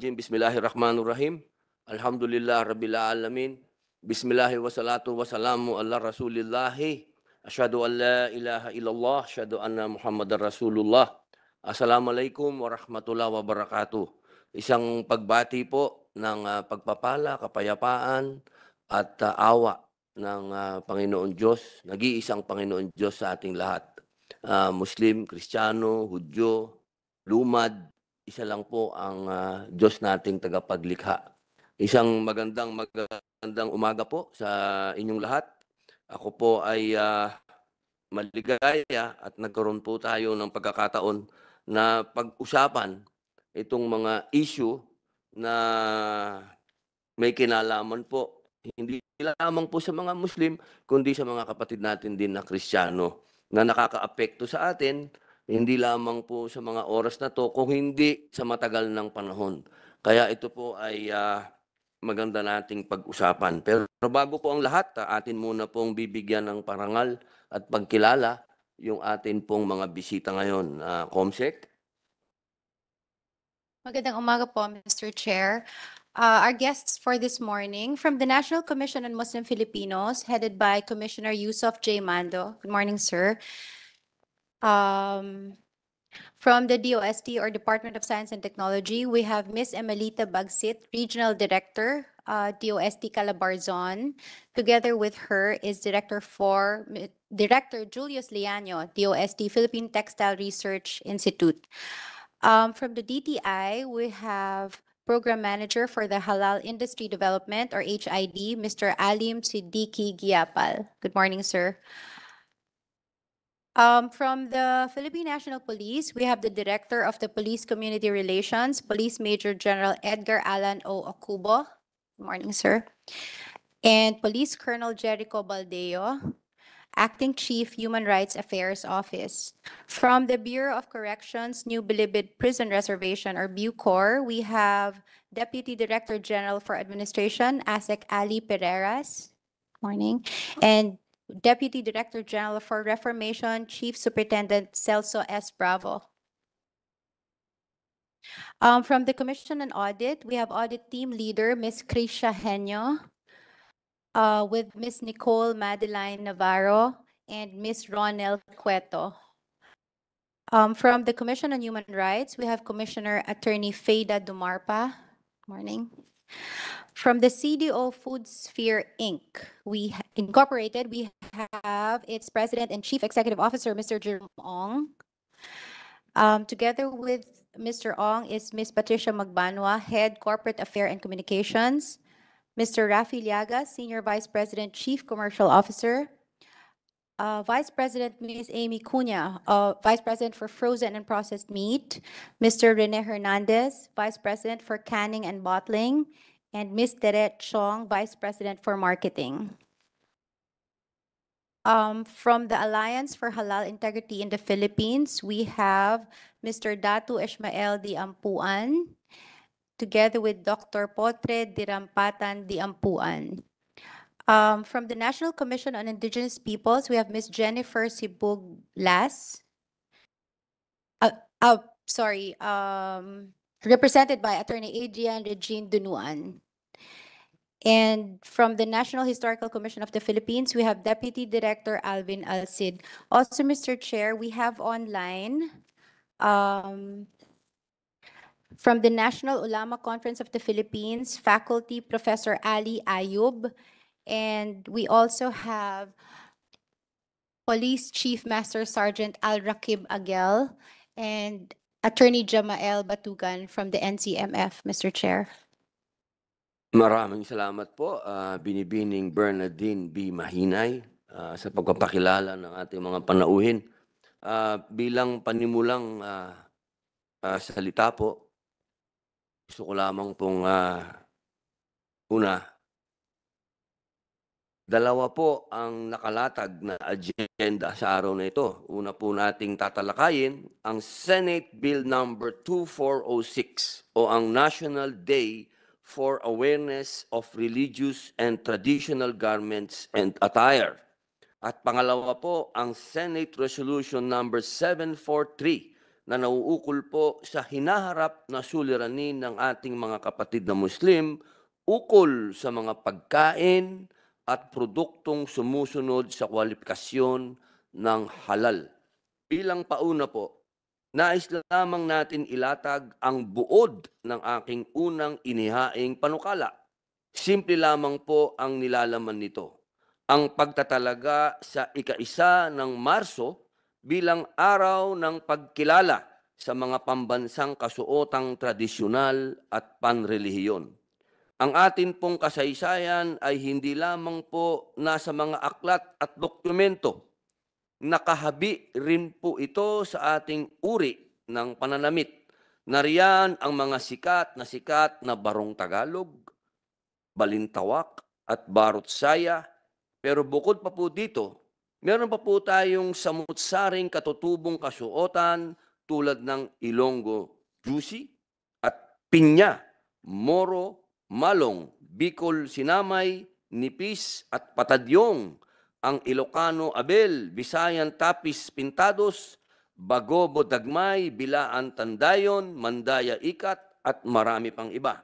Jim, Bismillahirrahmanirrahim. Alhamdulillah Rabbil Alamin. Bismillahi wa salatu wa salamu ala Rasulillahi. Asyhadu an la ilaha illallah, asyhadu anna Muhammadar Rasulullah. Assalamualaikum warahmatullahi wabarakatuh. Isang pagbati po ng uh, pagpapala, kapayapaan at uh, awa ng uh, Panginoon Diyos, nag-iisang Panginoon Diyos sa ating lahat. Uh, Muslim, Kristiyano, Hudyo, Lumad, isa lang po ang uh, Diyos nating tagapaglikha. Isang magandang magandang umaga po sa inyong lahat. Ako po ay uh, maligaya at nagkaroon po tayo ng pagkakataon na pag-usapan itong mga issue na may kinalaman po hindi lamang po sa mga Muslim kundi sa mga kapatid natin din na Kristiyano na nakakaapekto sa atin hindi lamang po sa mga oras na to, kung hindi sa matagal ng panahon. Kaya ito po ay uh, maganda nating pag-usapan. Pero bago po ang lahat, ah, atin muna pong bibigyan ng parangal at pagkilala yung atin pong mga bisita ngayon. Uh, Comsec? Magandang umaga po, Mr. Chair. Uh, our guests for this morning from the National Commission on Muslim Filipinos, headed by Commissioner Yusuf J. Mando. Good morning, sir. um, from the DOST or Department of Science and Technology, we have Ms. Emelita Bagsit, Regional Director, uh, DOST Calabarzon. Together with her is Director for Director Julius Liano, DOST Philippine Textile Research Institute. Um, from the DTI, we have Program Manager for the Halal Industry Development or HID, Mr. Alim Siddiqui Giapal. Good morning, sir. Um, from the Philippine National Police, we have the Director of the Police Community Relations, Police Major General Edgar Alan O. Okubo. Good morning, sir. And Police Colonel Jericho Baldeo, Acting Chief Human Rights Affairs Office. From the Bureau of Corrections, New Bilibid Prison Reservation, or BUCOR, we have Deputy Director General for Administration, ASEC Ali Pereiras. Morning. And Deputy Director General for Reformation, Chief Superintendent Celso S. Bravo. Um, from the Commission on Audit, we have Audit Team Leader, Ms. Krisha Henyo, uh, with Ms. Nicole Madeline Navarro and Ms. Ronel Cueto. Um, from the Commission on Human Rights, we have Commissioner Attorney Feda Dumarpa. Morning. From the CDO Food Sphere Inc., we incorporated, we have its president and chief executive officer, Mr. Jerome Ong. Um, together with Mr. Ong is Ms. Patricia Magbanwa, head corporate affairs and communications, Mr. Rafi Liaga, senior vice president, chief commercial officer, uh, Vice President Ms. Amy Cunha, uh, Vice President for Frozen and Processed Meat, Mr. Rene Hernandez, Vice President for Canning and Bottling, and Ms. Teret Chong, Vice President for Marketing. Um, from the Alliance for Halal Integrity in the Philippines, we have Mr. Datu Ishmael Diampuan, together with Dr. Potre Dirampatan Diampuan. Um, from the National Commission on Indigenous Peoples, we have Ms. Jennifer Sibuglas. Uh, oh, sorry, um, represented by Attorney Adrian Regine Dunuan. And from the National Historical Commission of the Philippines, we have Deputy Director Alvin Alcid. Also, Mr. Chair, we have online um, from the National Ulama Conference of the Philippines, faculty Professor Ali Ayub. And we also have Police Chief Master Sergeant Al Rakib Agel and Attorney Jamael Batugan from the NCMF, Mr. Chair. Maraming salamat po, ah, Binibining Bernardine B. Mahinay, ah, sa pagpapakilala ng ating mga panauhin. Ah, bilang panimulang ah, ah, salita po, gusto ko lamang pong ah, una, Dalawa po ang nakalatag na agenda sa araw na ito. Una po nating tatalakayin ang Senate Bill number 2406 o ang National Day for Awareness of Religious and Traditional Garments and Attire. At pangalawa po ang Senate Resolution number 743 na nauukol po sa hinaharap na suliranin ng ating mga kapatid na Muslim ukol sa mga pagkain, at produktong sumusunod sa kwalifikasyon ng halal. Bilang pauna po, nais lamang natin ilatag ang buod ng aking unang inihaing panukala. Simple lamang po ang nilalaman nito. Ang pagtatalaga sa ikaisa ng Marso bilang araw ng pagkilala sa mga pambansang kasuotang tradisyonal at panrelihiyon. Ang atin pong kasaysayan ay hindi lamang po nasa mga aklat at dokumento. Nakahabi rin po ito sa ating uri ng pananamit. Nariyan ang mga sikat na sikat na barong Tagalog, balintawak at barot saya. Pero bukod pa po dito, meron pa po tayong samutsaring katutubong kasuotan tulad ng Ilonggo Juicy at Pinya Moro Malong, Bicol, Sinamay, Nipis at Patadyong ang Ilocano, Abel, Visayan, Tapis, Pintados, Bagobo, Dagmay, Bilaan, Tandayon, Mandaya, Ikat at marami pang iba.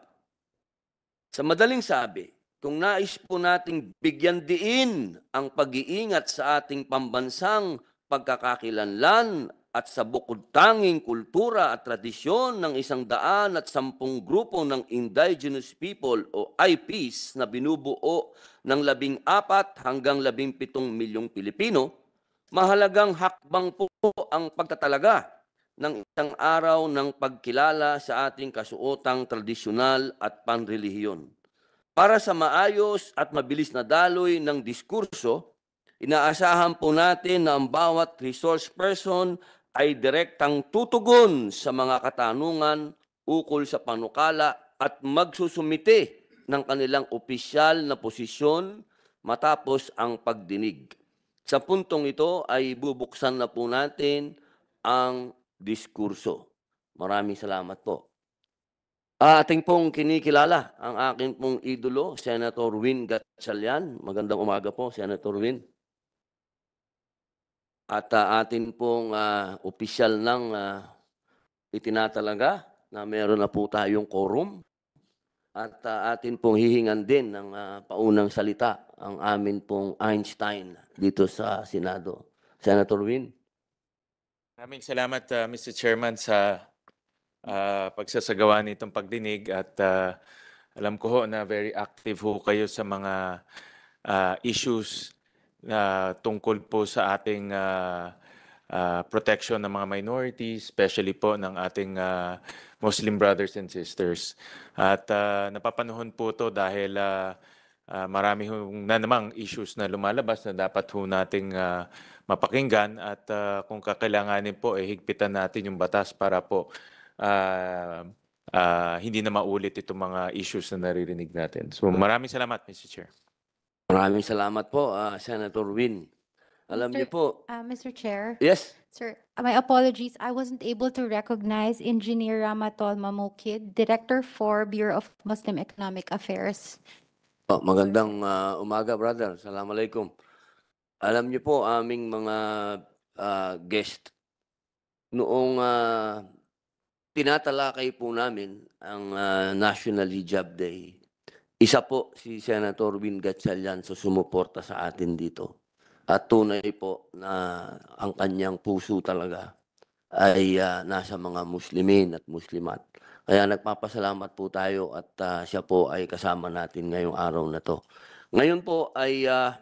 Sa madaling sabi, kung nais po nating bigyan diin ang pag-iingat sa ating pambansang pagkakakilanlan at sa bukod tanging kultura at tradisyon ng isang daan at sampung grupo ng indigenous people o IPs na binubuo ng labing apat hanggang labing pitong milyong Pilipino, mahalagang hakbang po ang pagtatalaga ng isang araw ng pagkilala sa ating kasuotang tradisyonal at panrelihiyon. Para sa maayos at mabilis na daloy ng diskurso, inaasahan po natin na ang bawat resource person ay direktang tutugon sa mga katanungan ukol sa panukala at magsusumite ng kanilang opisyal na posisyon matapos ang pagdinig. Sa puntong ito ay bubuksan na po natin ang diskurso. Maraming salamat po. Ating pong kinikilala ang akin pong idolo, Senator Win Gatchalian. Magandang umaga po, Senator Win. At uh, atin pong uh, opisyal ng uh, ah, itinatalaga na meron na po tayong quorum. At uh, atin pong hihingan din ng uh, paunang salita ang amin pong Einstein dito sa Senado. Senator Win. Maraming salamat uh, Mr. Chairman sa uh, pagsasagawa nitong pagdinig at uh, alam ko ho na very active ho kayo sa mga uh, issues uh, tungkol po sa ating uh, uh, protection ng mga minorities, especially po ng ating uh, Muslim brothers and sisters. At uh, napapanahon po to dahil uh, uh, marami hong, na namang issues na lumalabas na dapat ho nating uh, mapakinggan at uh, kung kakailanganin po, eh, higpitan natin yung batas para po uh, uh, hindi na maulit itong mga issues na naririnig natin. So maraming salamat, Mr. Chair. Maraming salamat po, ah, Senator Win. Alam Mr. niyo po, Uh, ah, Mr. Chair, yes, sir, uh, my apologies. I wasn't able to recognize Engineer Ramatol Mamukid, Director for Bureau of Muslim Economic Affairs. Oh, magandang ah, umaga, brother. Assalamualaikum. Alam niyo po, aming mga ah, guest, noong ah, tinatalakay po namin ang ah, National Hijab Day, isa po si Senator Win Gatchalian sumuporta sa atin dito. At tunay po na ang kanyang puso talaga ay uh, nasa mga Muslimin at Muslimat. Kaya nagpapasalamat po tayo at uh, siya po ay kasama natin ngayong araw na to. Ngayon po ay uh,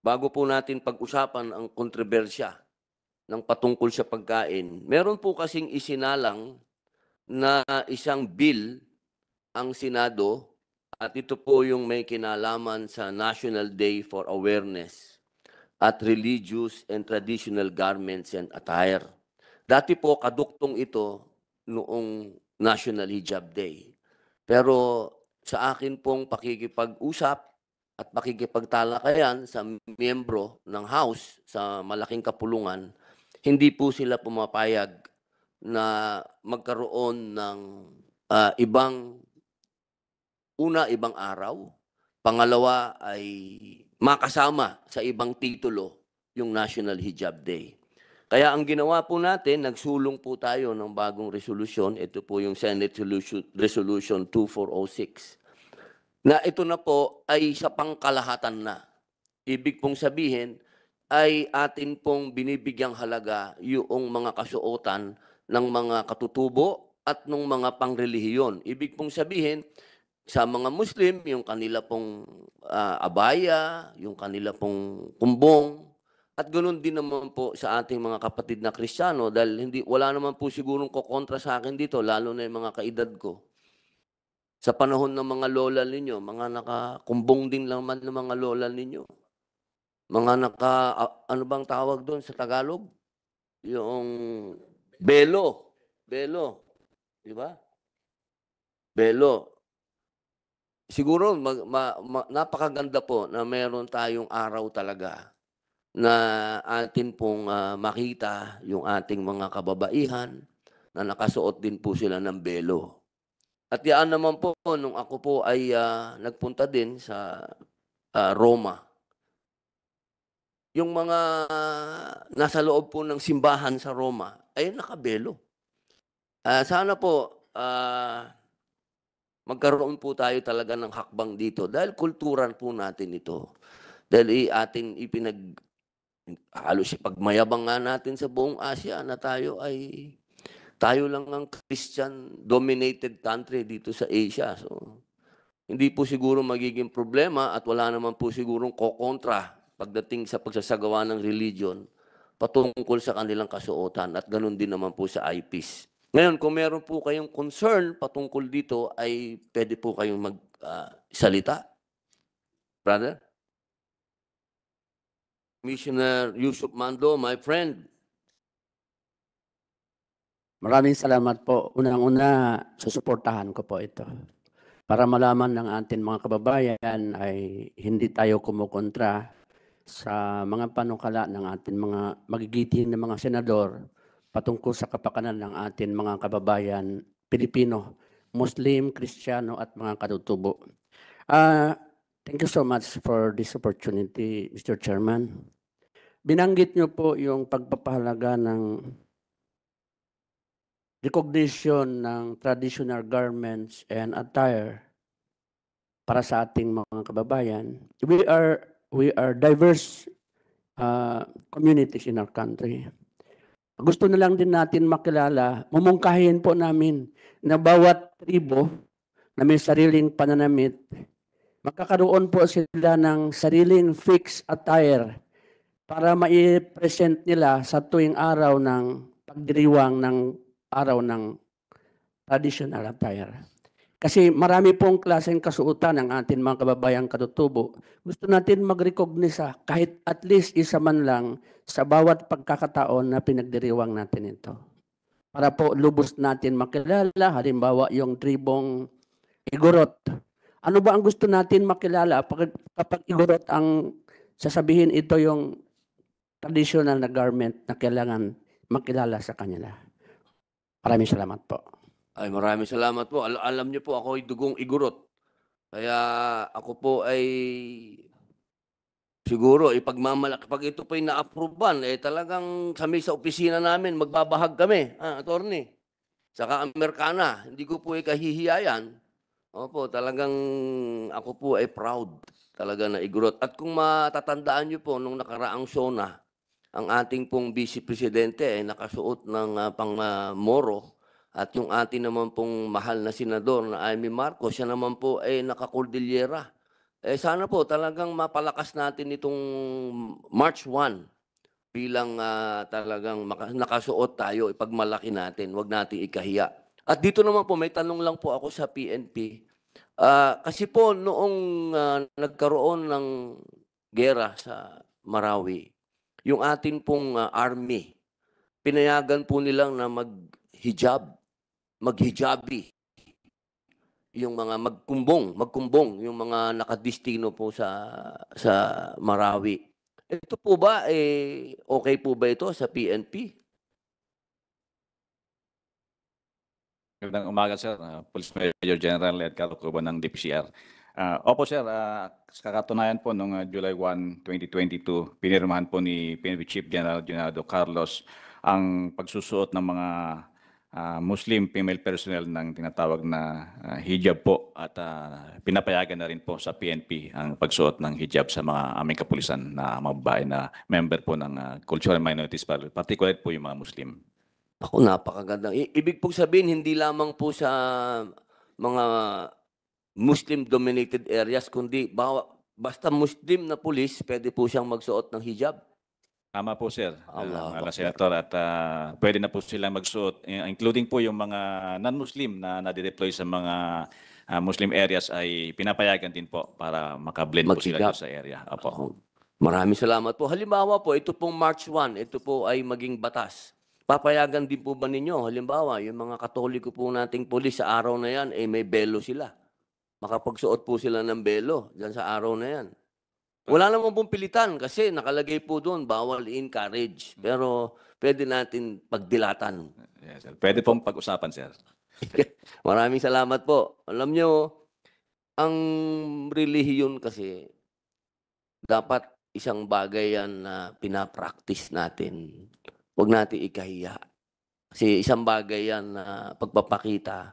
bago po natin pag-usapan ang kontrobersya ng patungkol sa pagkain, meron po kasing isinalang na isang bill ang Senado at ito po yung may kinalaman sa National Day for Awareness at Religious and Traditional Garments and Attire. Dati po kaduktong ito noong National Hijab Day. Pero sa akin pong pakikipag-usap at pakikipagtalakayan sa miyembro ng House sa Malaking Kapulungan, hindi po sila pumapayag na magkaroon ng uh, ibang Una, ibang araw. Pangalawa ay makasama sa ibang titulo yung National Hijab Day. Kaya ang ginawa po natin, nagsulong po tayo ng bagong resolusyon. Ito po yung Senate Resolution, Resolution 2406 na ito na po ay sa pangkalahatan na. Ibig pong sabihin ay atin pong binibigyang halaga yung mga kasuotan ng mga katutubo at ng mga pangrelihiyon. Ibig pong sabihin, sa mga Muslim, yung kanila pong uh, abaya, yung kanila pong kumbong, at ganoon din naman po sa ating mga kapatid na Kristiyano dahil hindi, wala naman po sigurong ko kontra sa akin dito, lalo na yung mga kaedad ko. Sa panahon ng mga lola ninyo, mga nakakumbong din lang naman ng mga lola ninyo. Mga naka, ano bang tawag doon sa Tagalog? Yung belo. Belo. Di ba? Belo siguro mag, ma, ma, napakaganda po na meron tayong araw talaga na atin pong uh, makita yung ating mga kababaihan na nakasuot din po sila ng belo. At yaan naman po, nung ako po ay uh, nagpunta din sa uh, Roma, yung mga uh, nasa loob po ng simbahan sa Roma ay nakabelo. Uh, sana po, uh, magkaroon po tayo talaga ng hakbang dito dahil kulturan po natin ito. Dahil atin ipinag halos ipagmayabang nga natin sa buong Asia na tayo ay tayo lang ang Christian dominated country dito sa Asia. So hindi po siguro magiging problema at wala naman po sigurong kokontra pagdating sa pagsasagawa ng religion patungkol sa kanilang kasuotan at ganun din naman po sa IPs. Ngayon, kung meron po kayong concern patungkol dito, ay pwede po kayong magsalita. Ah, uh, Brother? Commissioner Yusuf Mando, my friend. Maraming salamat po. Unang-una, susuportahan ko po ito. Para malaman ng ating mga kababayan ay hindi tayo kumukontra sa mga panukala ng ating mga magigiting ng mga senador patungkol sa kapakanan ng atin mga kababayan Pilipino, Muslim, Kristiyano at mga katutubo. Uh, thank you so much for this opportunity, Mr. Chairman. Binanggit niyo po yung pagpapahalaga ng recognition ng traditional garments and attire para sa ating mga kababayan. We are we are diverse uh, communities in our country gusto na lang din natin makilala, mumungkahin po namin na bawat tribo na may sariling pananamit, magkakaroon po sila ng sariling fixed attire para ma-present nila sa tuwing araw ng pagdiriwang ng araw ng traditional attire. Kasi marami pong klaseng kasuotan ng ating mga kababayang katutubo. Gusto natin mag recognize kahit at least isa man lang sa bawat pagkakataon na pinagdiriwang natin ito. Para po lubos natin makilala, halimbawa yung tribong igorot. Ano ba ang gusto natin makilala kapag igorot ang sasabihin ito yung traditional na garment na kailangan makilala sa kanila. Maraming salamat po. Ay, maraming salamat po. Al- alam niyo po, ako ay dugong igurot. Kaya ako po ay siguro ipagmamalaki. Pag ito po ay na-approvean, eh talagang kami sa opisina namin, magbabahag kami, ah, attorney. Saka Amerikana, hindi ko po ay kahihiyayan. Opo, talagang ako po ay proud talaga na igurot. At kung matatandaan niyo po, nung nakaraang SONA, ang ating pong vice presidente ay nakasuot ng uh, pang uh, Moro at yung atin naman pong mahal na senador na Amy Marcos, siya naman po ay eh, nakakordilyera. Eh sana po talagang mapalakas natin itong March 1 bilang uh, talagang nakasuot tayo, ipagmalaki natin, wag nating ikahiya. At dito naman po, may tanong lang po ako sa PNP. Uh, ah, kasi po noong uh, nagkaroon ng gera sa Marawi, yung atin pong uh, army, pinayagan po nilang na mag-hijab maghijabi, yung mga magkumbong, magkumbong, yung mga nakadistino po sa sa Marawi. Ito po ba, eh, okay po ba ito sa PNP? Magandang umaga, sir. Uh, Police Major General Edgar Cuba ng DPCR. Uh, ah, opo, sir. Uh, sa katunayan po, noong uh, July 1, 2022, pinirmahan po ni PNP Chief General Junado Carlos ang pagsusuot ng mga uh, Muslim female personnel ng tinatawag na uh, hijab po at uh, pinapayagan na rin po sa PNP ang pagsuot ng hijab sa mga aming kapulisan na mga babae na member po ng uh, cultural minorities, particular po yung mga Muslim. Ako, napakagandang. I- ibig pong sabihin, hindi lamang po sa mga Muslim-dominated areas, kundi bawa, basta Muslim na pulis, pwede po siyang magsuot ng hijab. Tama po, sir. Allah, uh, mga senator. At uh, pwede na po silang magsuot, eh, including po yung mga non-Muslim na nade-deploy sa mga uh, Muslim areas ay pinapayagan din po para makablend Magsigap. po sila sa area. Apo. maraming salamat po. Halimbawa po, ito pong March 1, ito po ay maging batas. Papayagan din po ba ninyo? Halimbawa, yung mga katoliko po nating polis sa araw na yan, eh may belo sila. Makapagsuot po sila ng belo dyan sa araw na yan. Wala namang pong pilitan kasi nakalagay po doon, bawal in encourage. Pero pwede natin pagdilatan. Yes, sir. Pwede pong pag-usapan, sir. Maraming salamat po. Alam nyo, ang relihiyon kasi, dapat isang bagay yan na pinapractice natin. Huwag natin ikahiya. Kasi isang bagay yan na pagpapakita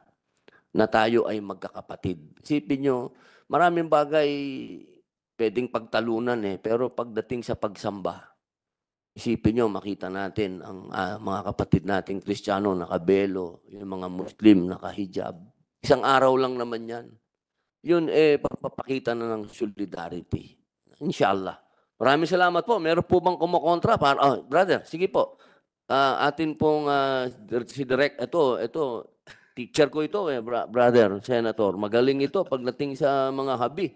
na tayo ay magkakapatid. Isipin nyo, maraming bagay pwedeng pagtalunan eh. Pero pagdating sa pagsamba, isipin nyo, makita natin ang uh, mga kapatid nating Kristiyano, nakabelo, yung mga Muslim, nakahijab. Isang araw lang naman yan. Yun eh, pagpapakita na ng solidarity. Inshallah. Maraming salamat po. Meron po bang kumukontra? Para, oh, brother, sige po. Uh, atin pong uh, si Direk, ito, ito, teacher ko ito eh, brother, senator. Magaling ito pagdating sa mga habi.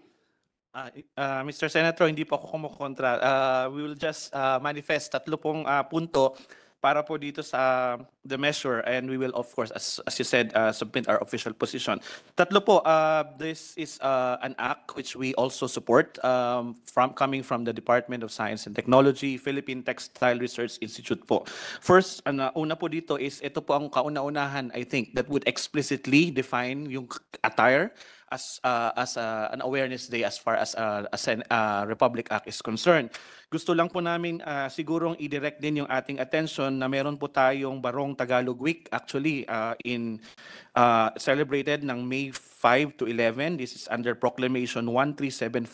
Ah, ah, Mr. Senator, hindi po ako kumukontra. Ah, we will just ah, manifest tatlo pong ah, punto para po dito sa the measure and we will of course as as you said ah, submit our official position. Tatlo po, ah, this is ah, an act which we also support um, from coming from the Department of Science and Technology, Philippine Textile Research Institute po. First, ano, una po dito is ito po ang kauna-unahan I think that would explicitly define yung attire as uh, as uh, an awareness day as far as uh, as uh, Republic Act is concerned. Gusto lang po namin uh, sigurong i-direct din yung ating attention na meron po tayong Barong Tagalog Week actually uh, in uh, celebrated ng May 5 to 11. This is under Proclamation 1374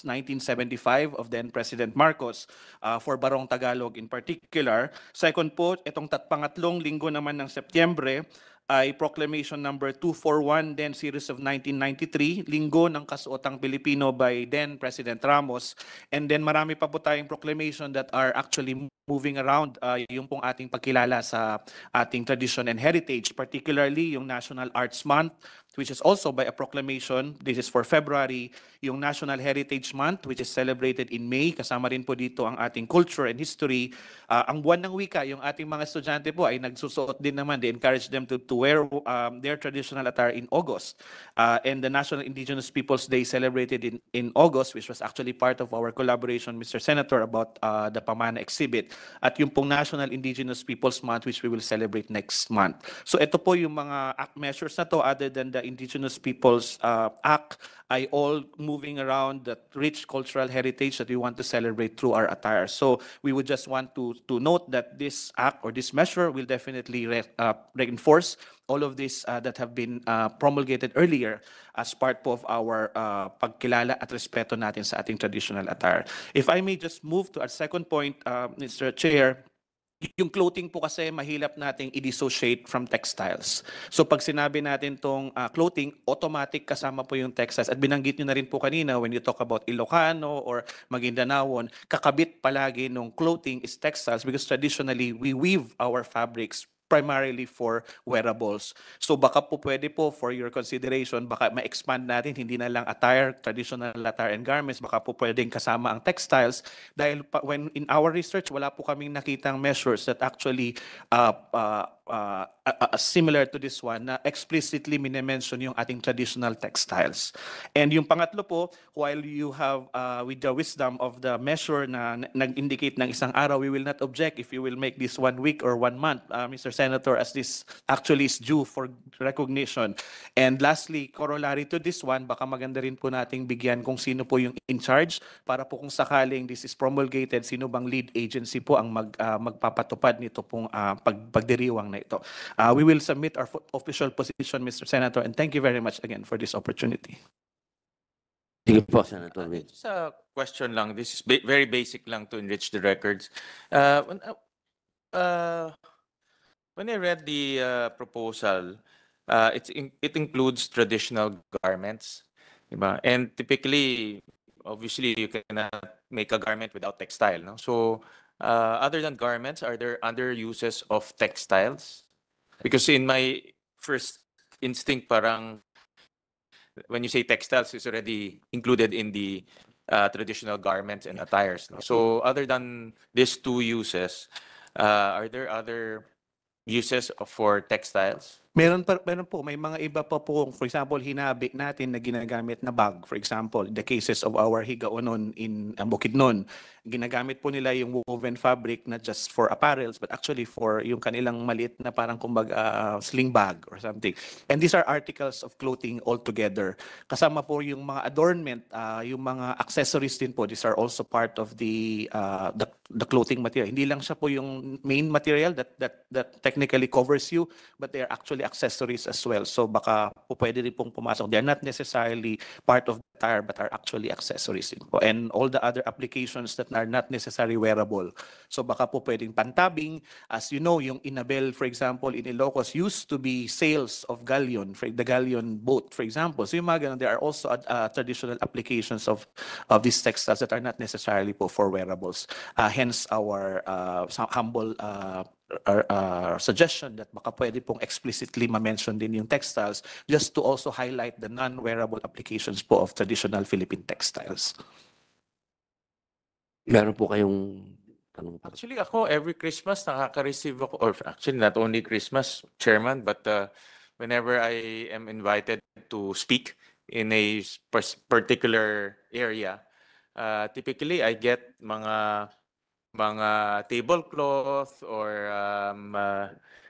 1975 of then President Marcos uh, for Barong Tagalog in particular. Second po, itong tatpangatlong linggo naman ng Setyembre, ay Proclamation number 241 then series of 1993, linggo ng kasuotang Pilipino by then President Ramos. And then marami pa po tayong proclamation that are actually moving around uh, yung pong ating pagkilala sa ating tradition and heritage, particularly yung National Arts Month which is also by a proclamation. This is for February, yung National Heritage Month, which is celebrated in May. Kasama rin po dito ang ating culture and history. Uh, ang buwan ng wika, yung ating mga estudyante po ay nagsusuot din naman. They encourage them to, to wear um, their traditional attire in August. Uh, and the National Indigenous Peoples Day celebrated in, in August, which was actually part of our collaboration, Mr. Senator, about uh, the Pamana exhibit. At yung pong National Indigenous Peoples Month, which we will celebrate next month. So ito po yung mga act measures na to other than the the Indigenous Peoples uh, Act are all moving around the rich cultural heritage that we want to celebrate through our attire. So we would just want to, to note that this act or this measure will definitely re, uh, reinforce all of these uh, that have been uh, promulgated earlier as part of our uh, pagkilala at respeto natin sa ating traditional attire. If I may just move to our second point, uh, Mr. Chair, yung clothing po kasi mahilap nating i-dissociate from textiles. So pag sinabi natin tong uh, clothing, automatic kasama po yung textiles. At binanggit nyo na rin po kanina when you talk about Ilocano or Maguindanaon, kakabit palagi nung clothing is textiles because traditionally we weave our fabrics primarily for wearables. So baka po pwede po for your consideration, baka ma-expand natin, hindi na lang attire, traditional attire and garments, baka po pwedeng kasama ang textiles dahil pa, when in our research, wala po kaming nakitang measures that actually uh, uh, uh, uh, similar to this one na explicitly minimension yung ating traditional textiles. And yung pangatlo po, while you have uh, with the wisdom of the measure na nag-indicate ng isang araw, we will not object if you will make this one week or one month, uh, Mr. Senator, as this actually is due for recognition. And lastly, corollary to this one, baka maganda rin po nating bigyan kung sino po yung in charge para po kung sakaling this is promulgated, sino bang lead agency po ang mag, uh, magpapatupad nito pong uh, pag, pagdiriwang na ito. Uh, we will submit our official position, Mr. Senator, and thank you very much again for this opportunity. you, po, Senator Just a question lang. This is ba very basic lang to enrich the records. Uh, when, uh, uh when I read the uh, proposal, uh, in, it includes traditional garments. Diba? And typically, obviously, you cannot make a garment without textile. No? So, uh, other than garments, are there other uses of textiles? Because in my first instinct, parang when you say textiles, is already included in the uh, traditional garments and attires. No? So other than these two uses, uh, are there other uses for textiles? Meron pa meron po may mga iba pa po for example hinabi natin na ginagamit na bag for example in the cases of our higaonon in uh, Bukidnon ginagamit po nila yung woven fabric not just for apparels but actually for yung kanilang maliit na parang kumbaga uh, sling bag or something and these are articles of clothing altogether kasama po yung mga adornment uh, yung mga accessories din po these are also part of the uh, the, the clothing material hindi lang siya po yung main material that that that technically covers you but they are actually actually accessories as well. So baka po pwede rin pong pumasok. They are not necessarily part of the tire but are actually accessories po. And all the other applications that are not necessarily wearable. So baka po pwedeng pantabing. As you know, yung Inabel, for example, in Ilocos used to be sales of galleon, the galleon boat, for example. So yung mga ganun, there are also uh, uh, traditional applications of, of these textiles that are not necessarily po for wearables. Uh, hence our uh, humble uh, Uh, uh, suggestion that baka pwede pong explicitly ma-mention din yung textiles just to also highlight the non-wearable applications po of traditional Philippine textiles. Meron po kayong tanong? Actually ako, every Christmas nakaka-receive ako, or actually not only Christmas, Chairman, but uh, whenever I am invited to speak in a particular area, uh, typically I get mga mga tablecloth or um, uh,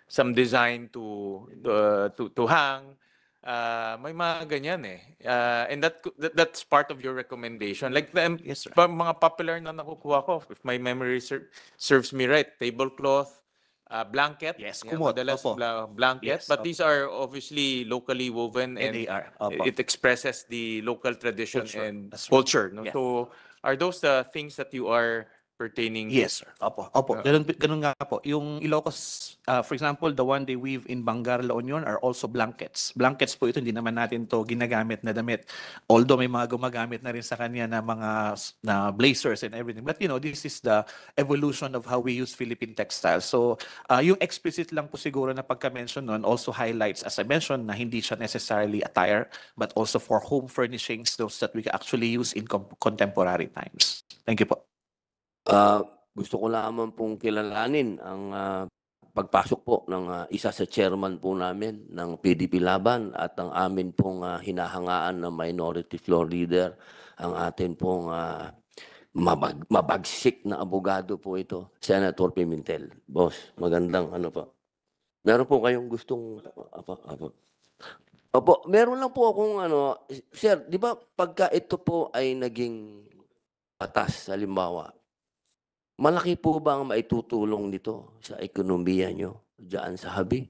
some design to uh, to to hang uh, may mga ganyan eh uh, and that, that that's part of your recommendation like the yes, mga popular na nakukuha ko if my memory ser- serves me right tablecloth uh, blanket. Yes, kumot. Yeah, madalas blanket. Yes, but opo. these are obviously locally woven and, and are, it expresses the local tradition culture. and culture. No? Yes. So are those the things that you are pertaining Yes, sir. Opo, opo. Ganun, ganun nga po. Yung Ilocos, uh, for example, the one they weave in Bangar, La Union are also blankets. Blankets po ito, hindi naman natin to ginagamit na damit. Although may mga gumagamit na rin sa kanya na mga na blazers and everything. But you know, this is the evolution of how we use Philippine textiles. So, uh, yung explicit lang po siguro na pagka-mention noon also highlights, as I mentioned, na hindi siya necessarily attire, but also for home furnishings, those that we can actually use in contemporary times. Thank you po. Uh, gusto ko lamang pong kilalanin ang uh, pagpasok po ng uh, isa sa chairman po namin ng PDP Laban at ang amin pong uh, hinahangaan na minority floor leader, ang atin pong uh, mabag, mabagsik na abogado po ito, Senator Pimentel. Boss, magandang ano po. Meron po kayong gustong... Apa, apa. Opo, meron lang po akong ano, sir, di ba pagka ito po ay naging patas, halimbawa, Malaki po ba ang maitutulong nito sa ekonomiya nyo dyan sa habi?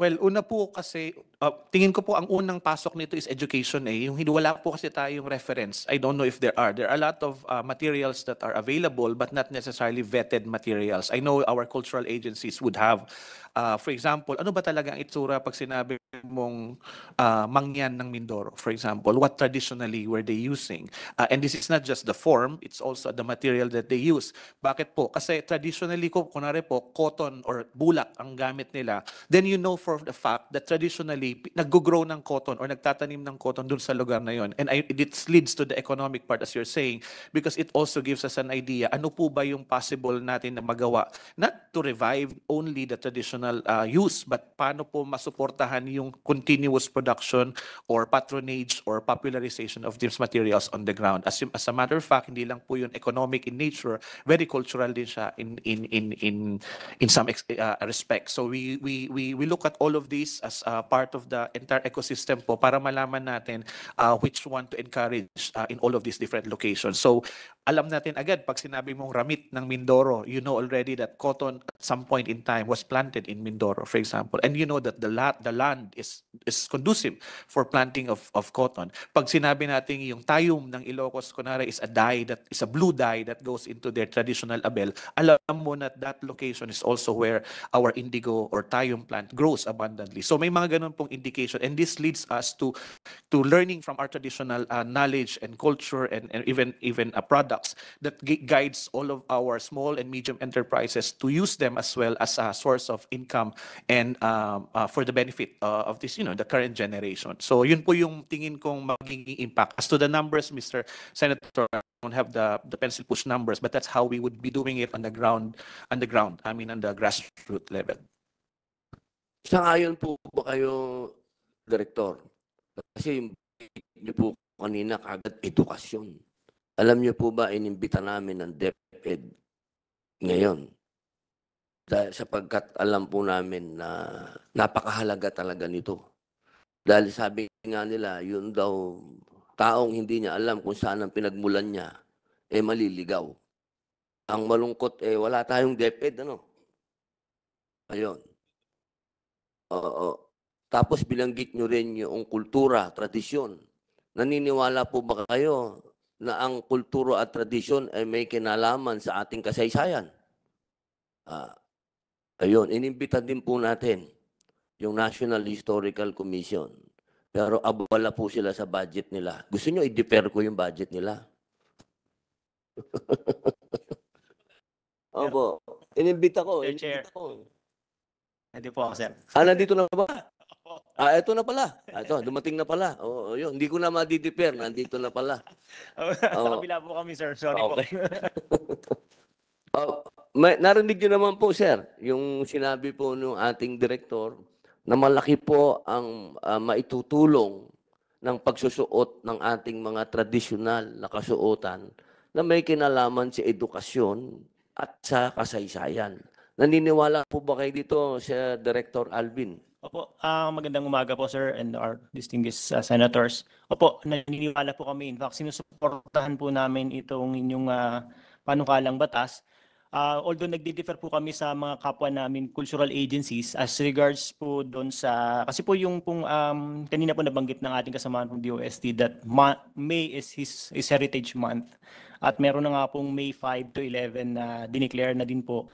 Well, una po kasi Uh, tingin ko po ang unang pasok nito is education eh. Yung wala po kasi tayong reference. I don't know if there are. There are a lot of uh, materials that are available but not necessarily vetted materials. I know our cultural agencies would have uh, for example, ano ba talaga ang itsura pag sinabi mong uh, mangyan ng Mindoro? For example, what traditionally were they using? Uh, and this is not just the form, it's also the material that they use. Bakit po? Kasi traditionally ko kunwari po cotton or bulak ang gamit nila. Then you know for the fact that traditionally nag-grow ng cotton or nagtatanim ng cotton dun sa lugar na yon. And I, it leads to the economic part as you're saying because it also gives us an idea ano po ba yung possible natin na magawa not to revive only the traditional uh, use but paano po masuportahan yung continuous production or patronage or popularization of these materials on the ground. As, as a matter of fact, hindi lang po yun economic in nature, very cultural din siya in in in in in some uh, respect. So we we we we look at all of these as uh, part of the entire ecosystem po para malaman natin uh, which one to encourage uh, in all of these different locations. So alam natin agad pag sinabi mong ramit ng Mindoro, you know already that cotton at some point in time was planted in Mindoro, for example. And you know that the lot, the land is is conducive for planting of of cotton. Pag sinabi natin yung tayum ng Ilocos kunari is a dye that is a blue dye that goes into their traditional abel, alam mo na that location is also where our indigo or tayum plant grows abundantly. So may mga ganun pong indication and this leads us to to learning from our traditional uh, knowledge and culture and, and even even uh, products that guides all of our small and medium enterprises to use them as well as a source of income and um, uh, for the benefit uh, of this you know the current generation so yun po yung tingin kong magiging impact as to the numbers Mr. Senator don't have the the pencil push numbers but that's how we would be doing it on the ground on the ground I mean on the grassroots level Sangayon po ba kayo, Direktor? Kasi yung niyo po kanina kagad edukasyon. Alam niyo po ba, inimbita namin ng DepEd ngayon. Dahil sapagkat alam po namin na napakahalaga talaga nito. Dahil sabi nga nila, yun daw taong hindi niya alam kung saan ang pinagmulan niya, eh maliligaw. Ang malungkot, eh wala tayong DepEd, ano? Ayun. Oo. Tapos bilanggit nyo rin yung kultura, tradisyon. Naniniwala po ba kayo na ang kultura at tradisyon ay may kinalaman sa ating kasaysayan? Ah, ayun, inimbita din po natin yung National Historical Commission. Pero abala po sila sa budget nila. Gusto nyo i-defer ko yung budget nila? Opo. Inimbita ko. Sir inimbita ko. Hindi po ako, sir. Ah, nandito na ba? Ah, ito na pala. Ah, ito, dumating na pala. Oo, oh, yun. Hindi ko na madidefer. Nandito na pala. Sa Oo. kabila po kami, sir. Sorry okay. po. Oh, may, narinig nyo naman po, sir, yung sinabi po ng ating direktor na malaki po ang ah, maitutulong ng pagsusuot ng ating mga tradisyonal na kasuotan na may kinalaman sa edukasyon at sa kasaysayan. Naniniwala po ba kayo dito sa Director Alvin? Opo, uh, magandang umaga po sir and our distinguished uh, senators. Opo, naniniwala po kami. In fact, sinusuportahan po namin itong inyong uh, ah, panukalang batas. Uh, although nagdi-differ po kami sa mga kapwa namin cultural agencies as regards po doon sa kasi po yung pong um, kanina po nabanggit ng ating kasamahan ng DOST that Ma- May is his is Heritage Month at meron na nga pong May 5 to 11 na uh, dineclare na din po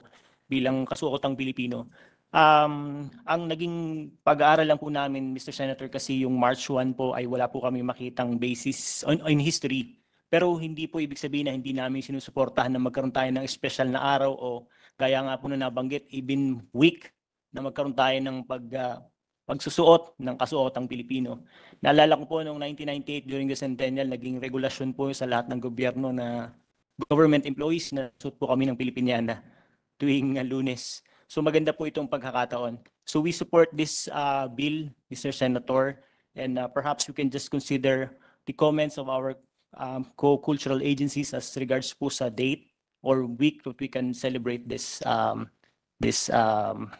bilang kasuotang Pilipino. Um, ang naging pag-aaral lang po namin, Mr. Senator, kasi yung March 1 po ay wala po kami makitang basis on, in history. Pero hindi po ibig sabihin na hindi namin sinusuportahan na magkaroon tayo ng special na araw o gaya nga po na nabanggit, even week na magkaroon tayo ng pag, uh, pagsusuot ng kasuotang Pilipino. Naalala ko po noong 1998 during the centennial, naging regulasyon po sa lahat ng gobyerno na government employees na suot po kami ng Pilipinyana tuwing uh, lunes. So maganda po itong pagkakataon. So we support this uh, bill, Mr. Senator, and uh, perhaps you can just consider the comments of our um, co-cultural agencies as regards po sa date or week that we can celebrate this um, this um,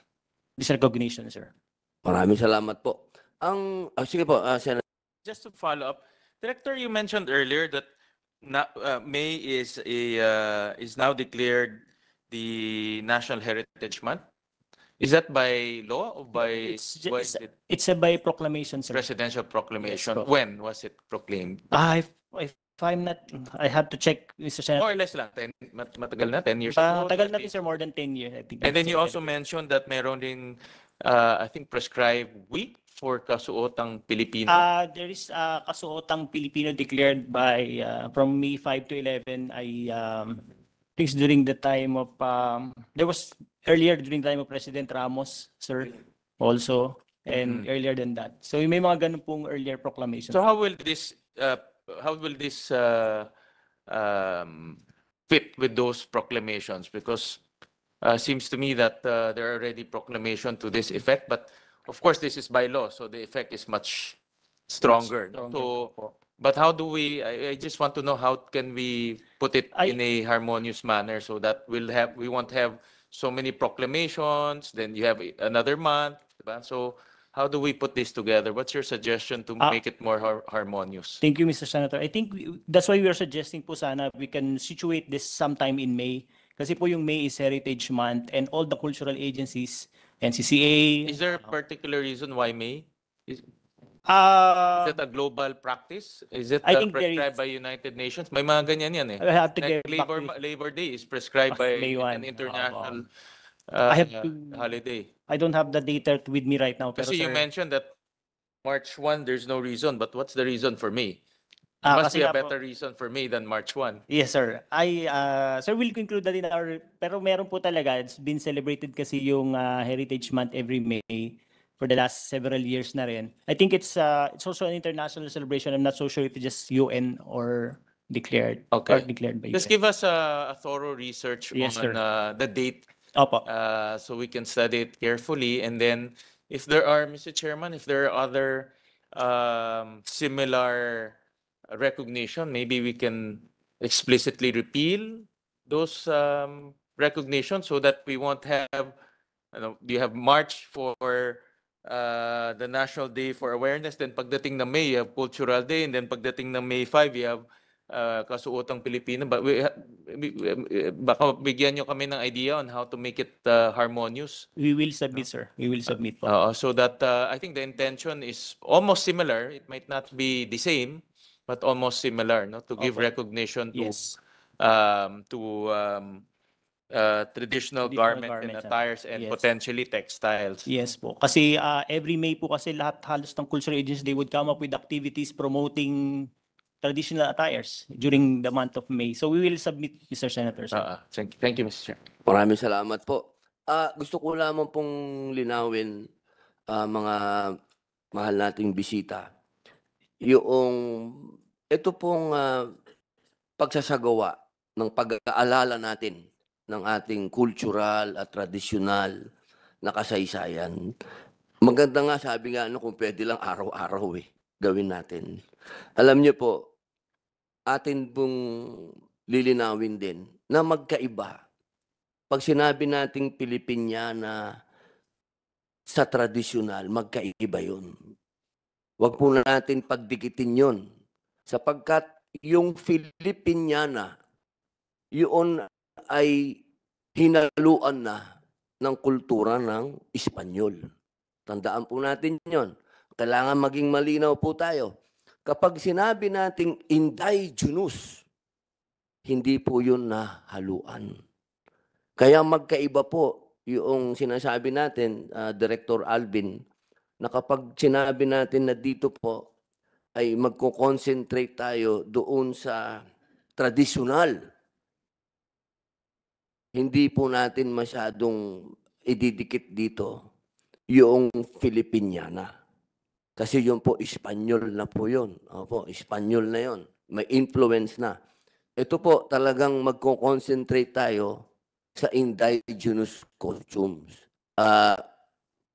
this recognition, sir. Maraming salamat po. Ang oh, sige po, uh, Senator. Just to follow up, Director, you mentioned earlier that na, uh, May is a uh, eh, is now declared the National Heritage Month? Is that by law or by It's, it's, the it's a by proclamation, sir. presidential proclamation? po. When was it proclaimed? Ah, if, if I'm not, I have to check, Mr. Senator. More or less lang, ten, mat- matagal na, 10 years Ah, ago. tagal na sir, more than 10 years, I think. And then you also mentioned that meron din, uh, I think, prescribed week for kasuotang Pilipino. Ah, there is ah, kasuotang Pilipino declared by ah, from May 5 to 11 I, um, Things during the time of, um, there was earlier during the time of President Ramos, sir, also, and mm-hmm. earlier than that. So may mga ganun pong earlier proclamation. So how will this uh, how will this uh, um, fit with those proclamations? Because uh, seems to me that uh, there are already proclamation to this effect, but of course this is by law, so the effect is much stronger. stronger. So, but how do we? I, I just want to know how can we put it I- in a harmonious manner so that we'll have, we won't have so many proclamations, then you have another month, diba? So how do we put this together? What's your suggestion to Ah. make it more har- harmonious? Thank you, Mr. Senator. I think we- that's why we are suggesting po sana we can situate this sometime in May. Kasi po yung May is Heritage Month and all the cultural agencies, NCCA, Is there a particular reason why May? Is- Uh, Is it a global practice? Is it I uh, think prescribed by United Nations? May mga ganyan yan eh. I have to like get Labor, back to Labor Day is prescribed by May an international uh, I have uh, to, holiday. I don't have the data with me right now. Pero Kasi sir, you mentioned that March 1, there's no reason. But what's the reason for me? Ah, there must be a better reason for me than March 1. Yes, sir. I, uh, sir, we'll conclude that in our, pero meron po talaga, it's been celebrated kasi yung uh, Heritage Month every May. for the last several years na rin. I think it's uh, it's also an international celebration. I'm not so sure if it's just UN or declared Okay. or declared by Just UN. give us a, uh, a thorough research Yes, on uh, the date Opo. uh, so we can study it carefully. And then if there are, Mr. Chairman, if there are other um, similar recognition, maybe we can explicitly repeal those um, recognitions so that we won't have, you know, you have March for uh, the National Day for Awareness. Then pagdating ng May, you have Cultural Day. And then pagdating ng May 5, you have uh, Kasuotang Pilipino. But we, we, baka bigyan nyo kami ng idea on how to make it uh, harmonious. We will submit, no? sir. We will submit po. Uh, so that uh, I think the intention is almost similar. It might not be the same, but almost similar no? to give okay. recognition to, yes. um, to um, uh, traditional, traditional garment garments, and ano. attires and yes. potentially textiles. Yes po. Kasi uh, every May po kasi lahat halos ng cultural agents they would come up with activities promoting traditional attires during the month of May. So we will submit Mr. Senator. Sir. Uh, thank, you. thank you Mr. Chair. Maraming salamat po. Uh, gusto ko lamang pong linawin uh, mga mahal nating bisita. Yung ito pong uh, pagsasagawa ng pag-aalala natin ng ating cultural at traditional na kasaysayan. Maganda nga sabi nga ano kung pwede lang araw-araw eh gawin natin. Alam niyo po, atin pong lilinawin din na magkaiba. Pag sinabi nating na sa tradisyonal, magkaiba yun. Huwag po natin pagdikitin yun. Sapagkat yung Filipiniana, yun ay hinaluan na ng kultura ng Espanyol. Tandaan po natin yon. Kailangan maging malinaw po tayo. Kapag sinabi nating indigenous, hindi po yun na haluan. Kaya magkaiba po yung sinasabi natin, uh, Director Alvin, na kapag sinabi natin na dito po ay magko-concentrate tayo doon sa traditional hindi po natin masyadong ididikit dito yung Filipiniana. Kasi yun po, Espanyol na po yun. Opo, Espanyol na yun. May influence na. Ito po, talagang magko-concentrate tayo sa indigenous costumes. Uh,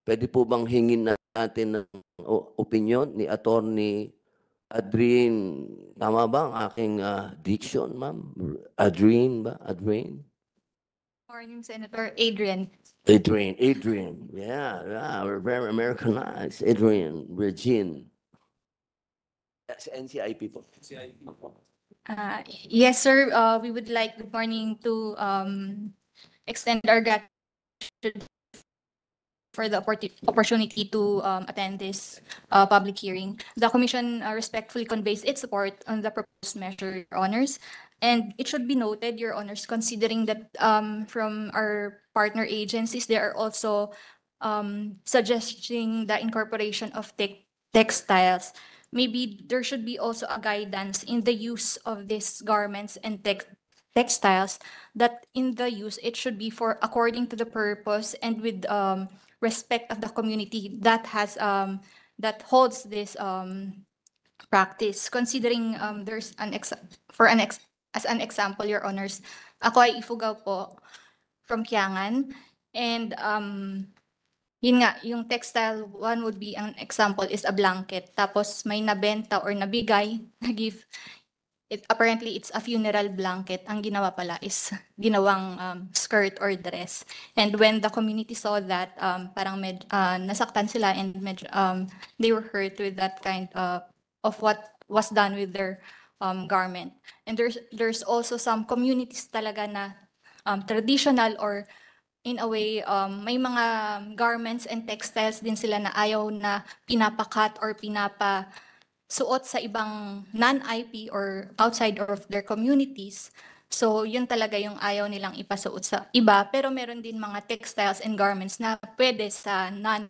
pwede po bang hingin natin ng opinion ni Attorney Adrian, tama ba ang aking uh, ah, diction, ma'am? Adrian ba? Adrien? Morning, Senator Adrian. Adrian, Adrian. Yeah, yeah, we're very Americanized. Adrian, Regine. That's NCI people. NCI people. Uh, yes, sir. Uh, we would like good morning to um, extend our gratitude for the opportunity to um, attend this uh, public hearing. The Commission uh, respectfully conveys its support on the proposed measure, Your Honors. And it should be noted, Your Honors, considering that um, from our partner agencies, they are also um, suggesting the incorporation of te- textiles. Maybe there should be also a guidance in the use of these garments and textiles that in the use it should be for according to the purpose and with um, respect of the community that has um, that holds this um, practice considering um, there's an ex- for an ex- as an example, Your Honors, ako ay Ifugao po from Kiangan. And um, yun nga, yung textile one would be an example is a blanket. Tapos may nabenta or nabigay na gift. It, apparently, it's a funeral blanket. Ang ginawa pala is ginawang um, skirt or dress. And when the community saw that, um, parang med, uh, nasaktan sila and med, um, they were hurt with that kind uh, of what was done with their um, garment. And there's, there's also some communities talaga na um, traditional or in a way, um, may mga garments and textiles din sila na ayaw na pinapakat or pinapa suot sa ibang non-IP or outside of their communities. So, yun talaga yung ayaw nilang ipasuot sa iba. Pero meron din mga textiles and garments na pwede sa non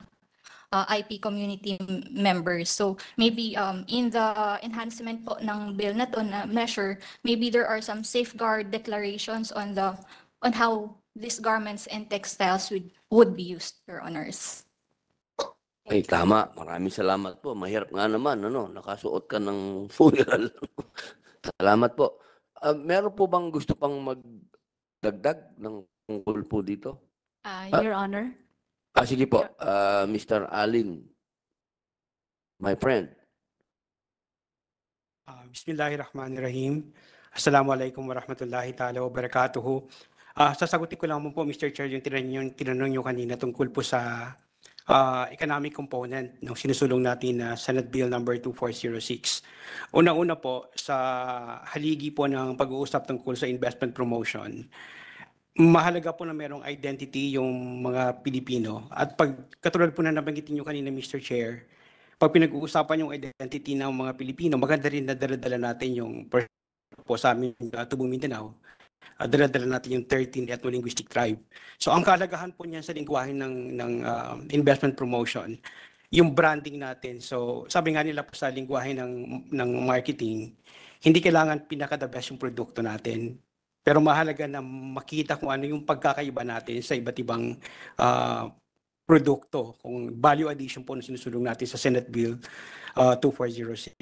uh, IP community members. So maybe um, in the enhancement po ng bill na to na measure, maybe there are some safeguard declarations on the on how these garments and textiles would, would be used, Your Honors. Ay, tama. Maraming salamat po. Mahirap nga naman, ano, nakasuot ka ng funeral. salamat po. Uh, meron po bang gusto pang magdagdag ng tungkol po dito? Uh, Your Honor? Ah, sige po, uh, ah, Mr. Alin, my friend. Uh, Bismillahirrahmanirrahim. Assalamualaikum warahmatullahi ta'ala wabarakatuhu. Uh, sasagutin ko lang po, Mr. Chair, yung tinanong, yung tinanong nyo kanina tungkol po sa uh, economic component ng sinusulong natin na uh, Senate Bill number 2406. una una po sa haligi po ng pag-uusap tungkol sa investment promotion mahalaga po na merong identity yung mga Pilipino. At pag katulad po na nabanggitin nyo kanina, Mr. Chair, pag pinag-uusapan yung identity ng mga Pilipino, maganda rin na daladala natin yung po sa amin uh, Tubo Mindanao. Uh, daladala natin yung 13 ethno-linguistic tribe. So ang kalagahan po niyan sa lingwahe ng, ng uh, investment promotion, yung branding natin. So sabi nga nila po sa lingwahe ng, ng marketing, hindi kailangan pinaka-the best yung produkto natin pero mahalaga na makita kung ano yung pagkakaiba natin sa iba't ibang uh, produkto, kung value addition po na sinusulong natin sa Senate Bill uh, ah, 2406.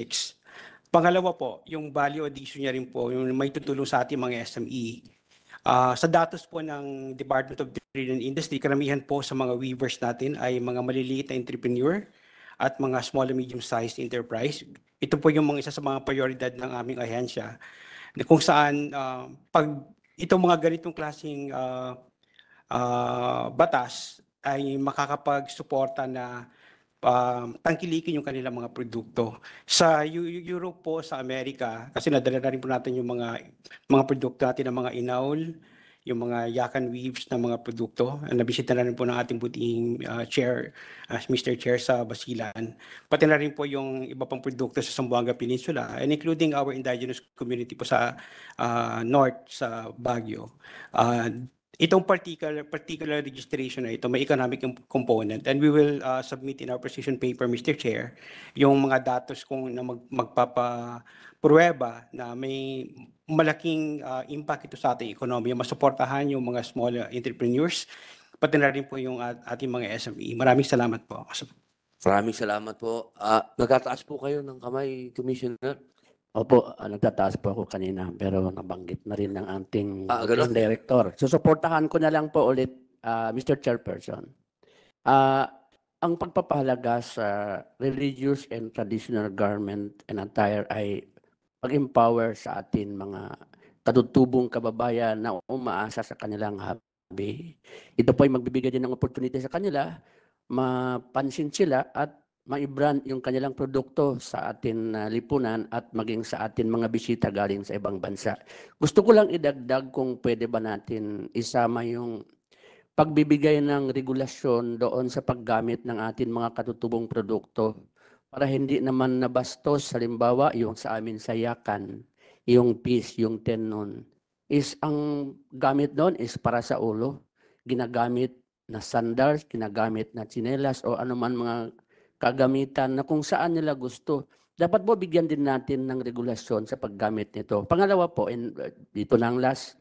Pangalawa po, yung value addition niya rin po, yung may tutulong sa ating mga SME. Uh, ah, sa datos po ng Department of Trade and Industry, karamihan po sa mga weavers natin ay mga maliliit na entrepreneur at mga small and medium-sized enterprise. Ito po yung mga isa sa mga prioridad ng aming ahensya kung saan uh, pag itong mga ganitong klaseng uh, uh, batas ay makakapagsuporta na um, tangkilikin yung kanilang mga produkto. Sa Europe po, sa Amerika, kasi nadala na rin po natin yung mga, mga produkto natin ng mga inaol, yung mga Yakan Weaves na mga produkto. Nabisita na rin po ng ating buting uh, ah, chair, uh, ah, Mr. Chair sa Basilan. Pati na rin po yung iba pang produkto sa Sambuanga Peninsula and including our indigenous community po sa uh, North, sa Baguio. Uh, itong particular particular registration na ito may economic component and we will uh, submit in our position paper Mr. Chair yung mga datos kung na mag, magpapa prueba na may malaking uh, impact ito sa ating ekonomiya, masuportahan yung mga small ah, entrepreneurs, pati na rin po yung at, ating mga SME. Maraming salamat po. Maraming salamat po. Uh, nagtataas po kayo ng kamay, Commissioner? Opo, uh, nagtataas po ako kanina pero nabanggit na rin ng ating ah, director. Susuportahan ko na lang po ulit, uh, Mr. Chairperson. Uh, ang pagpapahalaga sa religious and traditional garment and attire ay pag-empower sa atin mga katutubong kababayan na umaasa sa kanilang hobby. Ito po ay magbibigay din ng opportunity sa kanila, mapansin sila at maibrand yung kanilang produkto sa atin na lipunan at maging sa atin mga bisita galing sa ibang bansa. Gusto ko lang idagdag kung pwede ba natin isama yung pagbibigay ng regulasyon doon sa paggamit ng atin mga katutubong produkto para hindi naman nabastos, halimbawa, yung sa amin sa yakan, yung piece, yung tenon, is ang gamit doon is para sa ulo. Ginagamit na sandals, ginagamit na tsinelas o anuman mga kagamitan na kung saan nila gusto. Dapat po bigyan din natin ng regulasyon sa paggamit nito. Pangalawa po, and uh, dito na last,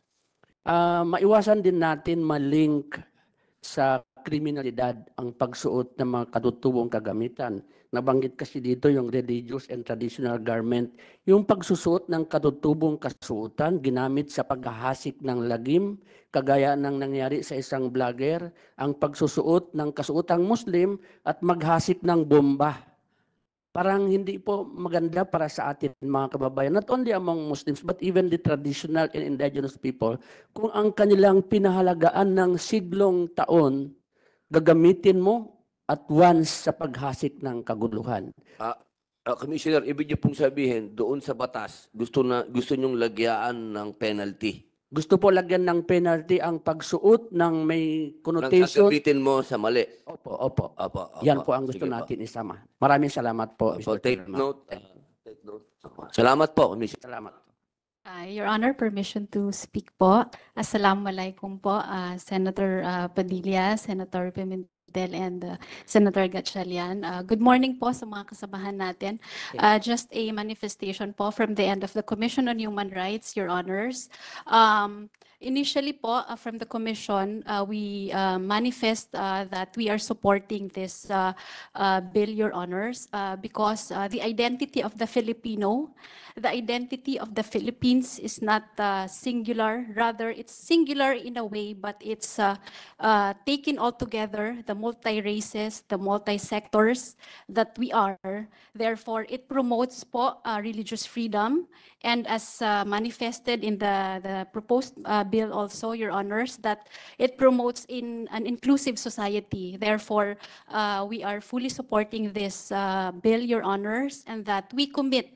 uh, maiwasan din natin malink sa kriminalidad ang pagsuot ng mga katutubong kagamitan. Nabanggit kasi dito yung religious and traditional garment. Yung pagsusuot ng katutubong kasuotan ginamit sa paghahasik ng lagim, kagaya ng nangyari sa isang vlogger, ang pagsusuot ng kasuotang Muslim at maghasik ng bomba. Parang hindi po maganda para sa atin mga kababayan, not only among Muslims but even the traditional and indigenous people, kung ang kanilang pinahalagaan ng siglong taon, gagamitin mo at once sa paghasik ng kaguluhan. Ah, ah, Commissioner, ibig niyo pong sabihin, doon sa batas, gusto, na, gusto niyong lagyaan ng penalty. Gusto po lagyan ng penalty ang pagsuot ng may Nang connotation. sasabitin mo sa mali. Opo, opo. opo, apo. Yan po ang gusto Sige po. natin isama. Maraming salamat po. Apo, Mr. take note. ah, take note. Salamat po, Commissioner. Salamat. Uh, Your Honor, permission to speak po. Assalamualaikum po, ah, Senator ah, Padilla, Senator Pimentel. Pimentel and uh, Senator Gatchalian. Uh, good morning po sa mga kasabahan natin. Uh, just a manifestation po from the end of the Commission on Human Rights, Your Honors. Um, Initially po, uh, from the Commission, uh, we uh, manifest uh, that we are supporting this uh, uh, bill, Your Honors, uh, because uh, the identity of the Filipino, the identity of the Philippines is not uh, singular. Rather, it's singular in a way, but it's uh, uh, taken all together, the multi-races, the multi-sectors that we are. Therefore, it promotes po, uh, religious freedom. And as uh, manifested in the, the proposed uh, bill also, Your Honors, that it promotes in an inclusive society. Therefore, uh, we are fully supporting this uh, bill, Your Honors, and that we commit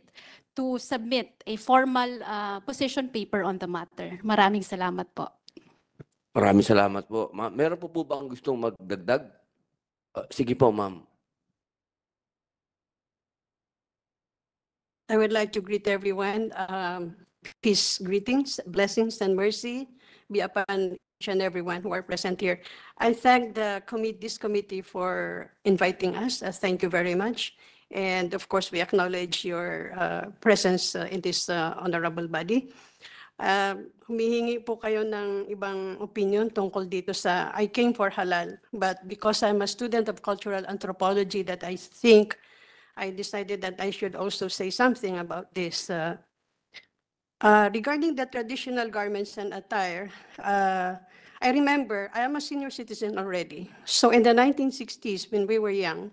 to submit a formal uh, position paper on the matter. Maraming salamat po. Maraming salamat po. Ma meron po po ba ang gustong magdagdag? Uh, sige po, ma'am. I would like to greet everyone. Um, Peace, greetings, blessings, and mercy be upon each and everyone who are present here. I thank the committee, this committee for inviting us. Uh, thank you very much. And of course, we acknowledge your uh, presence uh, in this uh, honorable body. Uh, humihingi po kayo ng ibang opinion tungkol dito sa I came for halal, but because I'm a student of cultural anthropology that I think I decided that I should also say something about this. Uh, Uh, regarding the traditional garments and attire, uh, I remember I am a senior citizen already. So in the 1960s, when we were young,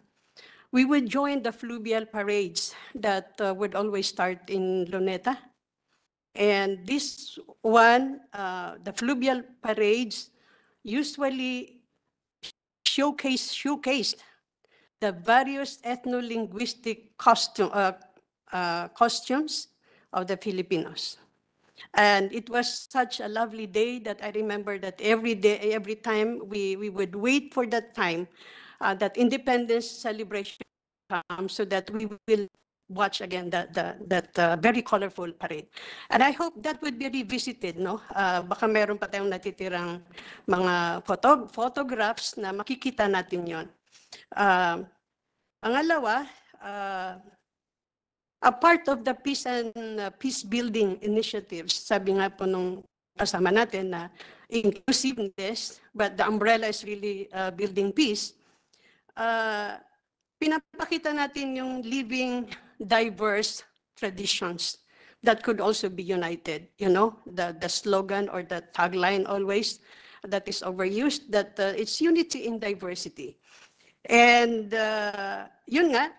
we would join the fluvial parades that uh, would always start in Luneta. And this one, uh, the fluvial parades usually showcase, showcased the various ethno-linguistic uh, uh, costumes of the Filipinos. And it was such a lovely day that I remember that every day, every time we, we would wait for that time, uh, that independence celebration comes so that we will watch again that, that, that uh, very colorful parade. And I hope that would be revisited, no? Uh, baka meron pa tayong natitirang mga photo, photographs na makikita natin yon. Uh, ang alawa, uh, a part of the peace and uh, peace building initiatives, sabi nga po nung kasama natin na inclusiveness, but the umbrella is really uh, building peace, uh, pinapakita natin yung living diverse traditions that could also be united. You know, the, the slogan or the tagline always that is overused, that uh, it's unity in diversity. And uh, yun nga,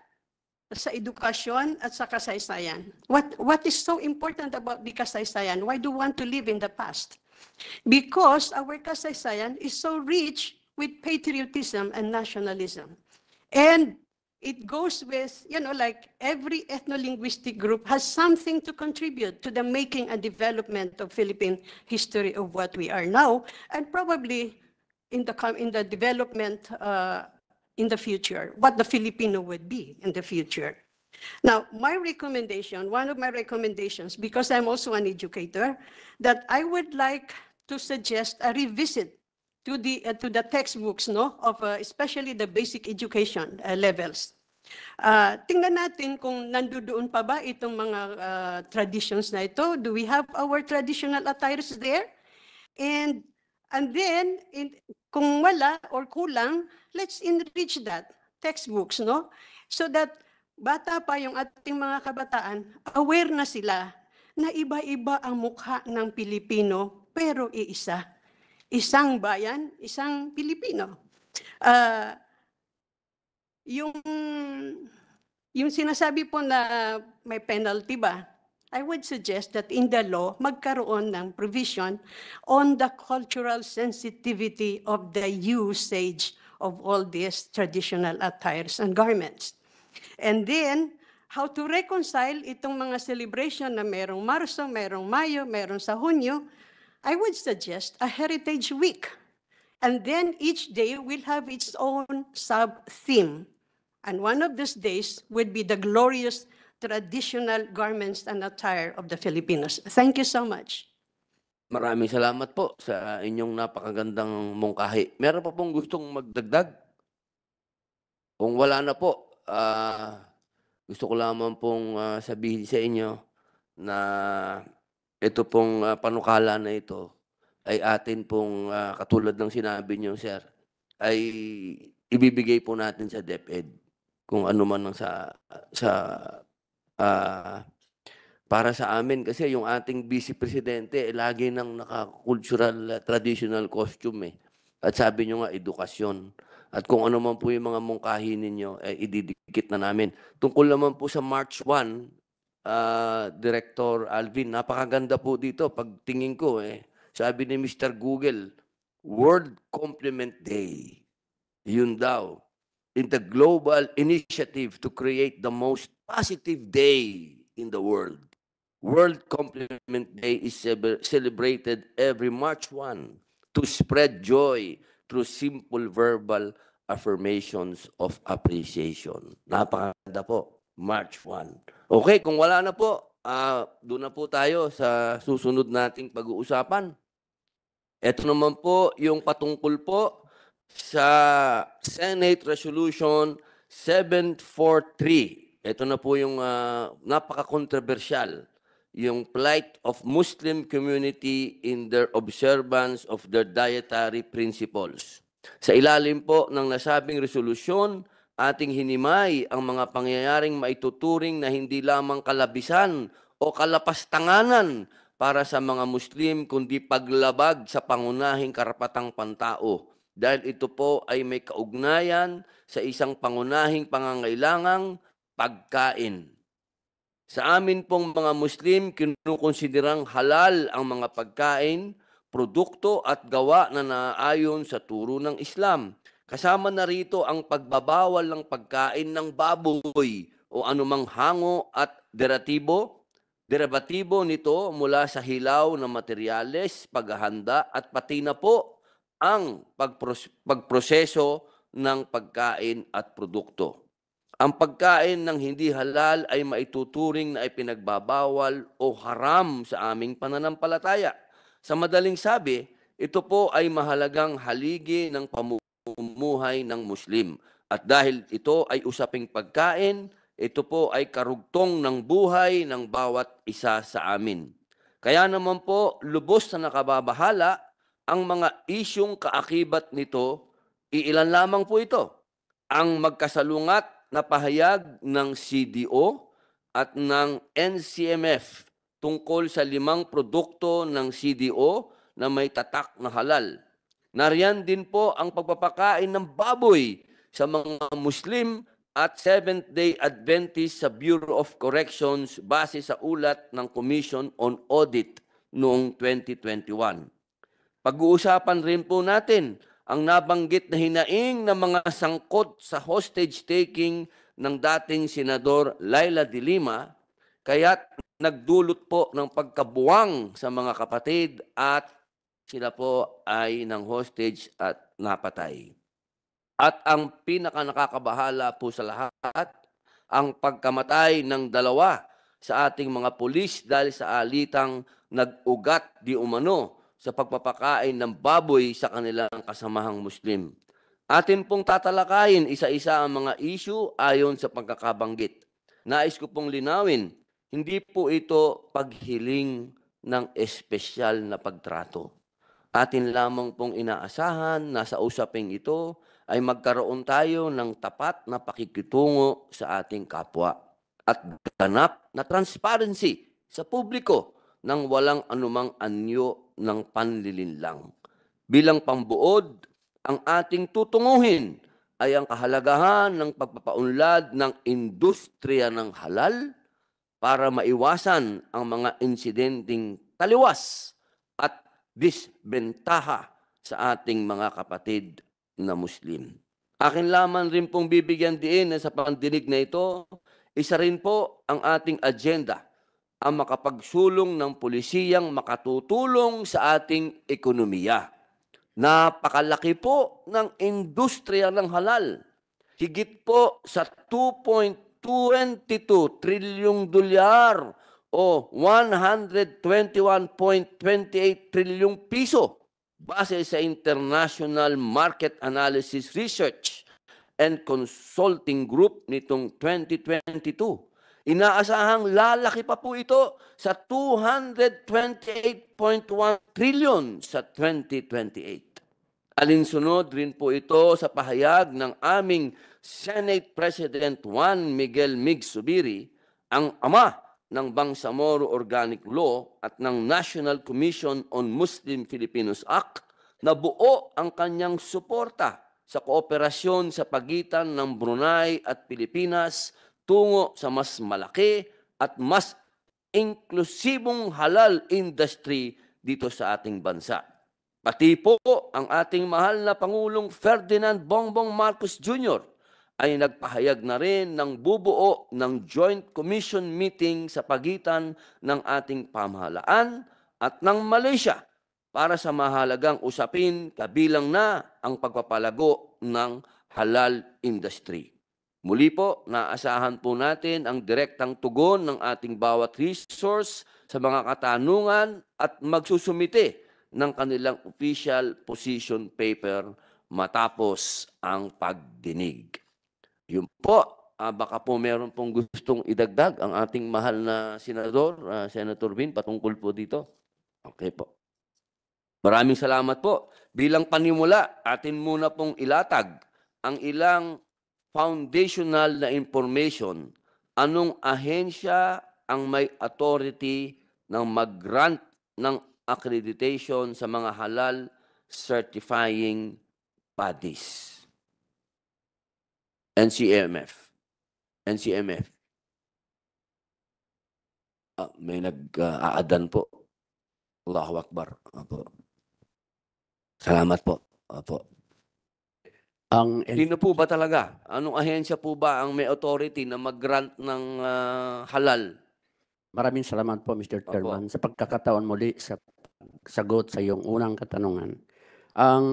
sa edukasyon at sa kasaysayan. What, what is so important about the kasaysayan? Why do we want to live in the past? Because our kasaysayan is so rich with patriotism and nationalism. And it goes with, you know, like every ethno-linguistic group has something to contribute to the making and development of Philippine history of what we are now, and probably in the, in the development uh, in the future, what the Filipino would be in the future. Now, my recommendation, one of my recommendations, because I'm also an educator, that I would like to suggest a revisit to the, uh, to the textbooks, no, of uh, especially the basic education uh, levels. Uh, tingnan natin kung nandoon pa ba itong mga uh, traditions na ito. Do we have our traditional attires there? And, and then, in, kung wala or kulang, let's enrich that textbooks, no? So that bata pa yung ating mga kabataan, aware na sila na iba-iba ang mukha ng Pilipino, pero iisa. Isang bayan, isang Pilipino. Uh, yung yung sinasabi po na may penalty ba? I would suggest that in the law, magkaroon ng provision on the cultural sensitivity of the usage of all these traditional attires and garments. And then, how to reconcile itong mga celebration na merong Marso, merong Mayo, merong sa Hunyo, I would suggest a Heritage Week. And then each day will have its own sub-theme. And one of these days would be the glorious traditional garments and attire of the Filipinos. Thank you so much. Maraming salamat po sa inyong napakagandang mungkahi. Meron pa pong gustong magdagdag? Kung wala na po, uh, gusto ko lamang pong uh, sabihin sa inyo na ito pong uh, panukala na ito ay atin pong uh, katulad ng sinabi niyo, sir, ay ibibigay po natin sa DepEd kung ano man ang sa sa uh, para sa amin kasi yung ating vice presidente eh, lagi nang naka-cultural traditional costume eh. At sabi nyo nga edukasyon. At kung ano man po yung mga mungkahi ninyo, eh, ididikit na namin. Tungkol naman po sa March 1, uh, ah, Director Alvin, napakaganda po dito pag tingin ko eh. Sabi ni Mr. Google, World Compliment Day. Yun daw. In the global initiative to create the most positive day in the world. World Compliment Day is celebrated every March 1 to spread joy through simple verbal affirmations of appreciation. Napakaganda po, March 1. Okay, kung wala na po, uh, doon na po tayo sa susunod nating pag-uusapan. Ito naman po yung patungkol po sa Senate Resolution 743. Ito na po yung uh, napaka-controversial yung plight of Muslim community in their observance of their dietary principles. Sa ilalim po ng nasabing resolusyon, ating hinimay ang mga pangyayaring maituturing na hindi lamang kalabisan o kalapastanganan para sa mga Muslim kundi paglabag sa pangunahing karapatang pantao dahil ito po ay may kaugnayan sa isang pangunahing pangangailangang pagkain. Sa amin pong mga Muslim, kinukonsiderang halal ang mga pagkain, produkto at gawa na naayon sa turo ng Islam. Kasama na rito ang pagbabawal ng pagkain ng baboy o anumang hango at deratibo, deribatibo nito mula sa hilaw na materyales, paghahanda at pati na po ang pagproseso ng pagkain at produkto. Ang pagkain ng hindi halal ay maituturing na ay pinagbabawal o haram sa aming pananampalataya. Sa madaling sabi, ito po ay mahalagang haligi ng pamumuhay ng Muslim. At dahil ito ay usaping pagkain, ito po ay karugtong ng buhay ng bawat isa sa amin. Kaya naman po, lubos na nakababahala ang mga isyong kaakibat nito, iilan lamang po ito. Ang magkasalungat napahayag ng CDO at ng NCMF tungkol sa limang produkto ng CDO na may tatak na halal. Nariyan din po ang pagpapakain ng baboy sa mga Muslim at Seventh-day Adventist sa Bureau of Corrections base sa ulat ng Commission on Audit noong 2021. Pag-uusapan rin po natin ang nabanggit na hinaing ng mga sangkot sa hostage taking ng dating Senador Laila de Lima, kaya't nagdulot po ng pagkabuwang sa mga kapatid at sila po ay ng hostage at napatay. At ang pinaka nakakabahala po sa lahat, ang pagkamatay ng dalawa sa ating mga pulis dahil sa alitang nag-ugat di umano sa pagpapakain ng baboy sa kanilang kasamahang Muslim. Atin pong tatalakayin isa-isa ang mga issue ayon sa pagkakabanggit. Nais ko pong linawin, hindi po ito paghiling ng espesyal na pagtrato. Atin lamang pong inaasahan na sa usaping ito ay magkaroon tayo ng tapat na pakikitungo sa ating kapwa at ganap na transparency sa publiko nang walang anumang anyo ng panlilinlang. Bilang pambuod, ang ating tutunguhin ay ang kahalagahan ng pagpapaunlad ng industriya ng halal para maiwasan ang mga insidenteng taliwas at disbentaha sa ating mga kapatid na Muslim. Akin lamang rin pong bibigyan diin na sa pandinig na ito, isa rin po ang ating agenda ang makapagsulong ng pulisiyang makatutulong sa ating ekonomiya. Napakalaki po ng industriya ng halal. Higit po sa 2.22 trilyong dolyar o 121.28 trilyong piso base sa International Market Analysis Research and Consulting Group nitong 2022 Inaasahang lalaki pa po ito sa 228.1 trillion sa 2028. Alinsunod rin po ito sa pahayag ng aming Senate President Juan Miguel Migsubiri, ang ama ng Bangsamoro Organic Law at ng National Commission on Muslim Filipinos Act na buo ang kanyang suporta sa kooperasyon sa pagitan ng Brunei at Pilipinas tungo sa mas malaki at mas inklusibong halal industry dito sa ating bansa. Pati po ang ating mahal na Pangulong Ferdinand Bongbong Marcos Jr. ay nagpahayag na rin ng bubuo ng Joint Commission Meeting sa pagitan ng ating pamahalaan at ng Malaysia para sa mahalagang usapin kabilang na ang pagpapalago ng halal industry. Muli po, naasahan po natin ang direktang tugon ng ating bawat resource sa mga katanungan at magsusumite ng kanilang official position paper matapos ang pagdinig. Yun po, ah, baka po meron pong gustong idagdag ang ating mahal na senador, uh, Senator Vin, patungkol po dito. Okay po. Maraming salamat po. Bilang panimula, atin muna pong ilatag ang ilang foundational na information, anong ahensya ang may authority ng mag-grant ng accreditation sa mga halal certifying bodies. NCMF. NCMF. Ah, may nag-aadan uh, po. Allahu Akbar. Apo. Salamat po. Apo. Ang Sino po ba talaga? Anong ahensya po ba ang may authority na mag-grant ng ah, halal? Maraming salamat po, Mr. Chairman, sa pagkakataon muli sa sagot sa iyong unang katanungan. Ang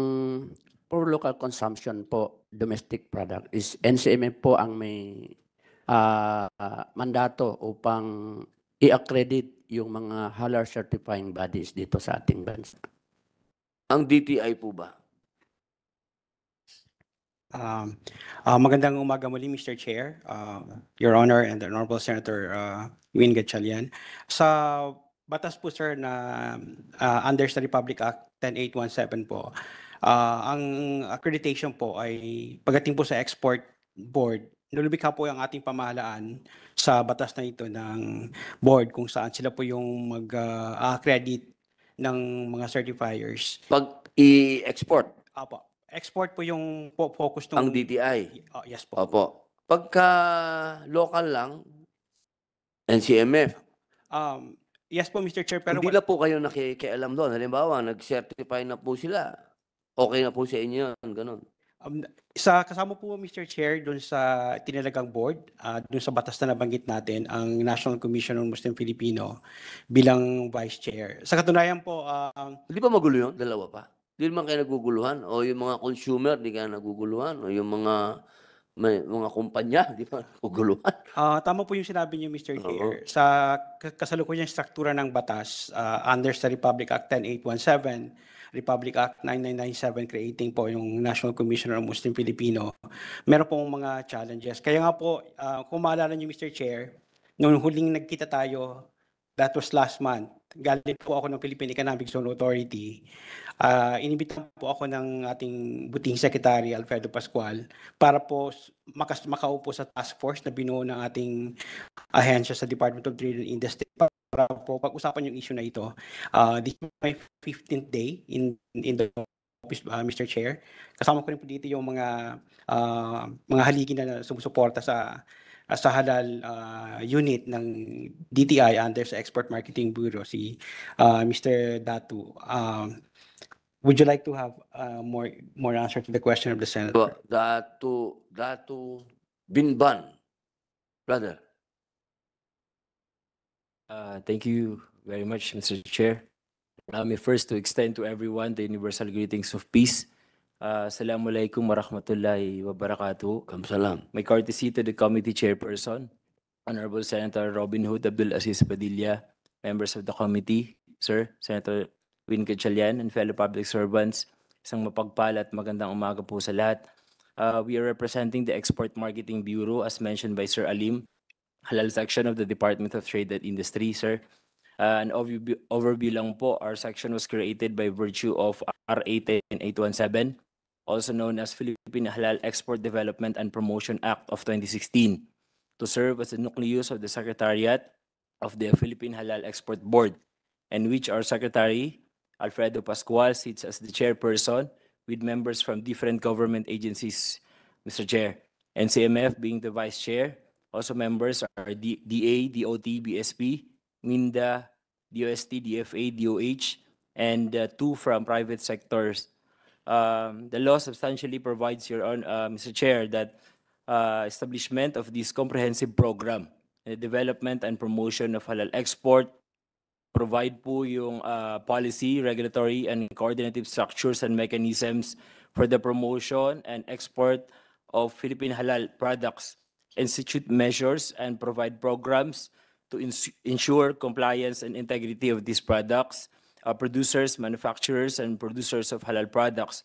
for local consumption po, domestic product, is NCMA po ang may ah, mandato upang i-accredit yung mga halal certifying bodies dito sa ating bansa. Ang DTI po ba? Um, uh, magandang umaga muli, Mr. Chair, uh, Your Honor, and the Honorable Senator uh, Win Gatchalian. Sa batas po, sir, na uh, under the Republic Act 10817 po, uh, ang accreditation po ay pagdating po sa export board, nilubikha po ang ating pamahalaan sa batas na ito ng board kung saan sila po yung mag-accredit uh, ng mga certifiers. Pag i-export? Apo. Export po yung po- focus ng... Ang DTI. Oh, yes po. Opo. Pagka local lang, NCMF. Um, yes po, Mr. Chair, pero... Hindi na po kayo nakikialam doon. Halimbawa, nag-certify na po sila. Okay na po sa inyo ganun. Um, sa kasama po Mr. Chair doon sa tinalagang board, ah, doon sa batas na nabanggit natin, ang National Commission on Muslim Filipino bilang vice chair. Sa katunayan po, ah, Hindi pa magulo yun? Dalawa pa? Di man kayo naguguluhan. O yung mga consumer, di kayo naguguluhan. O yung mga may mga kumpanya, di ba, kuguluhan. Ah, tama po yung sinabi niyo, Mr. Chair. Oo. Sa kasalukuyang struktura ng batas, ah, under sa Republic Act 10817, Republic Act 9997 creating po yung National Commissioner of Muslim Filipino, meron pong mga challenges. Kaya nga po, ah, kung maalala niyo, Mr. Chair, noong huling nagkita tayo, That was last month. Galit po ako ng Philippine Economic Zone Authority. Uh, ah, inibita po ako ng ating buting secretary, Alfredo Pascual para po makas makaupo sa task force na binuo ng ating ahensya sa Department of Trade and Industry para po pag-usapan yung issue na ito. Uh, this is my 15th day in, in the office, uh, ah, Mr. Chair. Kasama ko rin po dito yung mga uh, mga haligi na sumusuporta sa as a halal uh, unit ng DTI under sa Export Marketing Bureau, si uh, Mr. Datu. Um, would you like to have uh, more more answer to the question of the senator? Datu, Datu Binban, brother. Uh, thank you very much, Mr. Chair. Allow um, me first to extend to everyone the universal greetings of peace. Ah, Assalamualaikum warahmatullahi wabarakatuh. Kamsalam. My courtesy to the committee chairperson, Honorable Senator Robin Hood Abdul Aziz Padilla, members of the committee, Sir, Senator Win Cachalian, and fellow public servants, isang mapagpala at magandang umaga po sa lahat. Uh, we are representing the Export Marketing Bureau as mentioned by Sir Alim, halal section of the Department of Trade and Industry, Sir. Uh, an overview, overview lang po, our section was created by virtue of RA 10817 also known as Philippine Halal Export Development and Promotion Act of 2016, to serve as the nucleus of the Secretariat of the Philippine Halal Export Board, and which our Secretary, Alfredo Pascual, sits as the chairperson with members from different government agencies, Mr. Chair. NCMF being the vice chair, also members are DA, DOT, BSP, MINDA, DOST, DFA, DOH, and uh, two from private sectors, um, the law substantially provides, Your Honor, uh, Mr. Chair, that uh, establishment of this comprehensive program, the development and promotion of halal export, provide po yung uh, policy, regulatory, and coordinative structures and mechanisms for the promotion and export of Philippine halal products, institute measures, and provide programs to ensure compliance and integrity of these products, uh, producers, manufacturers, and producers of halal products,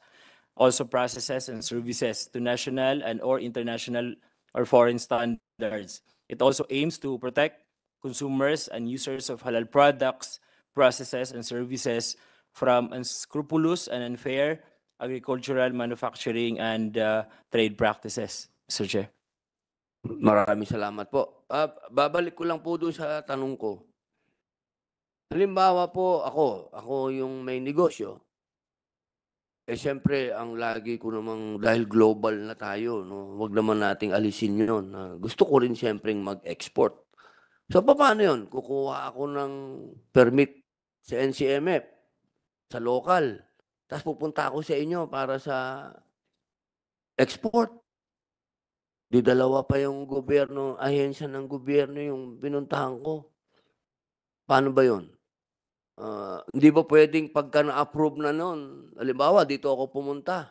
also processes and services to national and or international or foreign standards. It also aims to protect consumers and users of halal products, processes, and services from unscrupulous and unfair agricultural manufacturing and uh, trade practices, Sir Chair. Maraming salamat po. Uh, babalik ko lang po doon sa tanong ko. Halimbawa po ako, ako yung may negosyo. Eh siyempre, ang lagi ko namang, dahil global na tayo, no, wag naman nating alisin yun. Uh, gusto ko rin siyempre mag-export. So paano yun? Kukuha ako ng permit sa NCMF, sa local. Tapos pupunta ako sa inyo para sa export. Di dalawa pa yung gobyerno, ahensya ng gobyerno yung binuntahan ko. Paano ba yon? Uh, hindi ba pwedeng pagka na-approve na noon, halimbawa dito ako pumunta,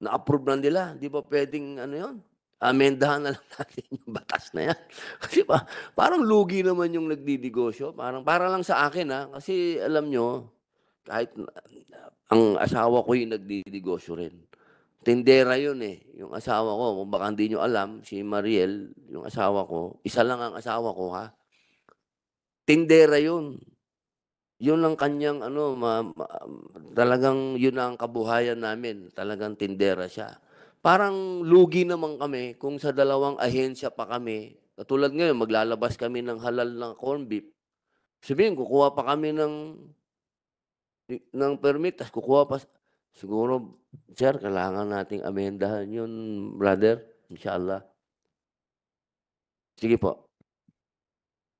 na-approve na nila, hindi ba pwedeng ano yon? Amendahan na lang natin yung batas na yan. Kasi ba, parang lugi naman yung nagdidegosyo. Parang, para lang sa akin ha. Kasi alam nyo, kahit ang asawa ko yung nagdidegosyo rin. Tindera yun eh. Yung asawa ko, kung baka hindi nyo alam, si Mariel, yung asawa ko, isa lang ang asawa ko ha. Tindera yun yun ang kanyang ano ma, ma, talagang yun ang kabuhayan namin talagang tindera siya parang lugi naman kami kung sa dalawang ahensya pa kami katulad ngayon maglalabas kami ng halal na corn beef sabihin kukuha pa kami ng ng permit tas kukuha pa siguro sir kailangan nating amendahan yun brother inshallah sige po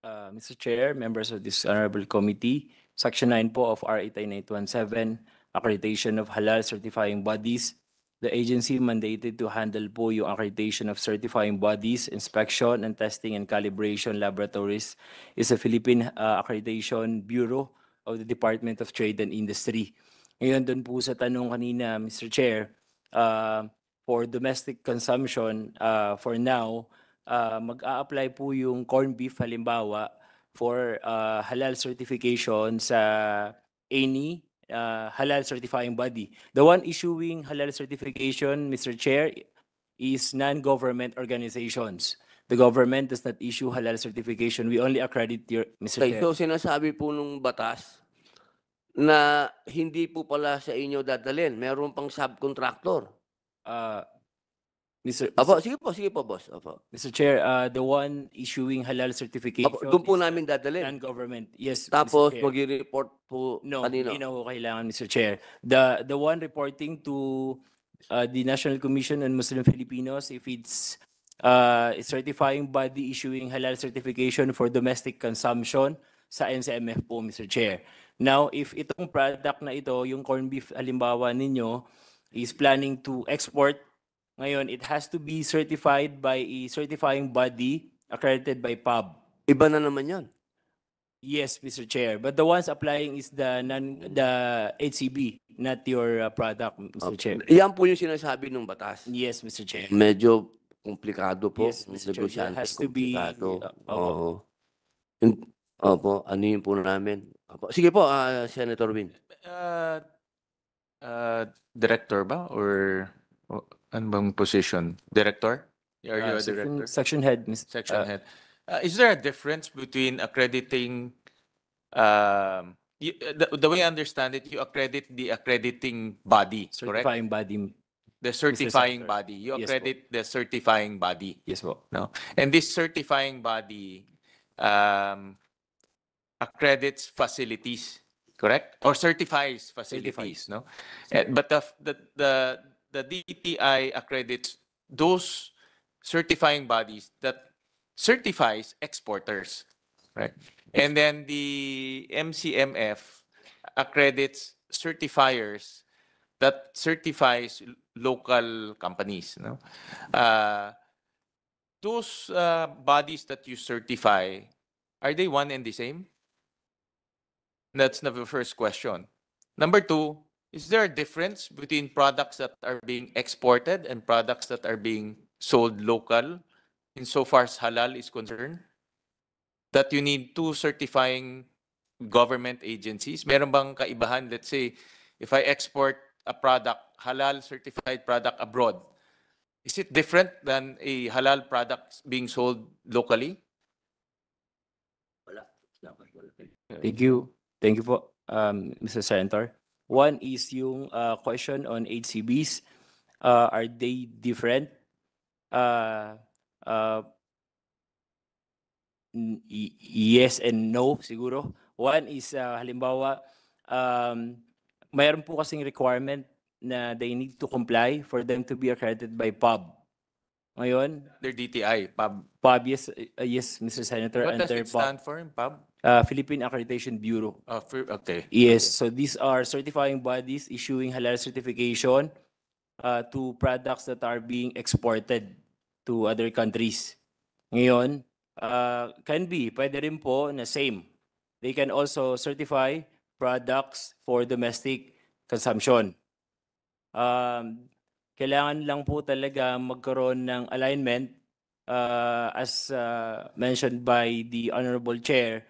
uh, Mr. Chair, members of this honorable committee, Section 9 po of RA 19817, accreditation of halal certifying bodies. The agency mandated to handle po yung accreditation of certifying bodies, inspection and testing and calibration laboratories is the Philippine uh, Accreditation Bureau of the Department of Trade and Industry. Ngayon, doon po sa tanong kanina, Mr. Chair, uh, for domestic consumption, uh, for now, uh, mag-a-apply po yung corned beef halimbawa for uh, halal certification sa any uh, halal certifying body. The one issuing halal certification, Mr. Chair, is non-government organizations. The government does not issue halal certification. We only accredit your, Mr. Okay, Chair. so sinasabi po nung batas na hindi po pala sa inyo dadalhin. Meron pang subcontractor. Uh, Mr. Apo, sige po, sige po, boss. Apo. Mr. Chair, uh, the one issuing halal certification Apo, doon po namin dadalhin. non-government. Yes, Tapos Chair. mag-report po No, kanino. hindi na ho kailangan, Mr. Chair. The, the one reporting to uh, the National Commission on Muslim Filipinos, if it's uh, certifying body issuing halal certification for domestic consumption sa NCMF po, Mr. Chair. Now, if itong product na ito, yung corned beef halimbawa ninyo, is planning to export ngayon, it has to be certified by a certifying body accredited by PUB. Iba na naman yan. Yes, Mr. Chair. But the ones applying is the non, the HCB, not your uh, product, Mr. Chair. Yan po yung sinasabi ng batas. Yes, Mr. Chair. Medyo komplikado po. Yes, Mr. Chair. That has to be- Opo. Uh, uh, Oo. Opo, ano yun po namin? Opo. Sige po, ah, Senator Win. Uh, uh, director ba or o- ano bang position? Director? Are you Uh, a ah, section- director? Section head, Ms. Section uh, head. Uh, is there a difference between accrediting? Um, you, the, the way I understand it, you accredit the accrediting body, correct? Certifying body. The certifying body. You Yes accredit the certifying body. Yes po. And this certifying body um, accredits facilities, correct? Or certifies facilities, no? Eh, But the, the, the, the DTI accredits those certifying bodies that certifies exporters, right? And then the MCMF accredits certifiers that certifies local companies. You know? uh, those uh, bodies that you certify, are they one and the same? That's the first question. Number two, is there a difference between products that are being exported and products that are being sold local insofar as halal is concerned? That you need two certifying government agencies? Meron bang kaibahan? Let's say, if I export a product, halal certified product abroad, is it different than a halal product being sold locally? Thank you. Thank you for, um, Mr. Senator. One is yung uh, question on HCBs. Uh, are they different? Uh, uh, yes and no siguro. One is uh, halimbawa um, mayroon po kasing requirement na they need to comply for them to be accredited by PUB. Ngayon, their DTI, PUB. PUB, yes, uh, yes Mr. Senator. What does it PUB. stand for in PUB? uh, Philippine Accreditation Bureau. Uh, ah, for, okay. Yes, so these are certifying bodies issuing halal certification uh, to products that are being exported to other countries. Ngayon, uh, can be, pwede rin po na same. They can also certify products for domestic consumption. Um, kailangan lang po talaga magkaroon ng alignment uh, as uh, mentioned by the Honorable Chair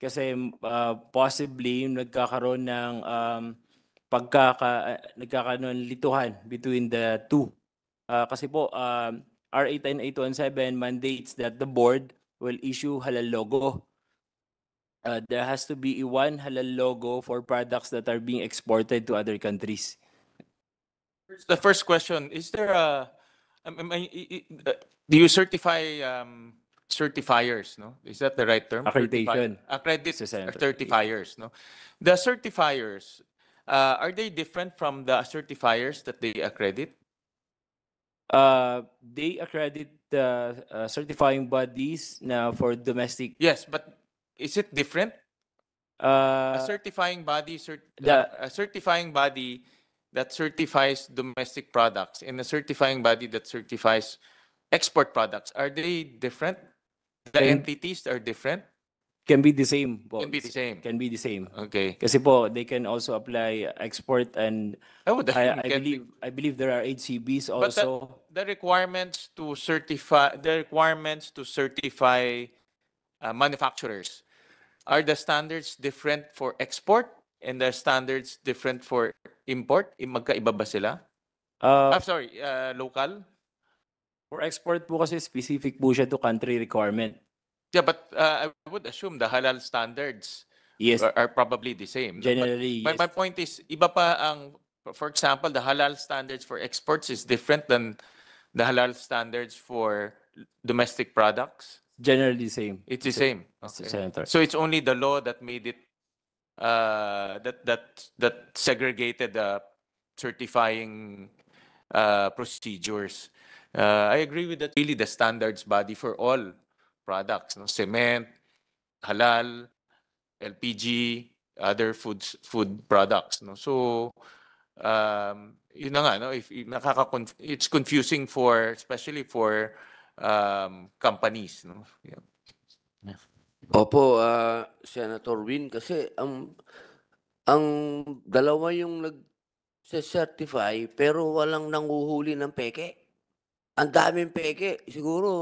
kasi uh, possibly nagkakaroon ng um, pagkaka uh, nagkakaroon ng lituhan between the two. Uh, kasi po uh, RA 10817 mandates that the board will issue halal logo. Uh, there has to be one halal logo for products that are being exported to other countries. The first question is there a um, do you certify um, certifiers, no? Is that the right term? Accreditation. Accredit certifiers, no? The certifiers, uh, are they different from the certifiers that they accredit? Uh, they accredit the uh, certifying bodies now for domestic. Yes, but is it different? a uh, certifying body, cert the, a certifying body that certifies domestic products and a certifying body that certifies export products. Are they different? The entities are different? Can be the same po. Can be the same? Can be the same. Okay. Kasi po, they can also apply uh, export and Oh, I, I believe I believe there are HCBs But that- The requirements to certify, the requirements to certify uh, manufacturers, are the standards different for export and the standards different for import? I- Magkaiba ba sila? Uh, I'm ah, sorry, uh, local? For export po kasi specific po siya to country requirement. Yeah, but uh, I would assume the halal standards Yes. are, probably the same. Generally, But yes. my, my point is, iba pa ang, for example, the halal standards for exports is different than the halal standards for domestic products. Generally same. It's the same. Mr. Okay. So it's only the law that made it uh, that that that segregated the certifying uh, procedures. Uh, I agree with that. Really, the standards body for all products, no? cement, halal, LPG, other foods, food products. No? So, um, yun na nga, no? if, if nakaka it's confusing for, especially for um, companies. No? Yeah. yeah. Opo, uh, Senator Win, kasi ang, ang dalawa yung nag-certify pero walang nanguhuli ng peke ang daming peke. Siguro,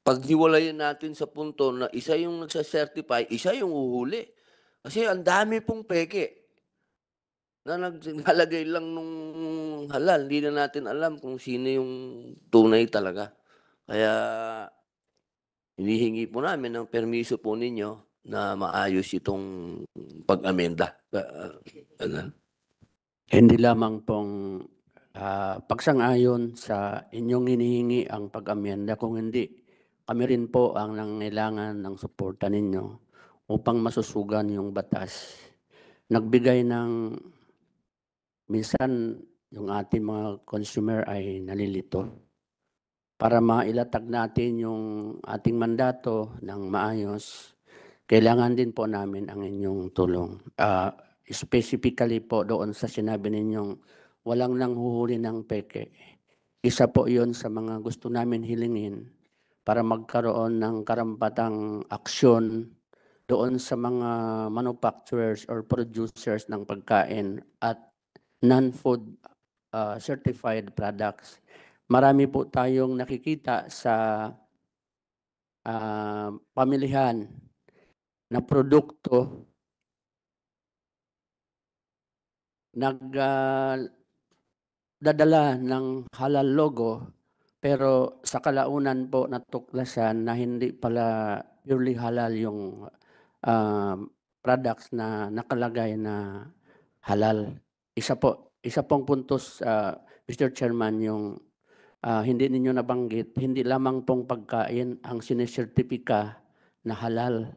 paghiwalayan natin sa punto na isa yung nagsa-certify, isa yung uhuli. Kasi ang dami pong peke na naglalagay lang nung halal. Hindi na natin alam kung sino yung tunay talaga. Kaya, hinihingi po namin ng permiso po ninyo na maayos itong pag-amenda. Uh, ano? Hindi lamang pong uh, pagsang-ayon sa inyong hinihingi ang pag-amyenda. Kung hindi, kami rin po ang nangailangan ng suporta ninyo upang masusugan yung batas. Nagbigay ng minsan yung ating mga consumer ay nalilito para mailatag natin yung ating mandato ng maayos, kailangan din po namin ang inyong tulong. Uh, specifically po doon sa sinabi ninyong walang nanghuhuli ng peke. Isa po yon sa mga gusto namin hilingin para magkaroon ng karampatang aksyon doon sa mga manufacturers or producers ng pagkain at non-food uh, certified products. Marami po tayong nakikita sa uh, pamilihan na produkto nag uh, dadala ng halal logo pero sa kalaunan po natuklasan na hindi pala purely halal yung uh, products na nakalagay na halal. Isa po, isa pong puntos uh, ah, Mr. Chairman yung uh, hindi ninyo nabanggit, hindi lamang pong pagkain ang sinisertifika na halal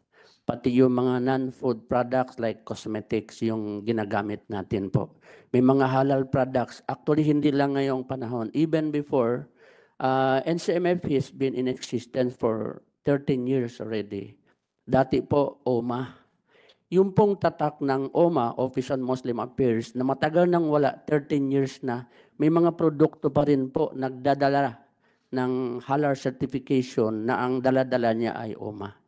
pati yung mga non-food products like cosmetics yung ginagamit natin po. May mga halal products. Actually, hindi lang ngayong panahon. Even before, uh, NCMF has been in existence for 13 years already. Dati po, OMA. Yung pong tatak ng OMA, Office on Muslim Affairs, na matagal nang wala, 13 years na, may mga produkto pa rin po nagdadala ng halal certification na ang daladala niya ay OMA.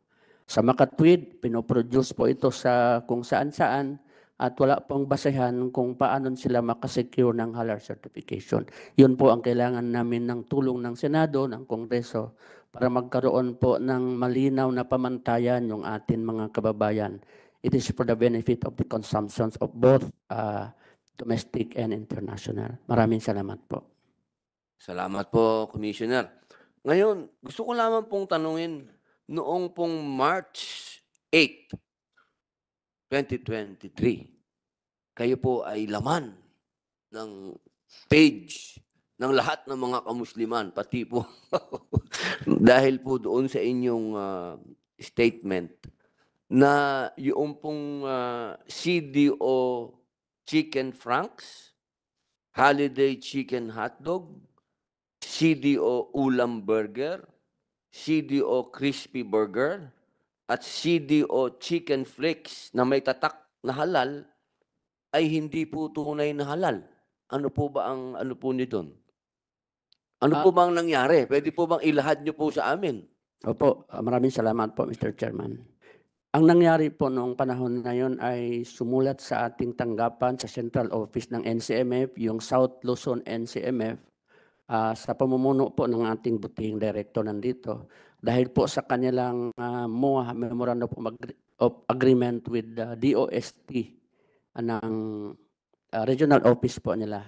Sa Makatwid, pinoproduce po ito sa kung saan-saan at wala pong basehan kung paano sila makasecure ng Halal Certification. Yun po ang kailangan namin ng tulong ng Senado, ng Kongreso para magkaroon po ng malinaw na pamantayan yung atin mga kababayan. It is for the benefit of the consumptions of both uh, domestic and international. Maraming salamat po. Salamat po, Commissioner. Ngayon, gusto ko lamang pong tanungin noong pong March 8, 2023, kayo po ay laman ng page ng lahat ng mga kamusliman, pati po dahil po doon sa inyong uh, statement na yung pong uh, ah, CDO Chicken Franks, Holiday Chicken Hotdog, CDO Ulam Burger, CDO Crispy Burger at CDO Chicken Flakes na may tatak na halal ay hindi po tunay na halal. Ano po ba ang ano po nito? Ano ah, po bang nangyari? Pwede po bang ilahad niyo po sa amin? Opo, ah, maraming salamat po Mr. Chairman. Ang nangyari po noong panahon na yon ay sumulat sa ating tanggapan sa Central Office ng NCMF, yung South Luzon NCMF, uh, sa pamumuno po ng ating buting director nandito dahil po sa kanilang uh, MOA, Memorandum of Agreement with the uh, DOST uh, ng uh, regional office po nila.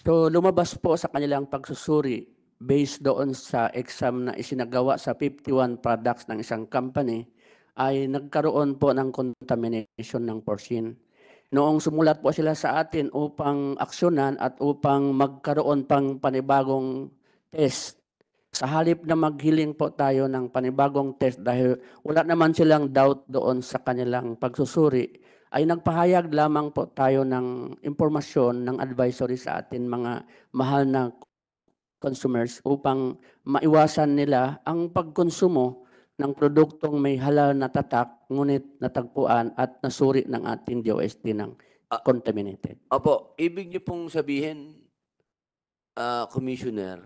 So lumabas po sa kanilang pagsusuri based doon sa exam na isinagawa sa 51 products ng isang company ay nagkaroon po ng contamination ng porcine noong sumulat po sila sa atin upang aksyonan at upang magkaroon pang panibagong test. Sa halip na maghiling po tayo ng panibagong test dahil wala naman silang doubt doon sa kanilang pagsusuri, ay nagpahayag lamang po tayo ng impormasyon, ng advisory sa atin mga mahal na consumers upang maiwasan nila ang pagkonsumo ng produktong may halal na tatak ngunit natagpuan at nasuri ng ating DOST ng ah. contaminated. Opo, ibig niyo pong sabihin, ah, Commissioner,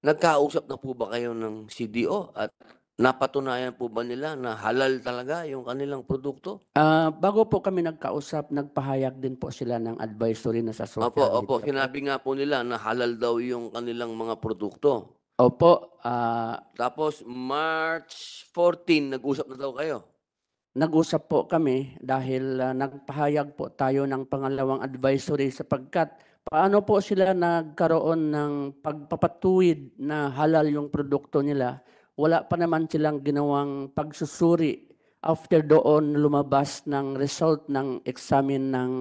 nagkausap na po ba kayo ng CDO at napatunayan po ba nila na halal talaga yung kanilang produkto? Ah, bago po kami nagkausap, nagpahayag din po sila ng advisory na sa social Opo, opo, sinabi nga po nila na halal daw yung kanilang mga produkto. Opo, ah, Tapos March 14, nag-usap na daw kayo. nag-usap po kami dahil ah, nagpahayag po tayo ng pangalawang advisory sapagkat paano po sila nagkaroon ng pagpapatuwid na halal yung produkto nila. Wala pa naman silang ginawang pagsusuri after doon lumabas ng result ng examen ng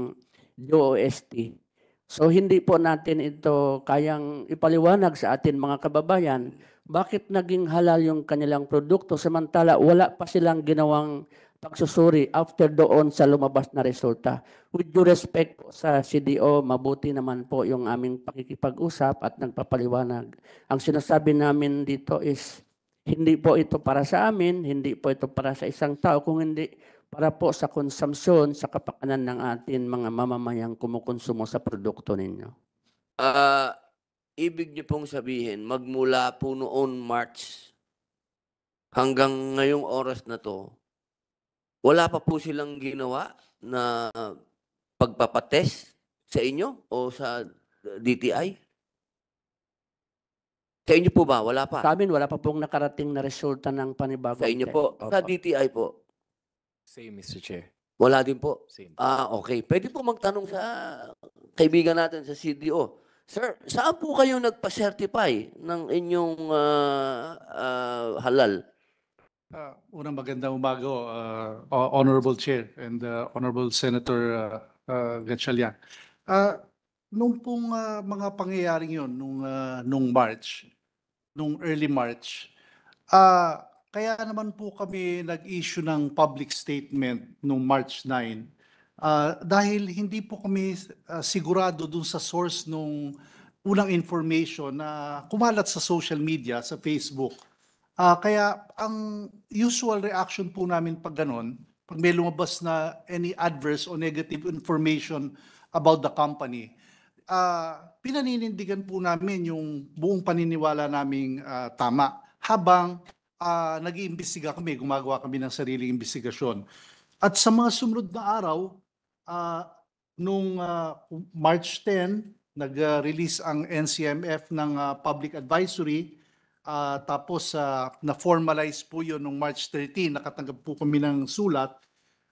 DOST. So hindi po natin ito kayang ipaliwanag sa atin mga kababayan bakit naging halal yung kanilang produkto samantala wala pa silang ginawang pagsusuri after doon sa lumabas na resulta. With due respect po sa CDO, mabuti naman po yung aming pakikipag-usap at nagpapaliwanag. Ang sinasabi namin dito is hindi po ito para sa amin, hindi po ito para sa isang tao, kung hindi para po sa konsumpsyon sa kapakanan ng atin mga mamamayang kumukonsumo sa produkto ninyo? Uh, ibig niyo pong sabihin, magmula po noon March hanggang ngayong oras na to, wala pa po silang ginawa na pagpapatest sa inyo o sa DTI? Sa inyo po ba? Wala pa? Sa amin, wala pa pong nakarating na resulta ng panibagong Sa inyo po? Opo. Sa DTI po? Same, Mr. Chair. Wala din po. Same. Ah, okay. Pwede po magtanong sa kaibigan natin sa CDO. Sir, saan po kayo nagpa-certify ng inyong ah, ah, halal? Uh, unang magandang umaga, uh, Honorable Chair and uh, Honorable Senator uh, uh, Gatchalian. Uh, nung pong uh, mga pangyayaring yon nung, uh, nung March, nung early March, ah kaya naman po kami nag-issue ng public statement noong March 9 uh, ah, dahil hindi po kami uh, sigurado dun sa source nung unang information na kumalat sa social media, sa Facebook. Uh, kaya ang usual reaction po namin pag ganun, pag may lumabas na any adverse o negative information about the company, uh, pinaninindigan po namin yung buong paniniwala naming uh, tama habang uh, nag-iimbestiga kami, gumagawa kami ng sariling imbestigasyon. At sa mga sumunod na araw, uh, nung uh, March 10, nag-release ang NCMF ng uh, public advisory uh, tapos uh, na-formalize po yun nung March 13, nakatanggap po kami ng sulat.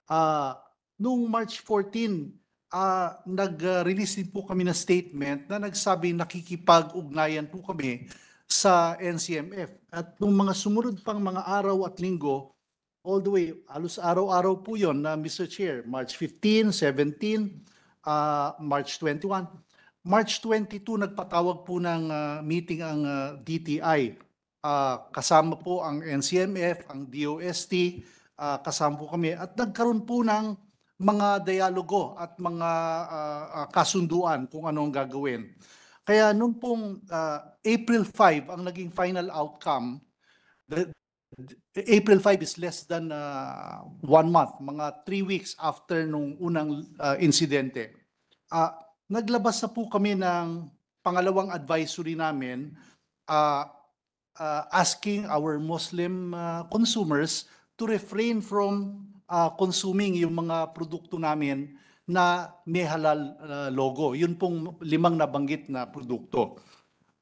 Uh, nung March 14, uh, nag-release din po kami ng statement na nagsabing nakikipag-ugnayan po kami sa NCMF. At nung mga sumunod pang mga araw at linggo, all the way, halos araw-araw po yon na Mr. Chair, March 15, 17, uh, March 21. March 22, nagpatawag po ng uh, meeting ang uh, ah, DTI. Uh, ah, kasama po ang NCMF, ang DOST, uh, kasama po kami. At nagkaroon po ng mga dialogo at mga uh, kasunduan kung ano ang gagawin. Kaya nung pong uh, April 5 ang naging final outcome, the, the April 5 is less than uh, one month, mga three weeks after nung unang uh, insidente. Uh, naglabas sa po kami ng pangalawang advisory namin uh, uh, asking our Muslim uh, consumers to refrain from uh, consuming yung mga produkto namin na may halal uh, logo. Yun pong limang nabanggit na produkto.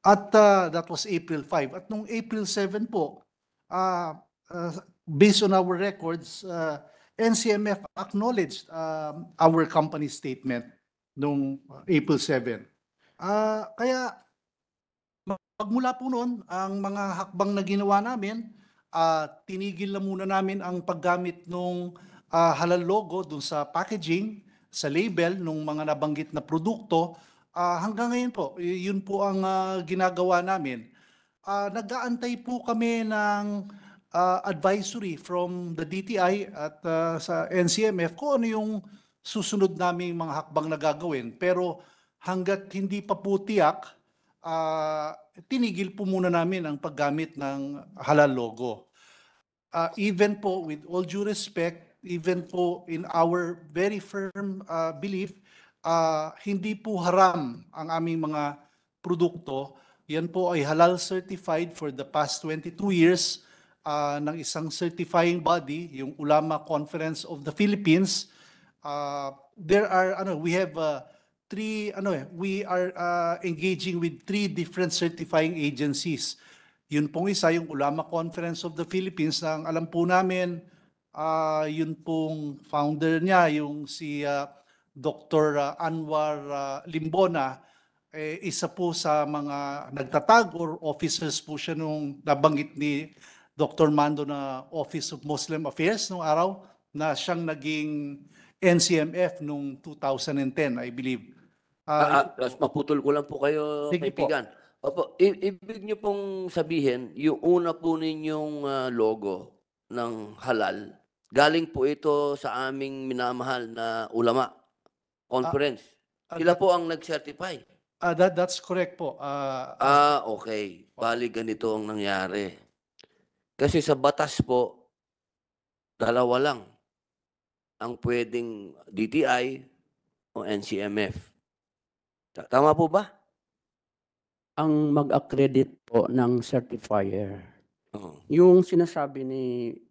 At uh, that was April 5. At nung April 7 po, uh, uh, based on our records, uh, NCMF acknowledged uh, our company statement nung April 7. Uh, kaya magmula po noon, ang mga hakbang na ginawa namin, uh, tinigil na muna namin ang paggamit nung uh, halal logo dun sa packaging sa label ng mga nabanggit na produkto, uh, hanggang ngayon po, yun po ang uh, ginagawa namin. Uh, nag-aantay po kami ng uh, advisory from the DTI at uh, sa NCMF kung ano yung susunod naming mga hakbang na gagawin. Pero hanggat hindi pa po tiyak, uh, tinigil po muna namin ang paggamit ng halal logo. Uh, even po, with all due respect, even po in our very firm uh, belief, uh, hindi po haram ang aming mga produkto. Yan po ay halal certified for the past 22 years uh, ng isang certifying body, yung Ulama Conference of the Philippines. Uh, there are ano, we have uh, three ano eh, we are uh, engaging with three different certifying agencies. Yun pong isa yung Ulama Conference of the Philippines na ang alam po namin uh, yun pong founder niya, yung si uh, ah, Dr. Ah, Anwar uh, Limbona, eh, isa po sa mga nagtatag or officers po siya nung nabanggit ni Dr. Mando na Office of Muslim Affairs nung araw na siyang naging NCMF nung 2010, I believe. Uh, ah, ah, maputol ko lang po kayo, sige Po. Opo, ibig niyo pong sabihin, yung una po ninyong uh, logo ng halal Galing po ito sa aming minamahal na ulama conference. Ah, ah, Sila po ang nag-certify. Ah, that, that's correct po. Ah, ah, ah, okay. Bali ganito ang nangyari. Kasi sa batas po, dalawa lang ang pwedeng DTI o NCMF. Tama po ba? Ang mag-accredit po ng certifier. Oo. Yung sinasabi ni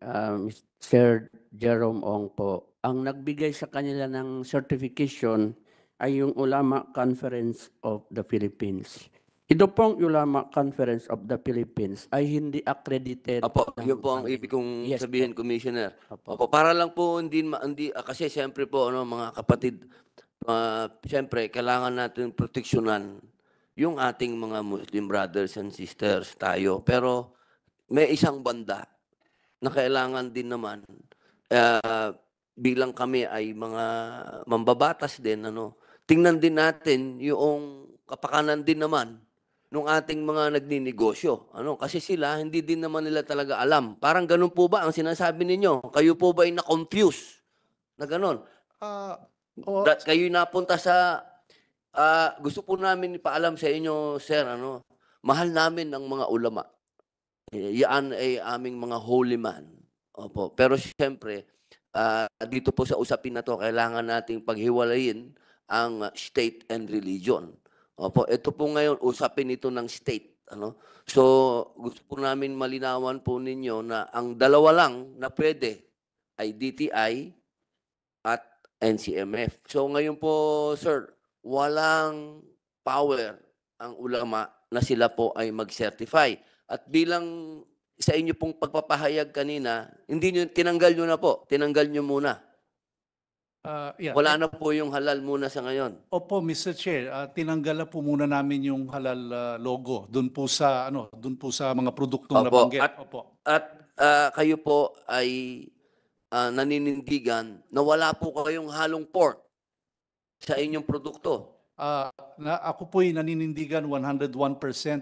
ah, Mr. Sir Jerome Ong po. Ang nagbigay sa kanila ng certification ay yung Ulama Conference of the Philippines. Ito pong Ulama Conference of the Philippines ay hindi accredited. Apo, yun po ang ibig kong yes, sabihin, po. Commissioner. Apo. Apo, para lang po hindi, hindi ah, kasi siyempre po ano, mga kapatid, uh, siyempre kailangan natin proteksyonan yung ating mga Muslim brothers and sisters tayo. Pero may isang banda na kailangan din naman uh, bilang kami ay mga mambabatas din ano tingnan din natin yung kapakanan din naman ng ating mga nagninegosyo ano kasi sila hindi din naman nila talaga alam parang ganun po ba ang sinasabi ninyo kayo po ba ay na-confuse na ganun uh, ah, oh, That kayo napunta sa uh, gusto po namin ipaalam sa inyo sir ano mahal namin ang mga ulama yan ay aming mga holy man. Opo. Pero siyempre, uh, ah, dito po sa usapin na to, kailangan nating paghiwalayin ang state and religion. Opo, ito po ngayon, usapin ito ng state. Ano? So, gusto po namin malinawan po ninyo na ang dalawa lang na pwede ay DTI at NCMF. So, ngayon po, sir, walang power ang ulama na sila po ay mag-certify. At bilang sa inyo pong pagpapahayag kanina, hindi nyo, tinanggal nyo na po. Tinanggal nyo muna. Uh, yeah. Wala na po yung halal muna sa ngayon. Opo, Mr. Chair, uh, tinanggal na po muna namin yung halal uh, logo doon po sa ano, doon po sa mga produktong Opo. nabanggit. At, Opo. At uh, kayo po ay uh, naninindigan na wala po kayong halong pork sa inyong produkto. Uh, na, ako po ay naninindigan 101%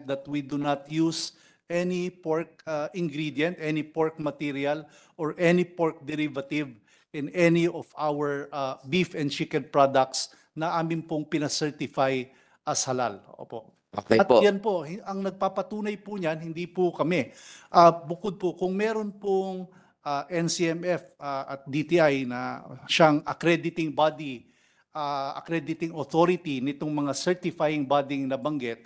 that we do not use any pork uh, ingredient, any pork material, or any pork derivative in any of our uh, beef and chicken products na amin pong pinacertify as halal. Opo. Okay At po. yan po, ang nagpapatunay po niyan, hindi po kami. Uh, bukod po, kung meron pong uh, ah, NCMF uh, ah, at DTI na siyang accrediting body, uh, accrediting authority nitong mga certifying body na banggit,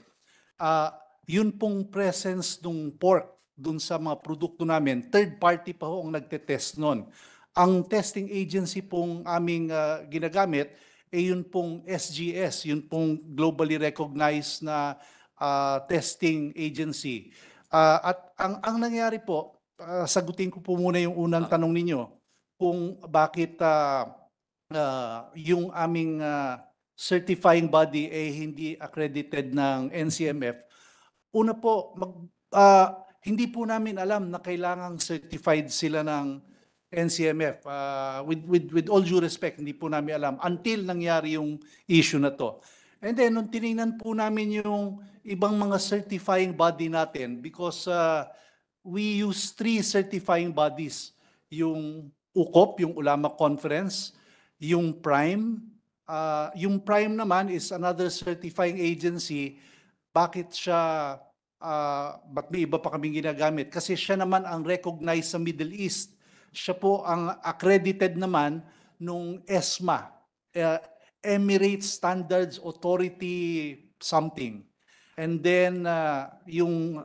uh, yun pong presence ng pork dun sa mga produkto namin, third party pa ho ang nagte-test nun. Ang testing agency pong aming uh, ginagamit ay eh yun pong SGS, yun pong globally recognized na uh, testing agency. Uh, at ang, ang nangyari po, uh, sagutin ko po muna yung unang tanong ninyo kung bakit uh, uh, yung aming uh, certifying body ay eh hindi accredited ng NCMF Una po, mag, uh, hindi po namin alam na kailangang certified sila ng NCMF. Uh, ah, with, with, with all due respect, hindi po namin alam until nangyari yung issue na to. And then, nung tinignan po namin yung ibang mga certifying body natin because uh, we use three certifying bodies. Yung UKOP, yung Ulama Conference, yung PRIME. Uh, yung PRIME naman is another certifying agency bakit siya, uh, ba't may iba pa kaming ginagamit? Kasi siya naman ang recognized sa Middle East. Siya po ang accredited naman nung ESMA, uh, Emirates Standards Authority something. And then uh, yung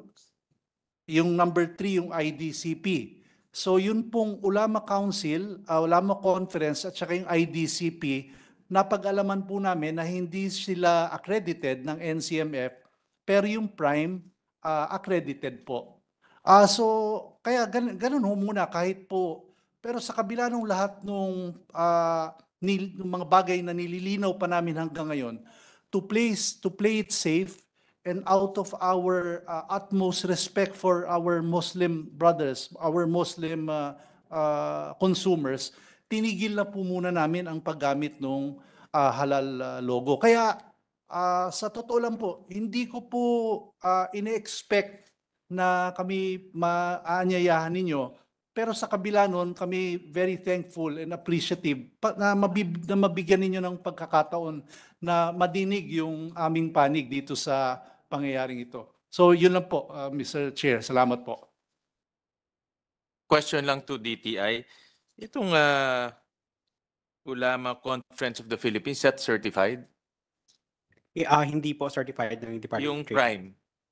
yung number three, yung IDCP. So yun pong Ulama Council, uh, Ulama Conference at saka yung IDCP, napag-alaman po namin na hindi sila accredited ng NCMF pero yung prime uh, accredited po. Uh, so kaya gan ganun ho muna kahit po pero sa kabila ng lahat ng uh, ng mga bagay na nililinaw pa namin hanggang ngayon to place to play it safe and out of our uh, utmost respect for our Muslim brothers, our Muslim uh, uh, consumers, tinigil na po muna namin ang paggamit ng uh, halal uh, logo. Kaya uh, sa totoo lang po, hindi ko po uh, ine-expect na kami maaanyayahan ninyo. Pero sa kabila nun, kami very thankful and appreciative na, mabib, na mabigyan ninyo ng pagkakataon na madinig yung aming panig dito sa pangyayaring ito. So yun lang po, uh, ah, Mr. Chair. Salamat po. Question lang to DTI. Itong uh, Ulama Conference of the Philippines, that certified? Ah, hindi po certified ng Department Yung of Trade. prime,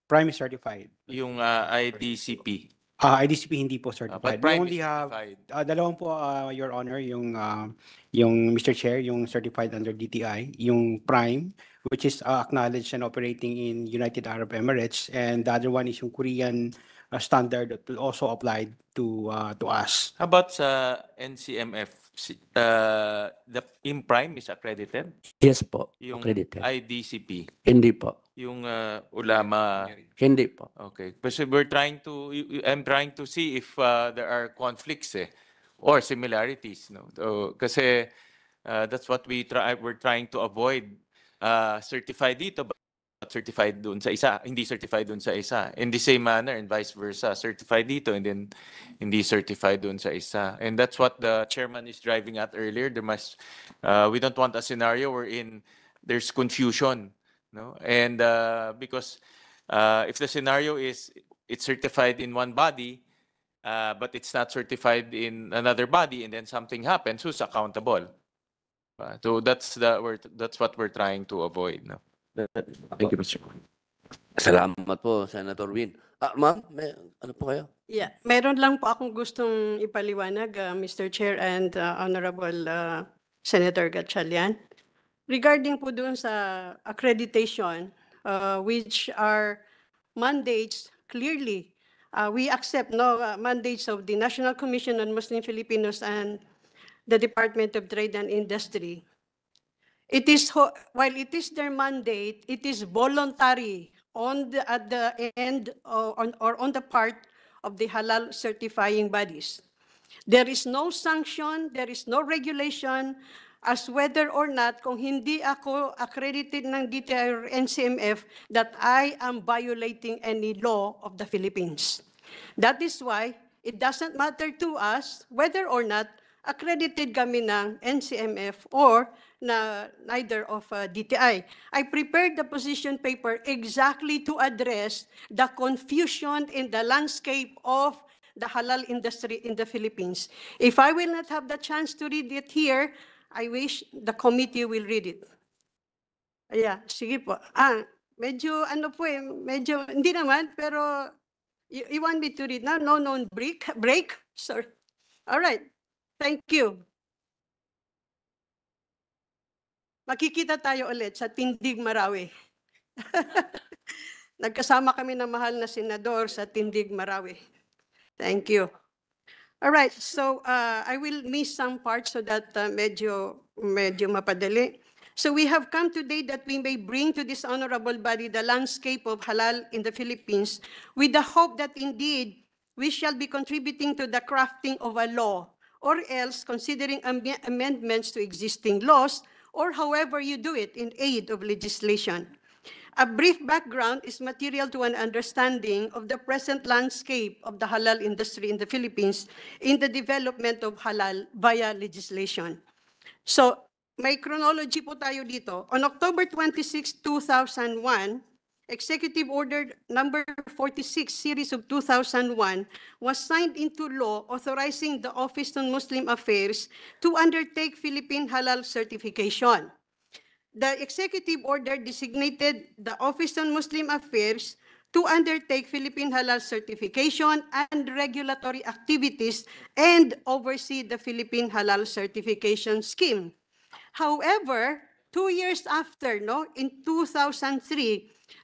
Prime is certified. yung ah, IDCP. Ah, IDCP hindi po Ah, certified. but We only is have certified. Ah, dalawang po ah, your honor yung ah, yung Mr. Chair yung certified under DTI, yung Prime which is ah, acknowledged and operating in United Arab Emirates and the other one is yung Korean ah, standard that also applied to ah, to us. How about sa NCMF? si- uh, the in-prime is accredited? Yes po, Yung accredited. IDCP, Hindi po. yung uh, ulama. Hindi po. Okay, kasi we're trying to, I'm trying to see if uh, there are conflicts eh, or similarities, no? So, kasi uh, that's what we try, we're trying to avoid. Uh, certified dito, certified doon sa isa, hindi certified doon sa isa. In the same manner and vice versa, certified dito and then hindi certified doon sa isa. And that's what the chairman is driving at earlier. There must uh, we don't want a scenario wherein there's confusion, no? And uh, because uh, if the scenario is it's certified in one body, uh, but it's not certified in another body, and then something happens, who's accountable? Uh, so that's the we're, that's what we're trying to avoid. No? Thank you, Mr. Salamat po, Senator Win. Ah, ma'am, may, ano po kayo? Yeah, meron lang po akong gustong ipaliwanag, uh, ah, Mr. Chair and uh, Honorable uh, Senator Gatchalian. Regarding po doon sa accreditation, uh, which are mandates clearly uh, we accept no uh, mandates of the National Commission on Muslim Filipinos and the Department of Trade and Industry It is while it is their mandate, it is voluntary on the, at the end or uh, on, or on the part of the halal certifying bodies. There is no sanction, there is no regulation as whether or not kung hindi ako accredited ng DTI or NCMF that I am violating any law of the Philippines. That is why it doesn't matter to us whether or not accredited kami ng NCMF or na neither of uh, DTI. I prepared the position paper exactly to address the confusion in the landscape of the halal industry in the Philippines. If I will not have the chance to read it here, I wish the committee will read it. Yeah, sige po. Ah, medyo ano po eh, medyo, hindi naman, pero you, you want me to read now? No, no, break, break? Sorry. All right. Thank you. Makikita tayo ulit sa Tindig Marawi. Nagkasama kami ng mahal na senador sa Tindig Marawi. Thank you. All right, so uh, I will miss some parts so that uh, medyo, medyo mapadali. So we have come today that we may bring to this honorable body the landscape of halal in the Philippines with the hope that indeed we shall be contributing to the crafting of a law or else considering amendments to existing laws or however you do it in aid of legislation. A brief background is material to an understanding of the present landscape of the halal industry in the Philippines in the development of halal via legislation. So, may chronology po tayo dito. On October 26, 2001, Executive Order Number 46, Series of 2001, was signed into law authorizing the Office on Muslim Affairs to undertake Philippine Halal certification. The executive order designated the Office on Muslim Affairs to undertake Philippine Halal certification and regulatory activities and oversee the Philippine Halal certification scheme. However, Two years after, no, in 2003,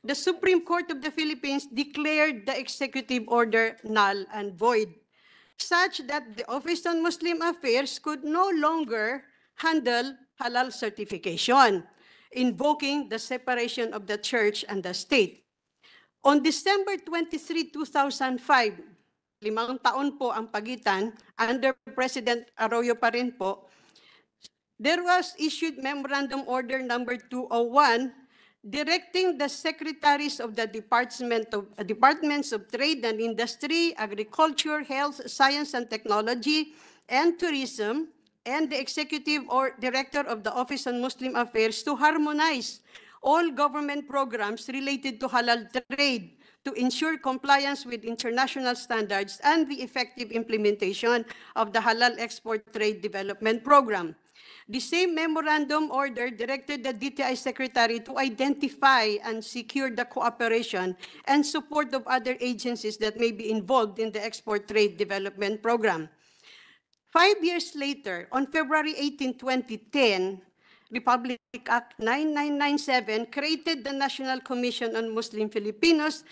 the Supreme Court of the Philippines declared the executive order null and void, such that the Office on Muslim Affairs could no longer handle halal certification, invoking the separation of the church and the state. On December 23, 2005, limang taon po ang pagitan, under President Arroyo pa rin po, there was issued Memorandum Order Number 201 directing the secretaries of the Department of, uh, Departments of Trade and Industry, Agriculture, Health, Science and Technology, and Tourism, and the Executive or Director of the Office on Muslim Affairs to harmonize all government programs related to halal trade to ensure compliance with international standards and the effective implementation of the Halal Export Trade Development Program. The same memorandum order directed the DTI Secretary to identify and secure the cooperation and support of other agencies that may be involved in the Export Trade Development Program. Five years later, on February 18, 2010, Republic Act 9997 created the National Commission on Muslim Filipinos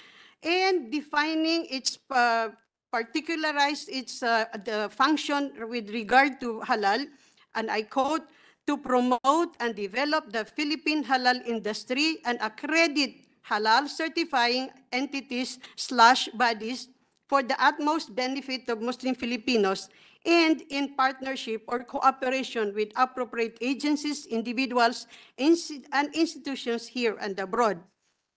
and defining its uh, particularized its uh, the function with regard to halal and I quote, to promote and develop the Philippine halal industry and accredit halal certifying entities slash bodies for the utmost benefit of Muslim Filipinos and in partnership or cooperation with appropriate agencies, individuals, and institutions here and abroad.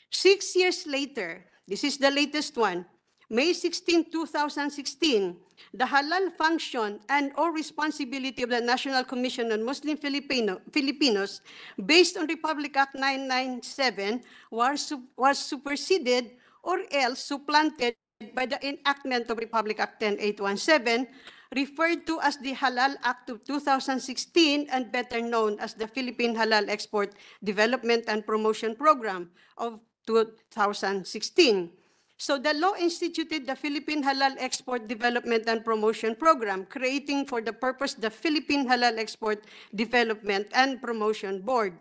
Six years later, this is the latest one, May 16, 2016, the halal function and or responsibility of the National Commission on Muslim Filipino, Filipinos based on Republic Act 997 was, was superseded or else supplanted by the enactment of Republic Act 10817 referred to as the Halal Act of 2016 and better known as the Philippine Halal Export Development and Promotion Program of 2016. So the law instituted the Philippine Halal Export Development and Promotion Program, creating for the purpose the Philippine Halal Export Development and Promotion Board.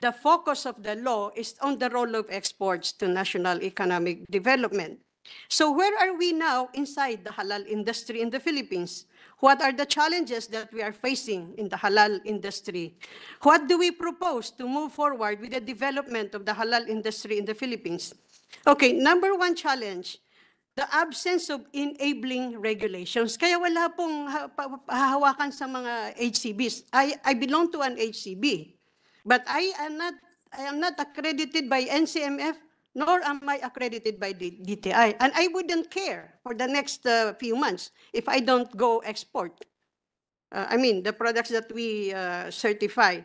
The focus of the law is on the role of exports to national economic development. So where are we now inside the halal industry in the Philippines? What are the challenges that we are facing in the halal industry? What do we propose to move forward with the development of the halal industry in the Philippines? Okay, number one challenge, the absence of enabling regulations. Kaya wala pong hahawakan sa mga HCBs. I, I belong to an HCB, but I am not, I am not accredited by NCMF, nor am I accredited by the DTI. And I wouldn't care for the next uh, few months if I don't go export. Uh, I mean, the products that we uh, certify.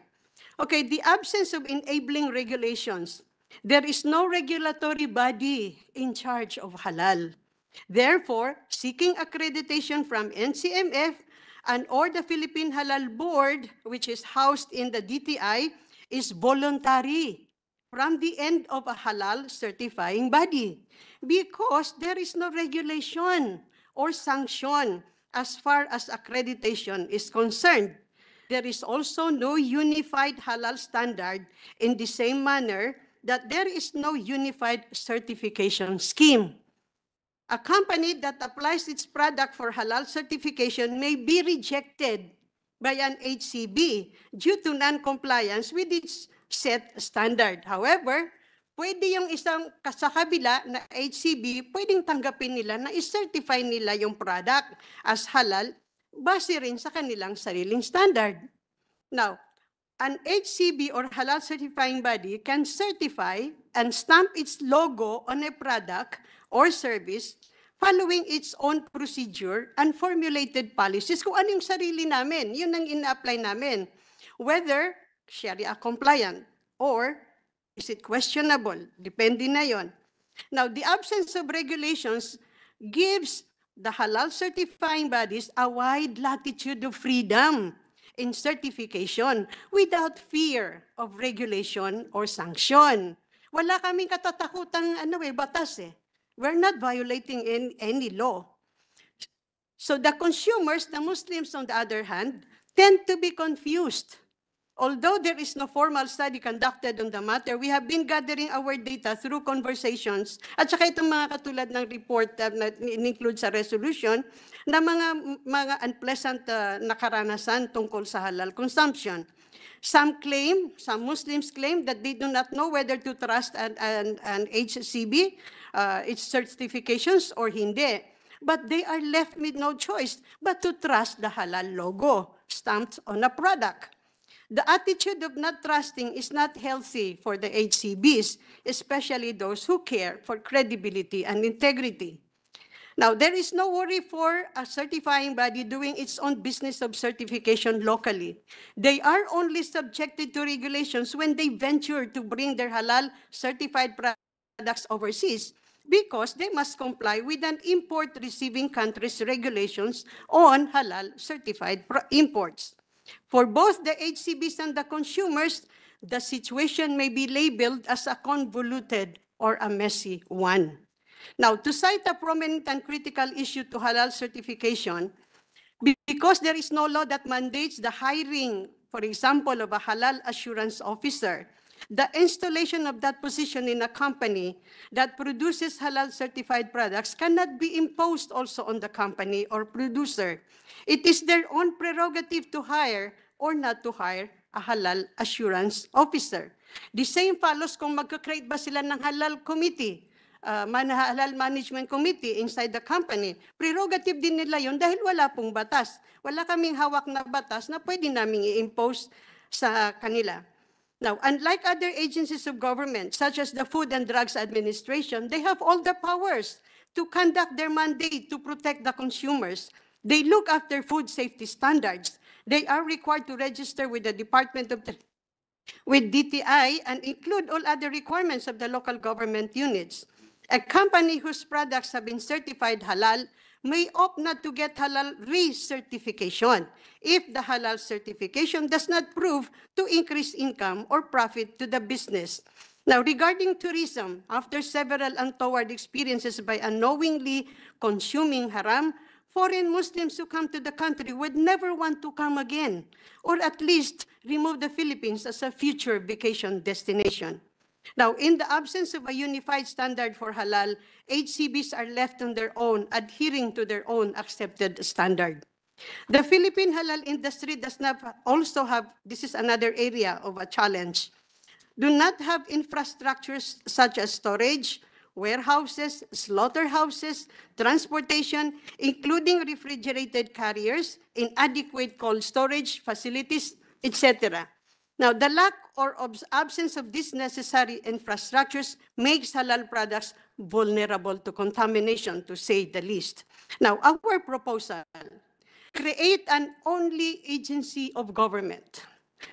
Okay, the absence of enabling regulations. There is no regulatory body in charge of halal. Therefore, seeking accreditation from NCMF and or the Philippine Halal Board, which is housed in the DTI, is voluntary from the end of a halal certifying body because there is no regulation or sanction as far as accreditation is concerned. There is also no unified halal standard in the same manner that there is no unified certification scheme. A company that applies its product for halal certification may be rejected by an HCB due to non-compliance with its set standard. However, pwede yung isang kasakabila na HCB, pwedeng tanggapin nila na i-certify nila yung product as halal base rin sa kanilang sariling standard. Now, an HCB or halal certifying body can certify and stamp its logo on a product or service following its own procedure and formulated policies. Kung ano yung sarili namin, yun ang ina-apply namin. Whether Sharia compliant or is it questionable? Depende na yon. Now, the absence of regulations gives the halal certifying bodies a wide latitude of freedom in certification without fear of regulation or sanction. Wala kaming katatakutan ano eh, batas eh. We're not violating in, any law. So the consumers, the Muslims on the other hand, tend to be confused Although there is no formal study conducted on the matter, we have been gathering our data through conversations at saka itong mga katulad ng report uh, na include sa resolution na mga, mga unpleasant uh, nakaranasan tungkol sa halal consumption. Some claim, some Muslims claim that they do not know whether to trust an, an, an HCB, uh, its certifications or hindi. But they are left with no choice but to trust the halal logo stamped on a product. The attitude of not trusting is not healthy for the HCBs, especially those who care for credibility and integrity. Now, there is no worry for a certifying body doing its own business of certification locally. They are only subjected to regulations when they venture to bring their halal certified products overseas because they must comply with an import receiving country's regulations on halal certified imports. For both the HCBs and the consumers, the situation may be labeled as a convoluted or a messy one. Now, to cite a prominent and critical issue to halal certification, because there is no law that mandates the hiring, for example, of a halal assurance officer, the installation of that position in a company that produces halal certified products cannot be imposed also on the company or producer. It is their own prerogative to hire or not to hire a halal assurance officer. The same follows kung magka-create ba sila ng halal committee uh, man halal management committee inside the company. Prerogative din nila yon dahil wala pong batas. Wala kaming hawak na batas na pwede naming i-impose sa kanila. Now, unlike other agencies of government, such as the Food and Drugs Administration, they have all the powers to conduct their mandate to protect the consumers. They look after food safety standards. They are required to register with the Department of the, with DTI and include all other requirements of the local government units. A company whose products have been certified halal may opt not to get halal recertification if the halal certification does not prove to increase income or profit to the business. Now, regarding tourism, after several untoward experiences by unknowingly consuming haram, foreign Muslims who come to the country would never want to come again, or at least remove the Philippines as a future vacation destination. Now, in the absence of a unified standard for halal, HCBs are left on their own, adhering to their own accepted standard. The Philippine halal industry does not also have, this is another area of a challenge, do not have infrastructures such as storage, warehouses, slaughterhouses, transportation, including refrigerated carriers, inadequate cold storage facilities, etc. Now, the lack or absence of these necessary infrastructures makes halal products vulnerable to contamination, to say the least. Now, our proposal, create an only agency of government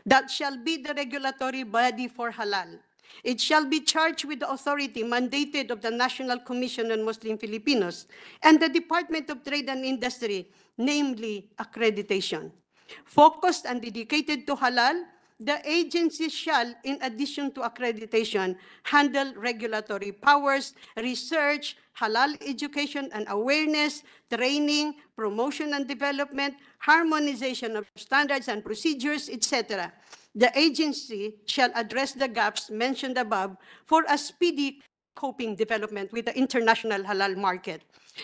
that shall be the regulatory body for halal. It shall be charged with the authority mandated of the National Commission on Muslim Filipinos and the Department of Trade and Industry, namely accreditation. Focused and dedicated to halal, the agency shall, in addition to accreditation, handle regulatory powers, research, halal education and awareness, training, promotion and development, harmonization of standards and procedures, etc. The agency shall address the gaps mentioned above for a speedy coping development with the international halal market.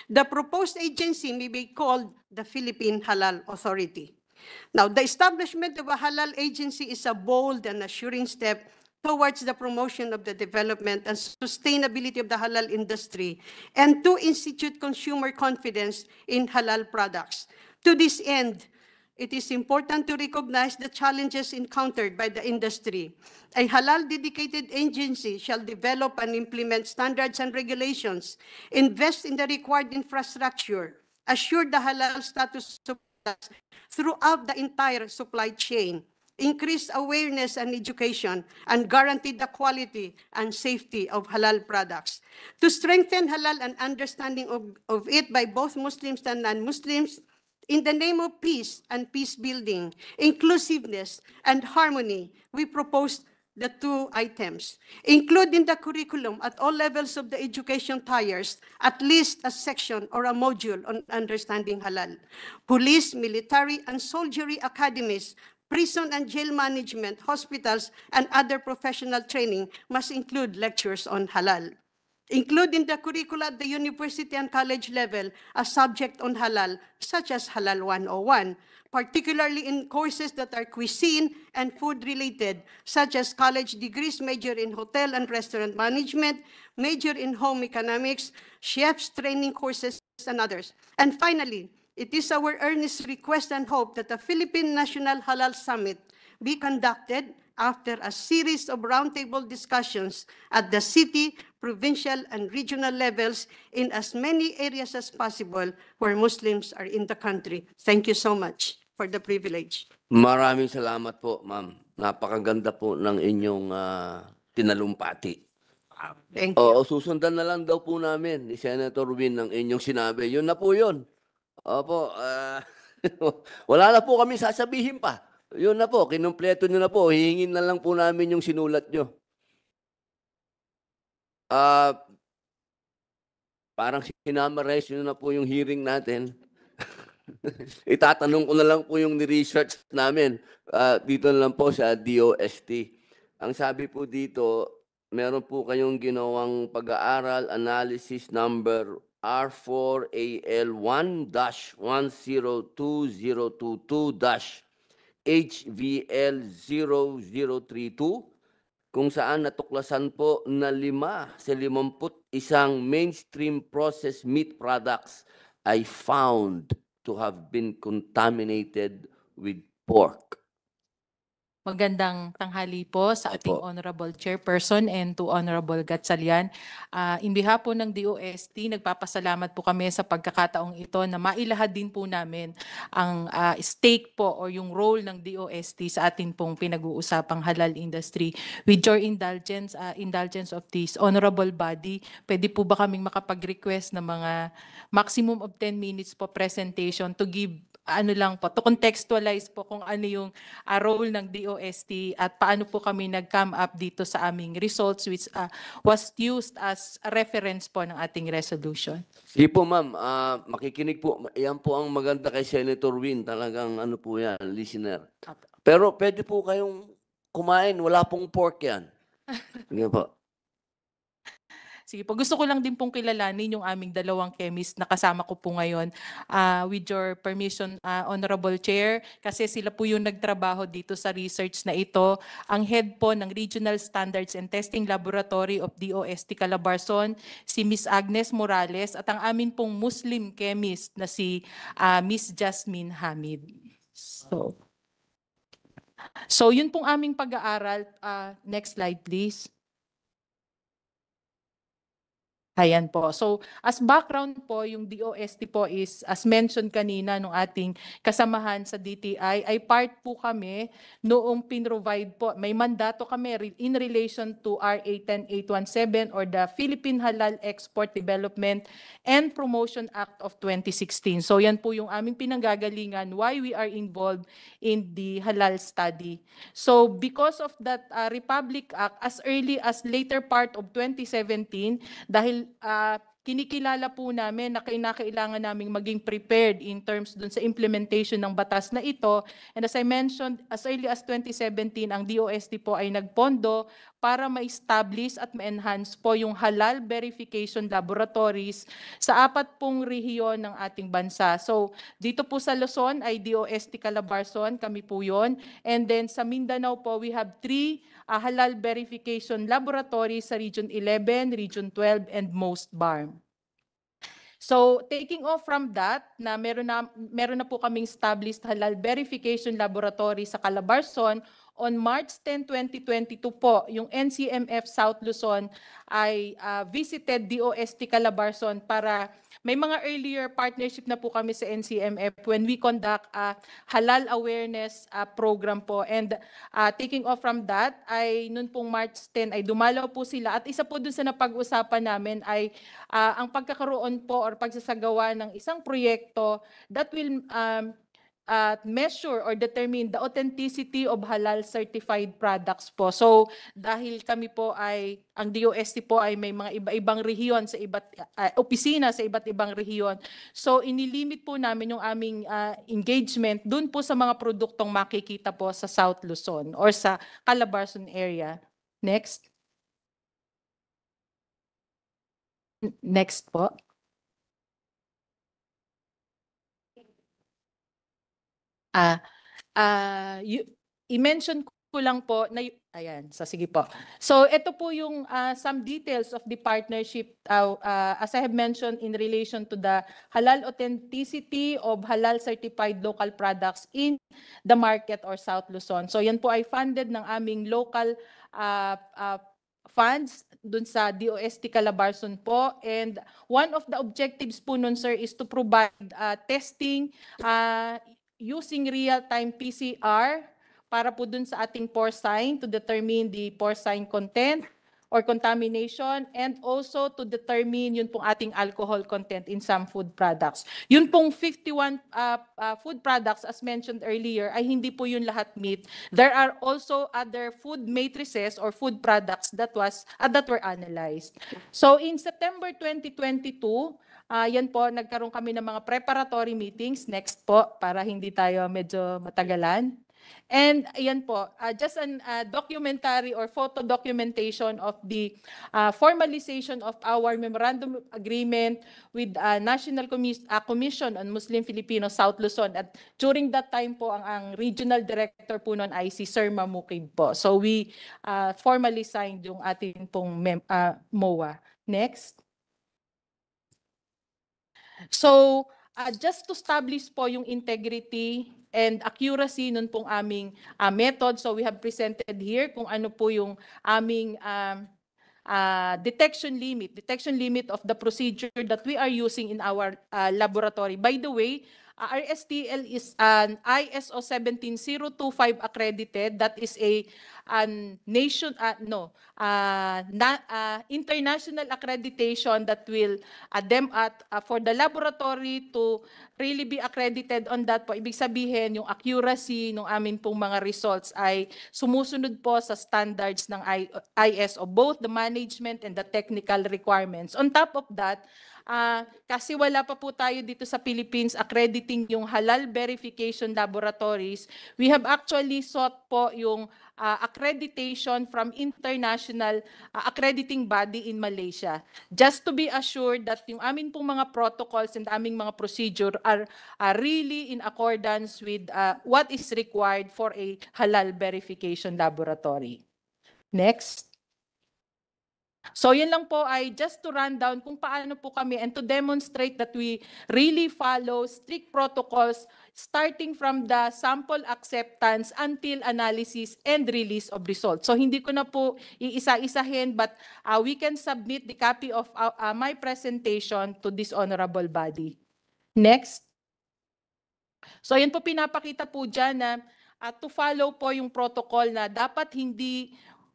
The proposed agency may be called the Philippine Halal Authority. Now, the establishment of a halal agency is a bold and assuring step towards the promotion of the development and sustainability of the halal industry and to institute consumer confidence in halal products. To this end, it is important to recognize the challenges encountered by the industry. A halal-dedicated agency shall develop and implement standards and regulations, invest in the required infrastructure, assure the halal status of throughout the entire supply chain, increased awareness and education, and guaranteed the quality and safety of halal products. To strengthen halal and understanding of, of it by both Muslims and non-Muslims, in the name of peace and peace building, inclusiveness, and harmony, we propose the two items. Include in the curriculum at all levels of the education tiers at least a section or a module on understanding halal. Police, military, and soldiery academies, prison and jail management, hospitals, and other professional training must include lectures on halal. Including the curricula at the university and college level a subject on halal, such as Halal 101, particularly in courses that are cuisine and food related, such as college degrees major in hotel and restaurant management, major in home economics, chefs training courses, and others. And finally, it is our earnest request and hope that the Philippine National Halal Summit be conducted after a series of roundtable discussions at the city, provincial, and regional levels in as many areas as possible where Muslims are in the country. Thank you so much for the privilege. Maraming salamat po, ma'am. Napakaganda po ng inyong uh, tinalumpati. Thank you. Oo, susundan na lang daw po namin ni Senator Win ng inyong sinabi. Yun na po yun. Opo, uh, wala na po kami sasabihin pa. Yun na po, kinumpleto nyo na po. Hihingin na lang po namin yung sinulat nyo. Uh, parang sinamarize nyo na po yung hearing natin. Itatanong ko na lang po yung ni-research namin. Uh, dito na lang po sa DOST. Ang sabi po dito, meron po kayong ginawang pag-aaral analysis number R4AL1-102022- HVL 0032 kung saan natuklasan po na lima sa limamput isang mainstream processed meat products ay found to have been contaminated with pork. Magandang tanghali po sa ating Opo. Honorable Chairperson and to Honorable Gatsalian. Uh, ah, in behalf po ng DOST, nagpapasalamat po kami sa pagkakataong ito na mailahad din po namin ang uh, stake po or yung role ng DOST sa atin pong pinag-uusapang halal industry. With your indulgence, uh, indulgence of this honorable body, pwede po ba kaming makapag-request ng mga maximum of 10 minutes po presentation to give ano lang po, to contextualize po kung ano yung uh, role ng DOST at paano po kami nag-come up dito sa aming results which uh, was used as reference po ng ating resolution. Sige po ma'am, uh, makikinig po. Yan po ang maganda kay Senator Win, talagang ano po yan, listener. Pero pwede po kayong kumain, wala pong pork yan. Sige po. Sige po, gusto ko lang din pong kilalanin yung aming dalawang chemist na kasama ko po ngayon uh, with your permission, uh, Honorable Chair, kasi sila po yung nagtrabaho dito sa research na ito. Ang head po ng Regional Standards and Testing Laboratory of DOST Calabarzon, si Miss Agnes Morales at ang amin pong Muslim chemist na si uh, Miss Jasmine Hamid. So, so yun pong aming pag-aaral. Uh, next slide please. Ayan po. So, as background po, yung DOST po is, as mentioned kanina nung ating kasamahan sa DTI, ay part po kami noong pinrovide po, may mandato kami in relation to RA 10817 or the Philippine Halal Export Development and Promotion Act of 2016. So, yan po yung aming pinanggagalingan, why we are involved in the halal study. So, because of that uh, Republic Act, as early as later part of 2017, dahil uh, kinikilala po namin na kinakailangan naming maging prepared in terms dun sa implementation ng batas na ito. And as I mentioned, as early as 2017, ang DOST po ay nagpondo para ma-establish at ma-enhance po yung halal verification laboratories sa apat pong rehiyon ng ating bansa. So, dito po sa Luzon ay DOST Calabarzon, kami po yon. And then sa Mindanao po, we have three uh, halal verification laboratories sa Region 11, Region 12, and most BARM. So, taking off from that, na meron na, meron na po kaming established halal verification laboratory sa Calabarzon, on March 10, 2022 po, yung NCMF South Luzon ay uh, visited DOST Calabarzon para may mga earlier partnership na po kami sa NCMF when we conduct a halal awareness uh, program po. And uh, taking off from that, ay noon pong March 10 ay dumalaw po sila. At isa po dun sa napag-usapan namin ay uh, ang pagkakaroon po or pagsasagawa ng isang proyekto that will um, at measure or determine the authenticity of halal certified products po. So dahil kami po ay ang DOST po ay may mga iba-ibang rehiyon sa iba't uh, opisina sa iba't ibang rehiyon. So inilimit po namin yung aming uh, engagement doon po sa mga produktong makikita po sa South Luzon or sa Calabarzon area. Next. Next po. Ah, ah, you, i-mention ko lang po na ayan, so sige po. So ito po yung ah, some details of the partnership ah, ah, as I have mentioned in relation to the halal authenticity of halal certified local products in the market or South Luzon. So yan po ay funded ng aming local uh, ah, funds dun sa DOST Calabarzon po and one of the objectives po nun sir is to provide uh, testing uh, using real-time PCR para po dun sa ating porcine to determine the porcine content or contamination and also to determine yun pong ating alcohol content in some food products. Yun pong 51 uh, uh, food products as mentioned earlier ay hindi po yun lahat meat. There are also other food matrices or food products that was uh, that were analyzed. So in September 2022, uh, yan po nagkaroon kami ng mga preparatory meetings next po para hindi tayo medyo matagalan. And ayan po, uh, just an uh, documentary or photo documentation of the uh, formalization of our memorandum agreement with uh, National Commis uh, Commission on Muslim Filipino South Luzon. At during that time po, ang, ang regional director po noon ay si Sir Mamukib po. So we uh, formally signed yung ating pong mem uh, MOA. Next. So, uh, just to establish po yung integrity and accuracy nun pong aming uh, method. So we have presented here kung ano po yung aming um, uh, detection limit, detection limit of the procedure that we are using in our uh, laboratory. By the way, uh, RSTL is an ISO 17025 accredited. That is a um, nation uh, no uh, na, uh, international accreditation that will uh, them at uh, for the laboratory to really be accredited on that po ibig sabihin yung accuracy ng amin pong mga results ay sumusunod po sa standards ng ISO both the management and the technical requirements on top of that Uh, kasi wala pa po tayo dito sa Philippines accrediting yung halal verification laboratories. We have actually sought po yung uh, accreditation from international uh, accrediting body in Malaysia. Just to be assured that yung amin pong mga protocols and aming mga procedure are, are really in accordance with uh, what is required for a halal verification laboratory. Next. So yun lang po ay just to run down kung paano po kami and to demonstrate that we really follow strict protocols starting from the sample acceptance until analysis and release of results. So hindi ko na po iisa-isahin but uh, we can submit the copy of uh, uh, my presentation to this honorable body. Next. So yan po pinapakita po dyan na uh, to follow po yung protocol na dapat hindi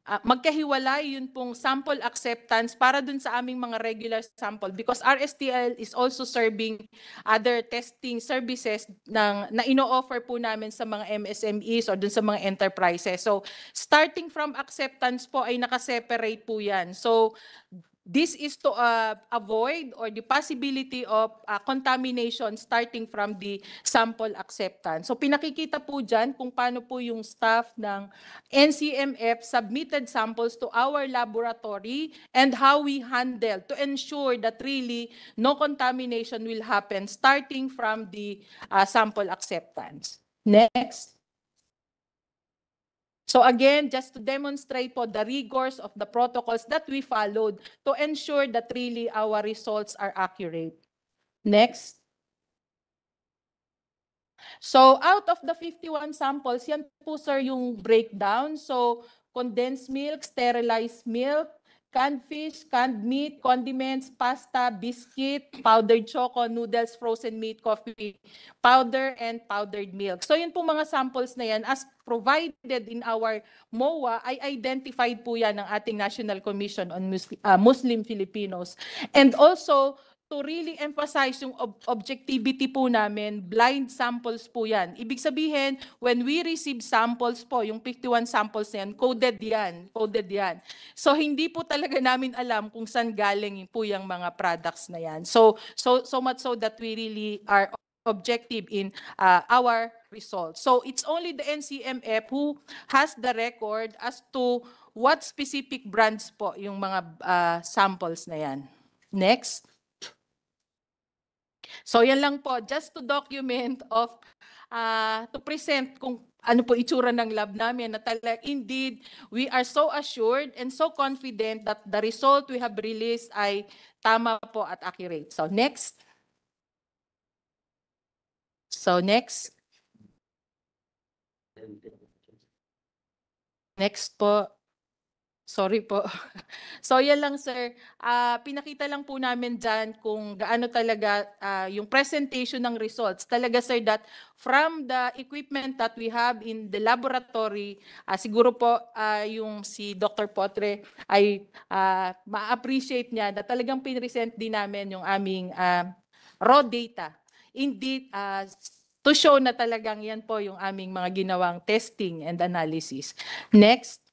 uh, magkahiwalay yun pong sample acceptance para dun sa aming mga regular sample because RSTL is also serving other testing services ng, na ino-offer po namin sa mga MSMEs or dun sa mga enterprises. So starting from acceptance po ay nakaseparate po yan. So This is to uh, avoid or the possibility of uh, contamination starting from the sample acceptance. So pinakikita po dyan kung paano po yung staff ng NCMF submitted samples to our laboratory and how we handle to ensure that really no contamination will happen starting from the uh, sample acceptance. Next. So again, just to demonstrate po the rigors of the protocols that we followed to ensure that really our results are accurate. Next. So out of the 51 samples, yan po sir yung breakdown. So condensed milk, sterilized milk, canned fish, canned meat, condiments, pasta, biscuit, powdered choco, noodles, frozen meat, coffee, powder, and powdered milk. So yun po mga samples na yan. As provided in our MOA, ay identified po yan ng ating National Commission on Muslim, uh, ah, Muslim Filipinos. And also, to really emphasize yung ob- objectivity po namin, blind samples po yan. Ibig sabihin, when we receive samples po, yung 51 samples na yan, coded yan, coded yan. So hindi po talaga namin alam kung saan galing po yung mga products na yan. So, so, so much so that we really are objective in uh, our results. So it's only the NCMF who has the record as to what specific brands po yung mga uh, samples na yan. Next. So yan lang po, just to document of, uh, to present kung ano po itsura ng lab namin na talaga, indeed, we are so assured and so confident that the result we have released ay tama po at accurate. So next. So next. Next po. Sorry po. so yan lang sir, uh, pinakita lang po namin dyan kung gaano talaga uh, yung presentation ng results. Talaga sir that from the equipment that we have in the laboratory, uh, siguro po uh, yung si Dr. Potre ay uh, ma-appreciate niya na talagang pinresent din namin yung aming uh, raw data. Indeed, uh, to show na talagang yan po yung aming mga ginawang testing and analysis. Next.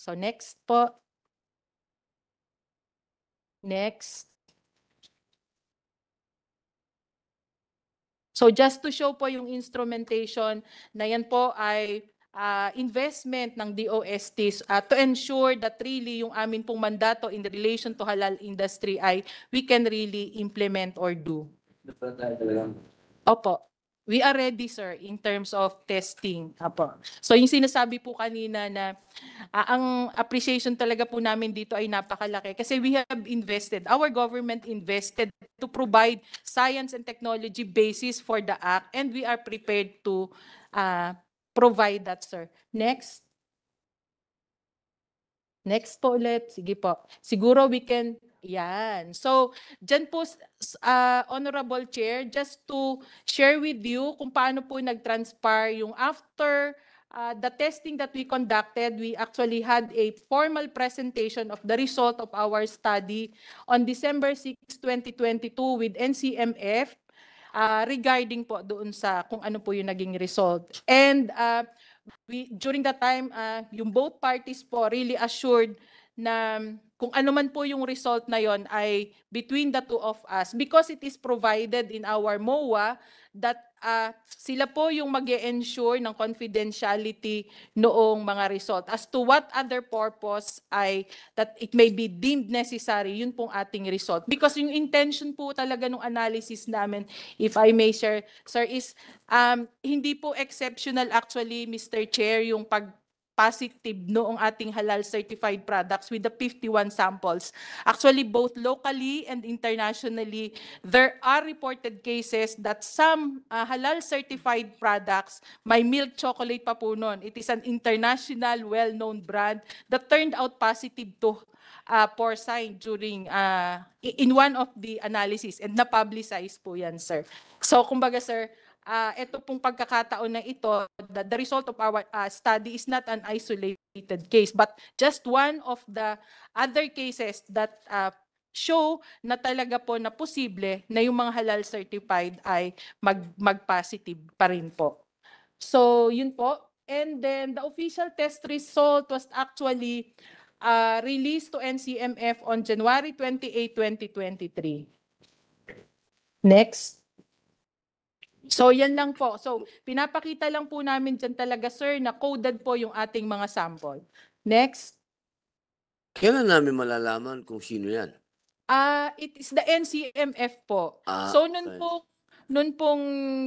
So next po. Next. So just to show po yung instrumentation na yan po ay uh, investment ng DOST uh, ah, to ensure that really yung amin pong mandato in relation to halal industry ay we can really implement or do. Opo. We are ready, sir, in terms of testing. Apo. So yung sinasabi po kanina na uh, ang appreciation talaga po namin dito ay napakalaki kasi we have invested, our government invested to provide science and technology basis for the act and we are prepared to uh, provide that, sir. Next. Next po ulit. Sige po. Siguro we can yan. So, dyan po, uh, Honorable Chair, just to share with you kung paano po nag-transpire yung after uh, the testing that we conducted, we actually had a formal presentation of the result of our study on December 6, 2022 with NCMF uh, ah, regarding po doon sa kung ano po yung naging result. And uh, we, during that time, uh, yung both parties po really assured na kung ano man po yung result na yon ay between the two of us because it is provided in our MOA that uh, sila po yung mag -e ensure ng confidentiality noong mga result. As to what other purpose ay that it may be deemed necessary, yun pong ating result. Because yung intention po talaga ng analysis namin, if I may share, sir, is um, hindi po exceptional actually, Mr. Chair, yung pag positive noong ating halal certified products with the 51 samples. Actually, both locally and internationally, there are reported cases that some uh, halal certified products, may milk chocolate pa po nun. It is an international well-known brand that turned out positive to uh, porcine during uh, in one of the analysis and na-publicize po yan, sir. So, kumbaga, sir, uh, ah, ito pong pagkakataon na ito, the, the result of our uh, study is not an isolated case, but just one of the other cases that uh, show na talaga po na posible na yung mga halal certified ay mag, mag-positive pa rin po. So, yun po. And then, the official test result was actually uh, released to NCMF on January 28, 2023. Next. So yan lang po. So pinapakita lang po namin dyan talaga sir na coded po yung ating mga sample. Next. Kailan namin malalaman kung sino yan? Ah, it is the NCMF po. Ah, so nun po nun pong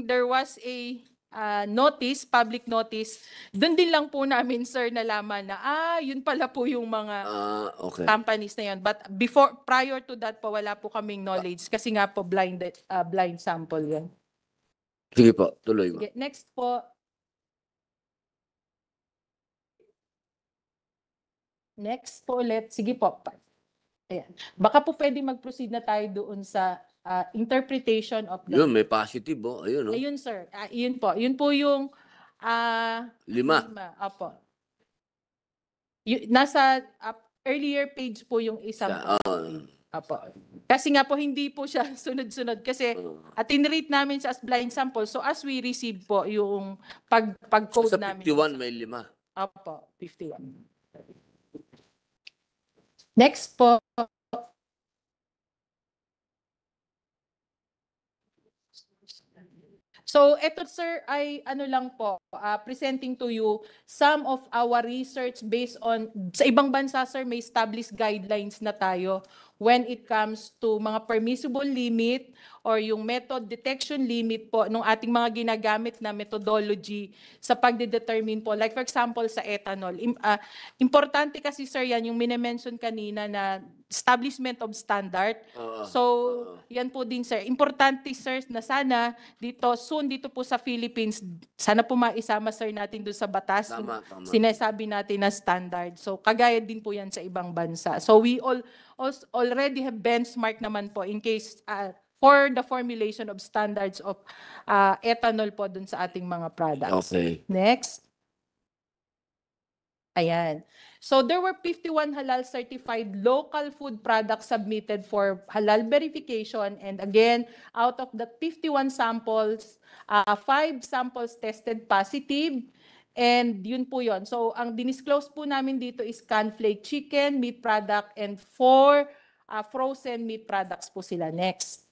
there was a uh, notice, public notice, doon din lang po namin, sir, nalaman na, ah, yun pala po yung mga uh, okay. companies na yun. But before, prior to that po, wala po kaming knowledge kasi nga po blind, uh, blind sample yan. Sige po, tuloy mo. Sige, next po. Next po ulit. Sige po. Ayan. Baka po pwede mag-proceed na tayo doon sa uh, interpretation of the... Yun, may positive, oh. Ayun, oh. Ayun, sir. Uh, yun po. Yun po yung... Uh, lima. lima. Opo. Y- nasa uh, earlier page po yung isang... Sa, uh, Apo. Kasi nga po hindi po siya sunod-sunod kasi mm. at in-rate namin siya as blind sample. So as we receive po yung pag pag-code Sa namin. 51 may lima. Apo, 51. Next po. So ito sir ay ano lang po, uh, presenting to you some of our research based on, sa ibang bansa sir may established guidelines na tayo when it comes to mga permissible limit or yung method detection limit po ng ating mga ginagamit na methodology sa pagdedetermine po. Like for example sa ethanol. Im- ah, importante kasi sir yan yung minemension kanina na establishment of standard. Oo. So yan po din sir. Importante sir na sana dito soon dito po sa Philippines sana po maisama sir natin doon sa batas tama, tama. sinasabi natin na standard. So kagaya din po yan sa ibang bansa. So we all also already have benchmark naman po in case uh, for the formulation of standards of uh, ethanol po dun sa ating mga products. Okay. Next. Ayan. So there were 51 halal certified local food products submitted for halal verification and again out of the 51 samples, uh, ah, 5 samples tested positive And yun po yon. So ang dinisclose po namin dito is conflate chicken, meat product, and four uh, frozen meat products po sila next.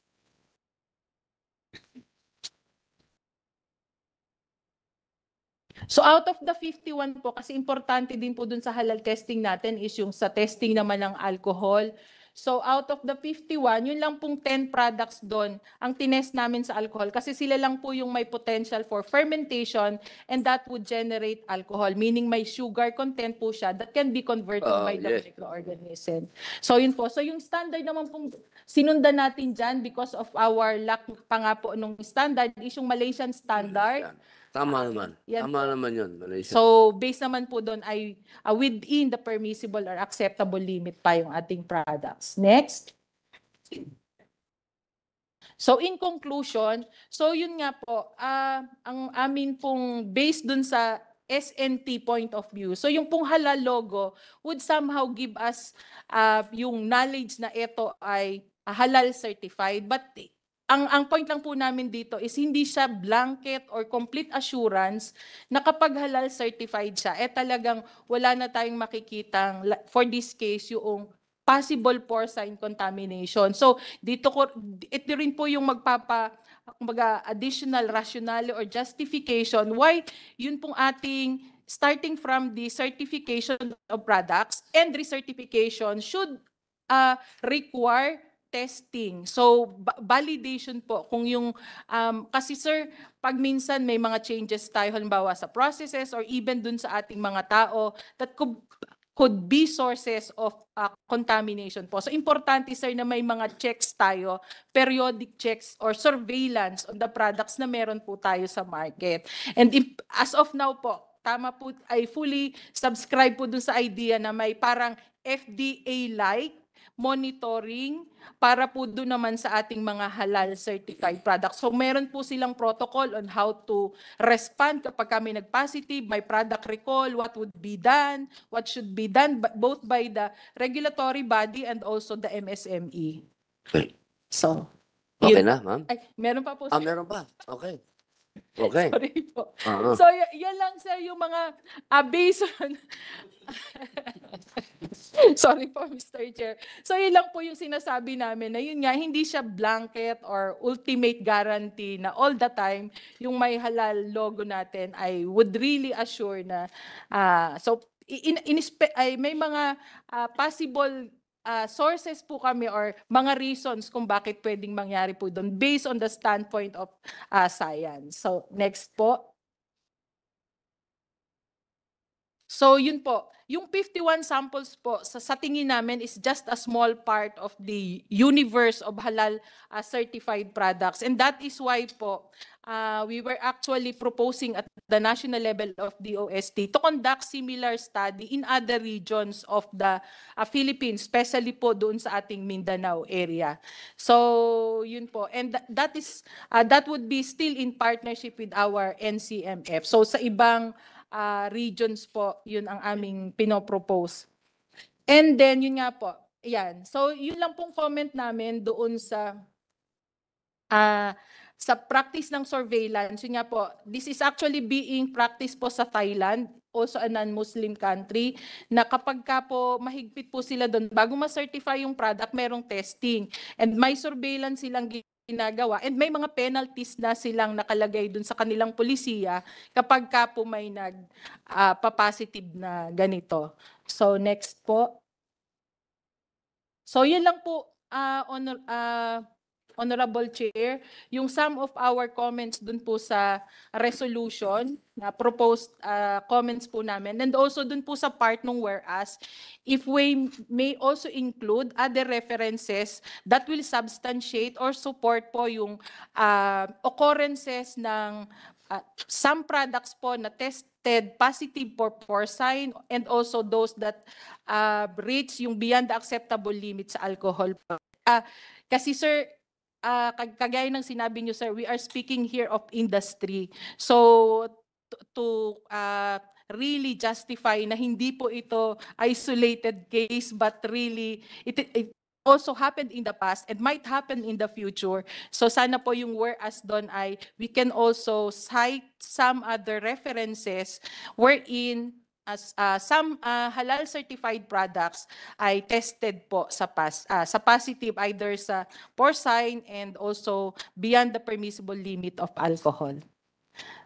So out of the 51 po, kasi importante din po dun sa halal testing natin is yung sa testing naman ng alcohol, So out of the 51, yun lang pong 10 products doon ang tinest namin sa alcohol kasi sila lang po yung may potential for fermentation and that would generate alcohol, meaning may sugar content po siya that can be converted uh, by the yes. microorganism. So yun po. So yung standard naman pong sinundan natin dyan because of our lack pa nga po nung standard is yung Malaysian standard. Malaysian Tama naman. Yan Tama naman yun, Malaysia. So, based naman po doon ay uh, within the permissible or acceptable limit pa yung ating products. Next. So, in conclusion, so yun nga po, uh, ang amin pong based dun sa SNT point of view. So yung pong halal logo would somehow give us uh, yung knowledge na ito ay halal certified. But ang ang point lang po namin dito is hindi siya blanket or complete assurance na kapag halal certified siya eh talagang wala na tayong makikitang for this case yung possible porcine contamination. So dito ko ito rin po yung magpapa kumbaga additional rationale or justification why yun pong ating starting from the certification of products and recertification should uh, require testing. So validation po kung yung um, kasi sir pag minsan may mga changes tayo halimbawa sa processes or even dun sa ating mga tao that could could be sources of uh, contamination po. So importante sir na may mga checks tayo, periodic checks or surveillance on the products na meron po tayo sa market. And if, as of now po, tama po, I fully subscribe po dun sa idea na may parang FDA-like monitoring para po doon naman sa ating mga halal certified products. So meron po silang protocol on how to respond kapag kami nag-positive, may product recall, what would be done, what should be done both by the regulatory body and also the MSME. Okay. So, Okay yun. na, ma'am? Ay, meron pa po. Ah, meron pa. Okay. Okay. Sorry po. Ah, ah. So, y- yan lang sir, yung mga uh, Sorry po, Mr. Chair. So, yun lang po yung sinasabi namin na yun nga, hindi siya blanket or ultimate guarantee na all the time yung may halal logo natin, ay would really assure na... Uh, so, in, in, in, ay, may mga uh, possible uh, sources po kami or mga reasons kung bakit pwedeng mangyari po doon based on the standpoint of uh, science. So next po. So yun po, yung 51 samples po sa, sa tingin namin is just a small part of the universe of halal uh, certified products and that is why po uh, we were actually proposing at the national level of DOST to conduct similar study in other regions of the uh, Philippines especially po doon sa ating Mindanao area so yun po and th- that is uh, that would be still in partnership with our NCMF so sa ibang ah, regions po, yun ang aming pinopropose. And then, yun nga po, yan. So, yun lang pong comment namin doon sa ah, sa practice ng surveillance. Yun nga po, this is actually being practice po sa Thailand, also a non-Muslim country, na kapag ka po mahigpit po sila doon, bago ma-certify yung product, merong testing. And may surveillance silang ginagawa and may mga penalties na silang nakalagay dun sa kanilang polisiya kapag ka po may nag uh, pa-positive na ganito. So next po. So yun lang po uh, ah, on, uh, ah, Honorable Chair, yung some of our comments dun po sa resolution, na proposed uh, comments po namin, and also dun po sa part nung whereas, if we may also include other references that will substantiate or support po yung uh, occurrences ng uh, some products po na tested positive for porcine and also those that uh, reach yung beyond the acceptable limits sa alcohol. Uh, kasi sir, uh, kag kagaya ng sinabi niyo sir, we are speaking here of industry. So to, to uh, ah, really justify na hindi po ito isolated case but really it, it also happened in the past and might happen in the future. So sana po yung whereas don ay we can also cite some other references wherein as uh, some uh, halal certified products ay tested po sa pas uh, sa positive either sa porcine and also beyond the permissible limit of alcohol.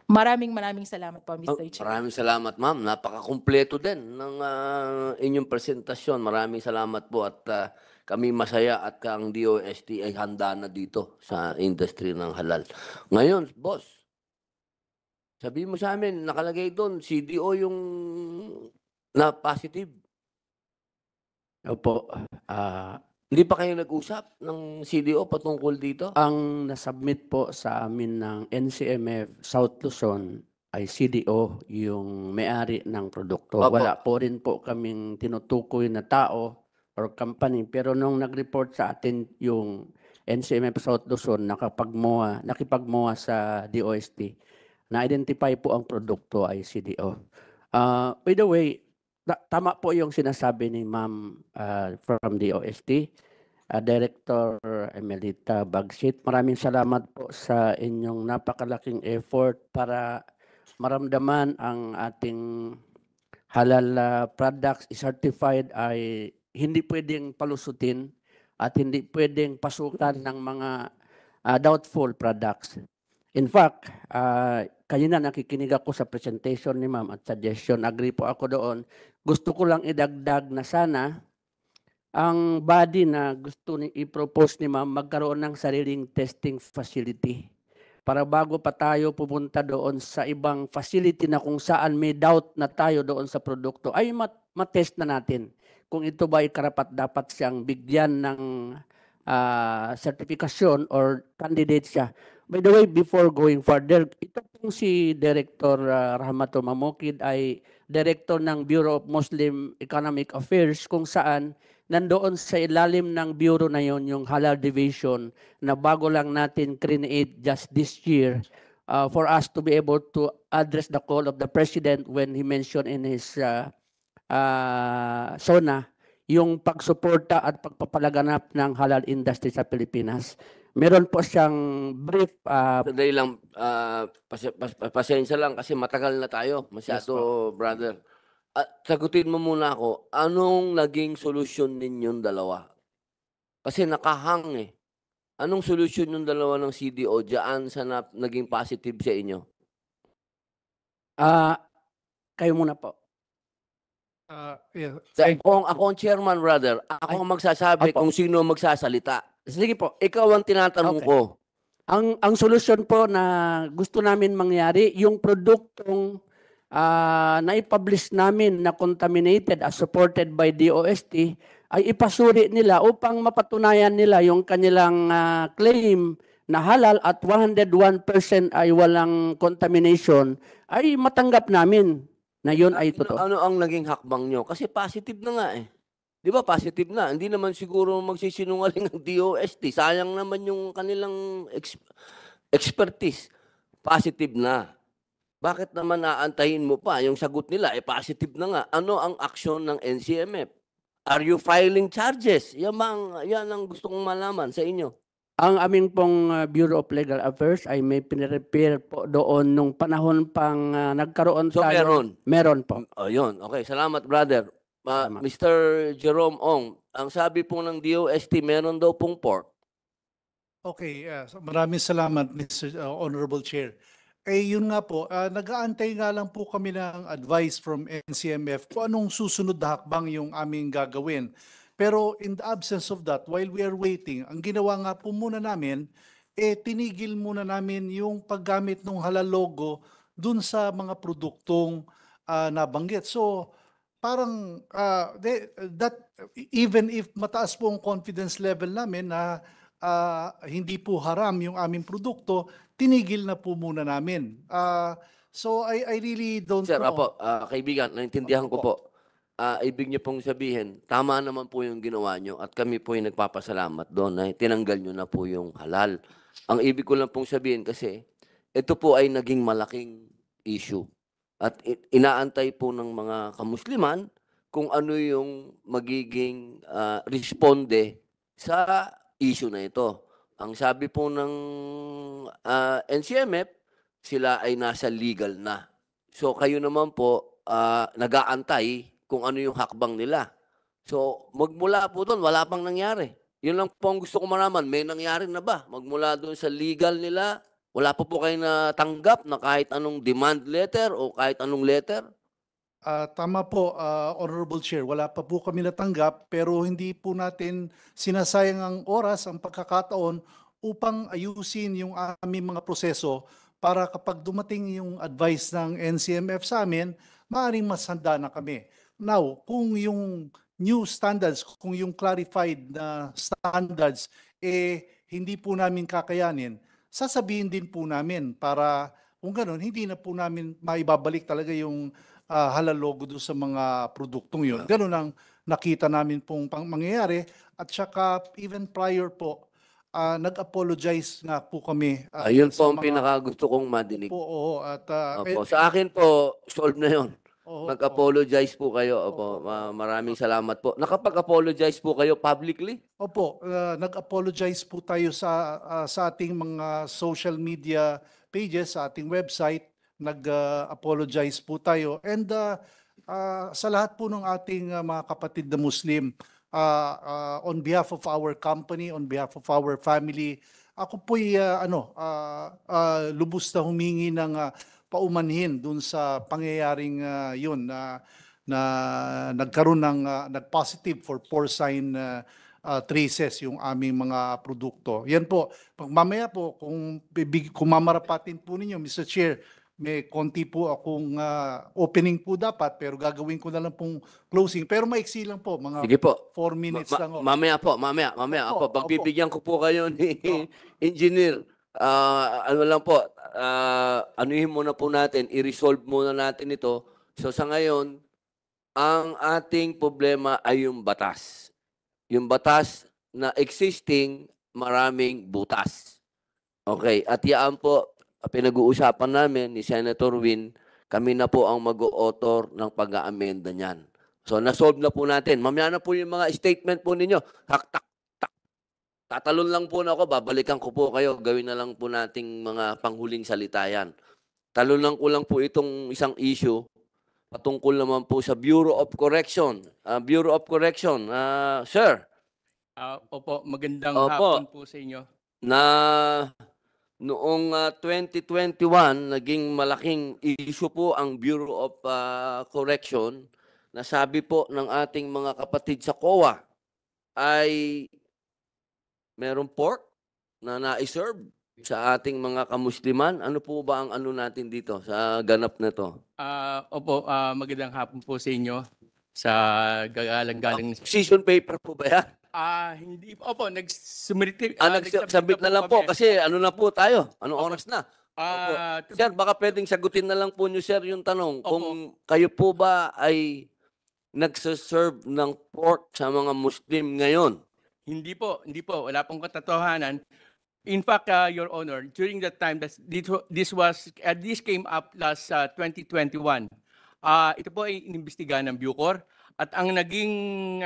Maraming maraming salamat po Mr. Oh, Chair. Maraming salamat ma'am. napaka-kumpleto din ng uh, inyong presentasyon. Maraming salamat po at uh, kami masaya at ang DOST ay handa na dito sa industry ng halal. Ngayon, boss, Sabihin mo sa amin, nakalagay doon, CDO yung na positive. Opo. Ah, Hindi pa kayo nag-usap ng CDO patungkol dito? ang nasubmit po sa amin ng NCMF South Luzon ay CDO, yung may-ari ng produkto. Opo. Wala po rin po kaming tinutukoy na tao or company. Pero nung nag-report sa atin yung NCMF South Luzon, nakapagmoa, nakipagmoa sa DOST, na-identify po ang produkto ay CDO. Uh, ah, by the way, tama po yung sinasabi ni Ma'am uh, from the OST, uh, ah, Director Emelita Bagsit. Maraming salamat po sa inyong napakalaking effort para maramdaman ang ating halal uh, products certified ay hindi pwedeng palusutin at hindi pwedeng pasukan ng mga uh, doubtful products. In fact, uh, ah, kanina nakikinig ako sa presentation ni ma'am at suggestion, agree po ako doon. Gusto ko lang idagdag na sana ang body na gusto ni i-propose ni ma'am magkaroon ng sariling testing facility para bago pa tayo pupunta doon sa ibang facility na kung saan may doubt na tayo doon sa produkto ay mat- matest na natin kung ito ba ay karapat dapat siyang bigyan ng uh, certification or candidate siya. By the way, before going further, ito pong si Director uh, ah, Rahmato Mamokid ay Director ng Bureau of Muslim Economic Affairs kung saan nandoon sa ilalim ng bureau na yon yung Halal Division na bago lang natin create just this year uh, for us to be able to address the call of the President when he mentioned in his uh, uh, SONA yung pagsuporta at pagpapalaganap ng halal industry sa Pilipinas. Meron po siyang brief... Uh, Sandali lang, uh, ah, pas- pas- pas- pasensya lang kasi matagal na tayo. Masyado, yes, brother. At sagutin mo muna ako, anong naging solusyon ninyong dalawa? Kasi nakahang eh. Anong solusyon yung dalawa ng CDO diyan sa na- naging positive sa inyo? Ah, uh, kayo muna po. Uh, yeah. Sa, Thank- ako ang chairman, brother, ako ang magsasabi Apo. kung sino ang magsasalita. Sige po, ikaw ang tinatanong Okay. ko. Ang ang solusyon po na gusto namin mangyari, yung produktong ah, naipublish namin na contaminated as supported by DOST ay ipasuri nila upang mapatunayan nila yung kanilang ah, claim na halal at 101% ay walang contamination ay matanggap namin na yun ay ano, totoo. Ano, ang naging hakbang nyo? Kasi positive na nga eh. Di ba positive na? Hindi naman siguro magsisinungaling ang DOST. Sayang naman yung kanilang ex- expertise. Positive na. Bakit naman aantayin mo pa yung sagot nila? Eh, positive na nga. Ano ang aksyon ng NCMF? Are you filing charges? Yan, ang, yan ang gusto kong malaman sa inyo. Ang aming pong ah, Bureau of Legal Affairs ay may pinrepair po doon nung panahon pang uh, nagkaroon So, tayo. meron? Meron po. Oh, yun. Okay, salamat, brother. Ma- Salamat. Mr. Jerome Ong, ang sabi po ng DOST, meron daw pong pork. Okay, ah, maraming salamat, Mr. ah, Honorable Chair. Eh, yun nga po, ah, nag-aantay nga lang po kami ng advice from NCMF kung anong susunod na hakbang yung aming gagawin. Pero in the absence of that, while we are waiting, ang ginawa nga po muna namin, eh tinigil muna namin yung paggamit ng halal logo dun sa mga produktong uh, nabanggit. So parang uh, ah, they, that even if mataas po ang confidence level namin na uh, hindi po haram yung aming produkto, tinigil na po muna namin. Uh, so I, I really don't Sir, know. Sir, apo, uh, kaibigan, naintindihan apo. ko po uh, ibig niyo pong sabihin, tama naman po yung ginawa niyo at kami po yung nagpapasalamat doon na tinanggal niyo na po yung halal. Ang ibig ko lang pong sabihin kasi, ito po ay naging malaking issue. At inaantay po ng mga kamusliman kung ano yung magiging uh, responde sa issue na ito. Ang sabi po ng uh, ah, NCMF, sila ay nasa legal na. So kayo naman po, uh, nag-aantay kung ano yung hakbang nila. So, magmula po doon, wala pang nangyari. Yun lang po ang gusto ko maraman. May nangyari na ba? Magmula doon sa legal nila, wala po po kayo natanggap na kahit anong demand letter o kahit anong letter? Uh, tama po, uh, Honorable Chair. Wala pa po kami natanggap pero hindi po natin sinasayang ang oras, ang pagkakataon upang ayusin yung aming mga proseso para kapag dumating yung advice ng NCMF sa amin, maaaring mas handa na kami. Now, kung yung new standards, kung yung clarified na standards, eh hindi po namin kakayanin, sasabihin din po namin para kung ganun, hindi na po namin maibabalik talaga yung uh, halalogo doon sa mga produktong yun. Ganun ang nakita namin pong pang mangyayari. At saka even prior po, uh, nag-apologize nga po kami. Uh, ah, Ayun po ang mga... pinakagusto kong madinig. Po, oo, at, uh, Opo, eh, sa akin po, solve na yon Mag-apologize po kayo. Opo, Opo. maraming salamat po. Nakapag-apologize po kayo publicly? Opo, ah, nag-apologize po tayo sa ah, sa ating mga social media pages, sa ating website, nag-apologize po tayo. And ah, ah, sa lahat po ng ating ah, mga kapatid na Muslim, ah, ah, on behalf of our company, on behalf of our family, ako po ano, ah, ah, lubos na humingi ng ah, paumanhin dun sa pangyayaring uh, yun na na nagkaroon ng uh, ah, nag for porcine uh, uh, traces yung aming mga produkto. Yan po, pag mamaya po kung kung mamarapatin po ninyo Mr. Chair, may konti po akong uh, opening po dapat pero gagawin ko na lang pong closing pero maiksi lang po mga 4 minutes ma- lang. Ma- o. mamaya po, mamaya, mamaya. Opo, ako, pagbibigyan ko po kayo ni Engineer. Uh, ano lang po, uh, anuhin muna po natin, i-resolve muna natin ito. So sa ngayon, ang ating problema ay yung batas. Yung batas na existing maraming butas. Okay, at yaan po, pinag-uusapan namin ni Senator Win, kami na po ang mag-author ng pag-aamenda niyan. So, nasolve na po natin. Mamaya na po yung mga statement po ninyo. Haktak Tatalon lang po na ako, babalikan ko po kayo. Gawin na lang po nating mga panghuling salitayan. lang ko lang po itong isang issue patungkol naman po sa Bureau of Correction. Uh, Bureau of Correction, uh, sir. Uh, opo, magandang opo. hapon po sa inyo. Na noong uh, 2021, naging malaking issue po ang Bureau of uh, Correction na sabi po ng ating mga kapatid sa COA ay merong pork na na-serve sa ating mga kamusliman. Ano po ba ang ano natin dito sa ganap na to? Ah, opo, ah, magandang hapon po sa inyo sa gagalang-galing. Position paper po ba yan? Ah, hindi opo, nagsumiti Ah, ah nagsabit na lang po kasi ano na po tayo? Ano oras na? Ah, Sir, baka pwedeng sagutin na lang po niyo, sir, yung tanong. Opo. Kung kayo po ba ay nagsaserve ng pork sa mga Muslim ngayon, hindi po, hindi po. Wala pong katotohanan. In fact, uh, Your Honor, during that time, this, this was, uh, this came up last uh, 2021. Uh, ito po ay inimbestiga ng Bucor at ang naging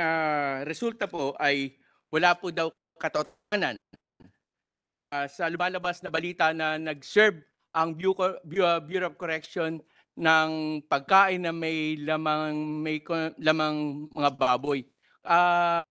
uh, resulta po ay wala po daw katotohanan. Uh, sa lumalabas na balita na nag-serve ang Bureau of Correction ng pagkain na may lamang may lamang mga baboy. Uh,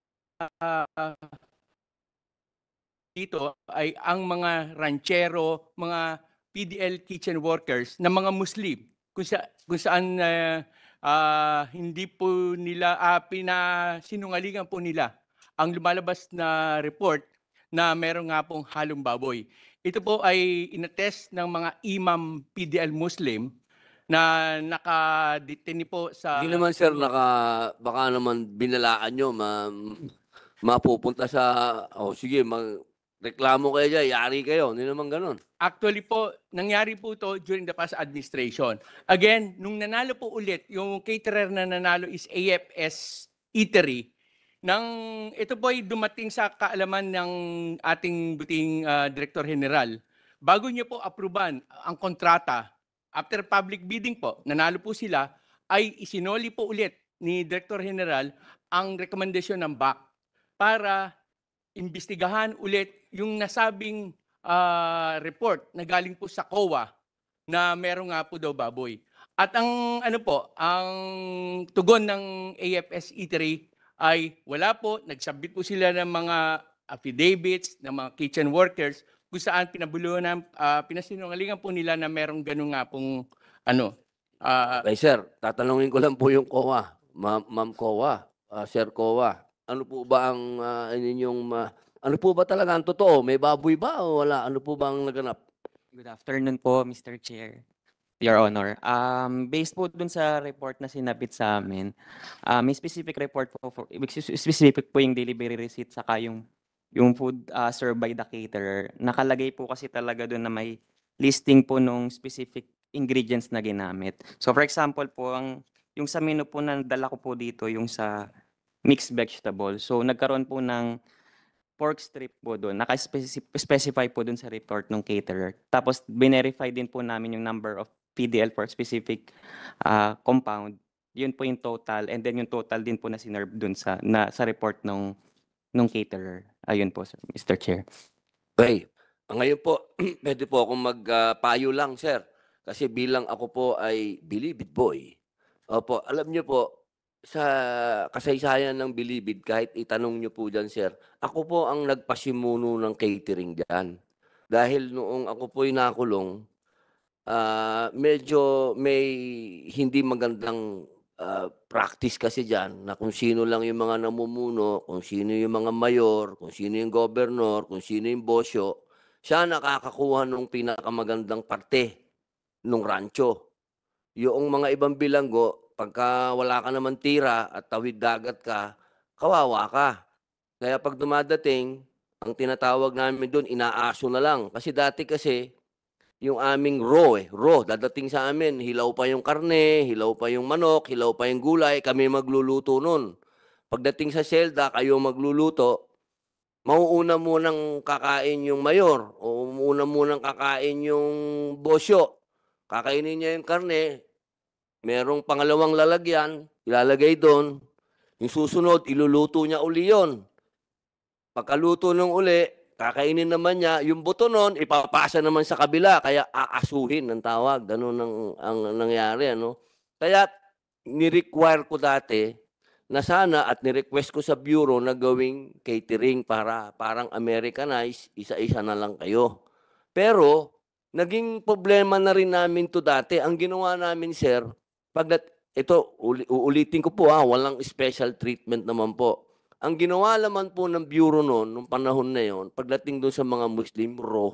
dito ay ang mga ranchero, mga PDL kitchen workers na mga Muslim kung, sa, kung saan uh, uh, hindi po nila uh, pinasinungalingan po nila ang lumalabas na report na meron nga pong halong baboy. Ito po ay inatest ng mga imam PDL Muslim na naka-detain po sa... Hindi naman sir, naka, baka naman binalaan nyo, ma'am mapupunta sa, oh sige, mag, reklamo kayo dyan, yari kayo. Hindi naman ganun. Actually po, nangyari po to during the past administration. Again, nung nanalo po ulit, yung caterer na nanalo is AFS Eatery. Nang ito po ay dumating sa kaalaman ng ating buting uh, Director General, bago niya po apruban ang kontrata, after public bidding po, nanalo po sila, ay isinoli po ulit ni Director General ang rekomendasyon ng BAC para imbestigahan ulit yung nasabing uh, report na galing po sa COA na meron nga po daw baboy. At ang ano po, ang tugon ng AFS E3 ay wala po, nagsabit po sila ng mga affidavits, ng mga kitchen workers, kung saan pinabuluhan, uh, pinasinungalingan po nila na merong ganun nga pong ano. Uh, ah, okay, sir, tatanungin ko lang po yung COA, ma'am ma, ma Kowa, uh, Sir COA ano po ba ang uh, ah, inyong uh, ano po ba talaga ang totoo? May baboy ba o wala? Ano po ba ang naganap? Good afternoon po, Mr. Chair. Your Honor, um, based po dun sa report na sinabit sa amin, uh, may specific report po, for, specific po yung delivery receipt saka yung, yung food uh, served by the caterer. Nakalagay po kasi talaga dun na may listing po nung specific ingredients na ginamit. So for example po, ang, yung sa menu po na dala ko po dito, yung sa mixed vegetable. So nagkaroon po ng pork strip po doon. Naka-specify po doon sa report ng caterer. Tapos binerify din po namin yung number of PDL for specific uh, compound. Yun po yung total and then yung total din po na sinerve doon sa na, sa report ng ng caterer. Ayun po, sir, Mr. Chair. Okay. Ngayon po, pwede po akong magpayo ah, uh, lang, sir. Kasi bilang ako po ay believe it Boy. Opo, alam niyo po, sa kasaysayan ng Bilibid, kahit itanong nyo po dyan, sir, ako po ang nagpasimuno ng catering dyan. Dahil noong ako po'y nakulong, uh, medyo may hindi magandang uh, practice kasi dyan na kung sino lang yung mga namumuno, kung sino yung mga mayor, kung sino yung governor, kung sino yung bosyo, siya nakakakuha ng pinakamagandang parte ng rancho. Yung mga ibang bilanggo, pagka wala ka naman tira at tawid dagat ka, kawawa ka. Kaya pag dumadating, ang tinatawag namin doon, inaaso na lang. Kasi dati kasi, yung aming raw, eh, raw, dadating sa amin, hilaw pa yung karne, hilaw pa yung manok, hilaw pa yung gulay, kami magluluto noon. Pagdating sa selda, kayo magluluto, mauuna munang kakain yung mayor, o una munang kakain yung bosyo, kakainin niya yung karne, merong pangalawang lalagyan, ilalagay doon. Yung susunod, iluluto niya uli yon. Pagkaluto ng uli, kakainin naman niya, yung buto noon, ipapasa naman sa kabila, kaya aasuhin ng tawag. Ganun ang, ang nangyari. Ano? Kaya ni-require ko dati na sana at ni-request ko sa bureau na gawing catering para parang Americanized, isa-isa na lang kayo. Pero, naging problema na rin namin to dati. Ang ginawa namin, sir, pag nat- ito, uli, uulitin ko po ha, ah, walang special treatment naman po. Ang ginawa naman po ng bureau noon, nung panahon na yon, pagdating doon sa mga Muslim, raw,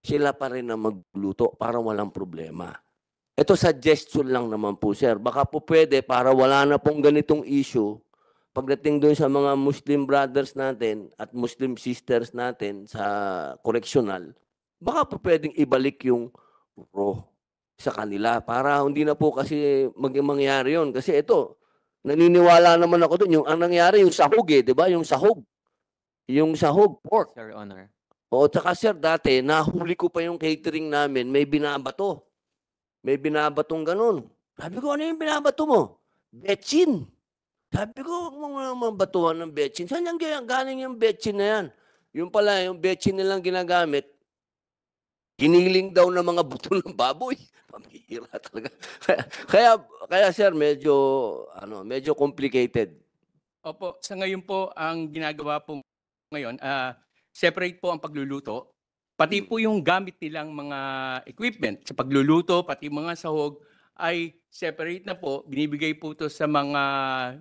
sila pa rin ang magluto para walang problema. Ito suggestion lang naman po, sir. Baka po pwede para wala na pong ganitong issue pagdating doon sa mga Muslim brothers natin at Muslim sisters natin sa correctional, baka po pwedeng ibalik yung raw sa kanila para hindi na po kasi maging mangyari yon kasi ito naniniwala naman ako doon yung ang nangyari yung sahog eh 'di ba yung sahog yung sahog pork your honor oo tsaka sir dati nahuli ko pa yung catering namin may binabato may binabatong ganun sabi ko ano yung binabato mo betchin sabi ko mga mabatuhan ng betchin saan yung galing yung betchin na yan yung pala yung betchin nilang ginagamit Giniling daw ng mga buto ng baboy. Pamihira talaga. Kaya, kaya, kaya sir, medyo, ano, medyo complicated. Opo, sa ngayon po, ang ginagawa po ngayon, uh, separate po ang pagluluto. Pati po yung gamit nilang mga equipment sa pagluluto, pati mga sahog, ay separate na po, binibigay po ito sa mga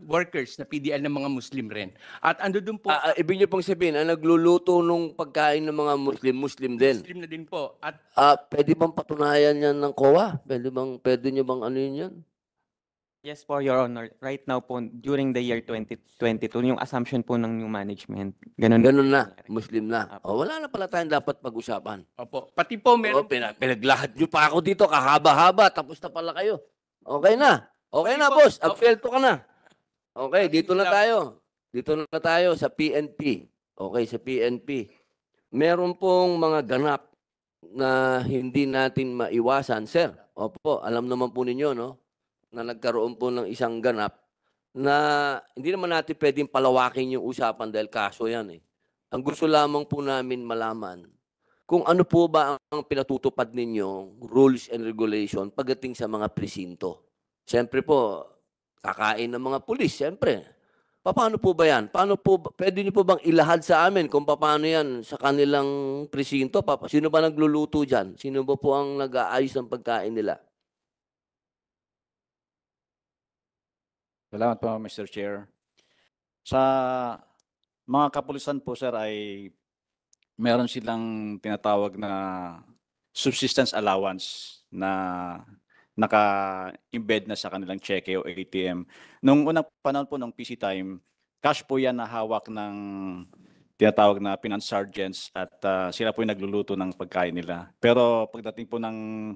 workers na PDL ng mga Muslim rin. At ando doon po... Ah, ah, ibig niyo pong sabihin, ang ah, nagluluto nung pagkain ng mga Muslim, Muslim din. Muslim na din po. At Ah, pwede bang patunayan yan ng COA? Pwede bang, pwede niyo bang ano yun yan? Yes po, Your Honor. Right now po, during the year 2022, yung assumption po ng new management. Ganun, Ganun na, Muslim na. O, oh, wala na pala tayong dapat pag-usapan. Opo. Pati po meron. O, oh, pina- pinaglahad nyo pa ako dito, kahaba-haba, tapos na pala kayo. Okay na. Okay na, Opo. boss. Absuelto ka na. Okay, dito na tayo. Dito na tayo sa PNP. Okay, sa PNP. Meron pong mga ganap na hindi natin maiwasan, sir. Opo, alam naman po ninyo, no? na nagkaroon po ng isang ganap na hindi naman natin pwedeng palawakin yung usapan dahil kaso yan eh. Ang gusto lamang po namin malaman kung ano po ba ang pinatutupad ninyong rules and regulation pagdating sa mga presinto. Siyempre po, kakain ng mga pulis, siyempre. Paano po ba yan? Paano po, pwede niyo po bang ilahad sa amin kung paano yan sa kanilang presinto? Sino ba nagluluto dyan? Sino ba po ang nag-aayos ng pagkain nila? Salamat po, Mr. Chair. Sa mga kapulisan po, sir, ay meron silang tinatawag na subsistence allowance na naka-embed na sa kanilang cheque o ATM. Nung unang panahon po ng PC time, cash po yan na hawak ng tinatawag na finance sergeants at uh, sila po yung nagluluto ng pagkain nila. Pero pagdating po ng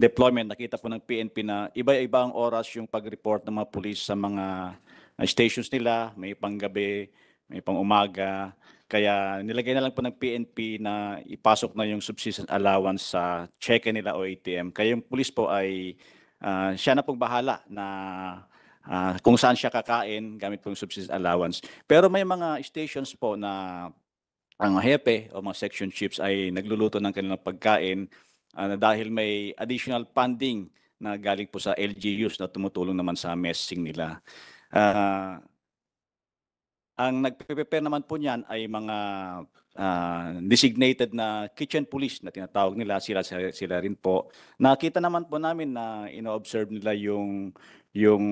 deployment, nakita po ng PNP na iba-iba ang oras yung pag-report ng mga pulis sa mga uh, stations nila, may panggabi, may pangumaga. Kaya nilagay na lang po ng PNP na ipasok na yung subsistence allowance sa check nila o ATM. Kaya yung pulis po ay uh, siya na pong bahala na uh, kung saan siya kakain gamit po yung subsistence allowance. Pero may mga stations po na ang hepe o mga section chiefs ay nagluluto ng kanilang pagkain uh, dahil may additional funding na galing po sa LGUs na tumutulong naman sa messing nila. Uh, ang nagpe-prepare naman po niyan ay mga uh, designated na kitchen police na tinatawag nila, sila, sila rin po. Nakita naman po namin na ino-observe nila yung yung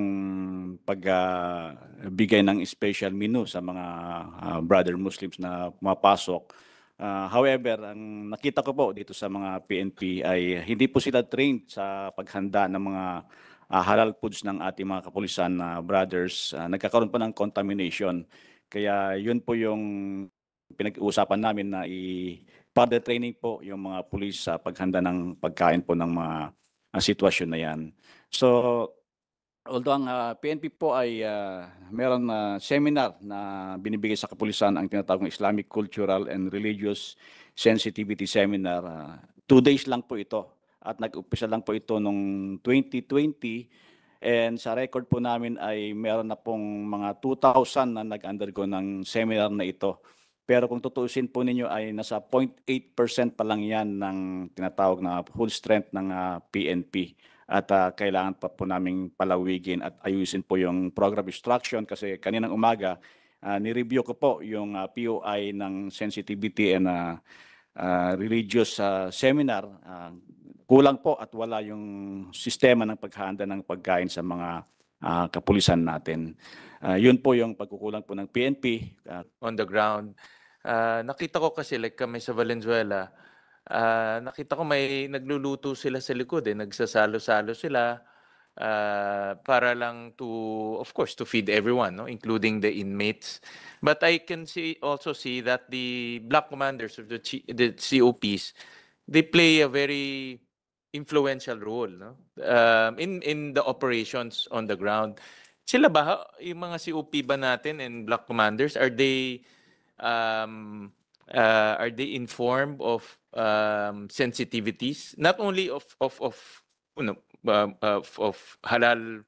pagbigay uh, ng special menu sa mga uh, brother Muslims na pumapasok Uh, however, ang nakita ko po dito sa mga PNP ay hindi po sila trained sa paghanda ng mga uh, halal foods ng ating mga kapulisan na uh, brothers. Uh, nagkakaroon pa ng contamination. Kaya yun po yung pinag-uusapan namin na i further training po yung mga pulis sa paghanda ng pagkain po ng mga uh, sitwasyon na yan. So although ang uh, ah, PNP po ay uh, meron na uh, seminar na binibigay sa kapulisan ang tinatawag Islamic Cultural and Religious Sensitivity Seminar. Uh, two days lang po ito at nag-umpisa lang po ito noong 2020 and sa record po namin ay meron na pong mga 2,000 na nag-undergo ng seminar na ito. Pero kung tutuusin po ninyo ay nasa 0.8% pa lang yan ng tinatawag na full strength ng uh, PNP at uh, kailangan pa po naming palawigin at ayusin po yung program instruction kasi kaninang umaga uh, ni-review ko po yung uh, ah, POI ng sensitivity and uh, uh, religious uh, seminar. Uh, kulang po at wala yung sistema ng paghahanda ng pagkain sa mga uh, kapulisan natin. Uh, yun po yung pagkukulang po ng PNP. Uh, On the ground, uh, nakita ko kasi like kami sa Valenzuela, Ah, nakita ko may nagluluto sila sa likod eh, nagsasalo-salo sila ah, para lang to of course to feed everyone, no, including the inmates. But I can see also see that the black commanders of the chi- the COPs they play a very influential role, no, um, in in the operations on the ground. Sila ba yung mga COP ba natin and black commanders are they um, uh, are they informed of um, sensitivities, not only of of of you know uh, of, of halal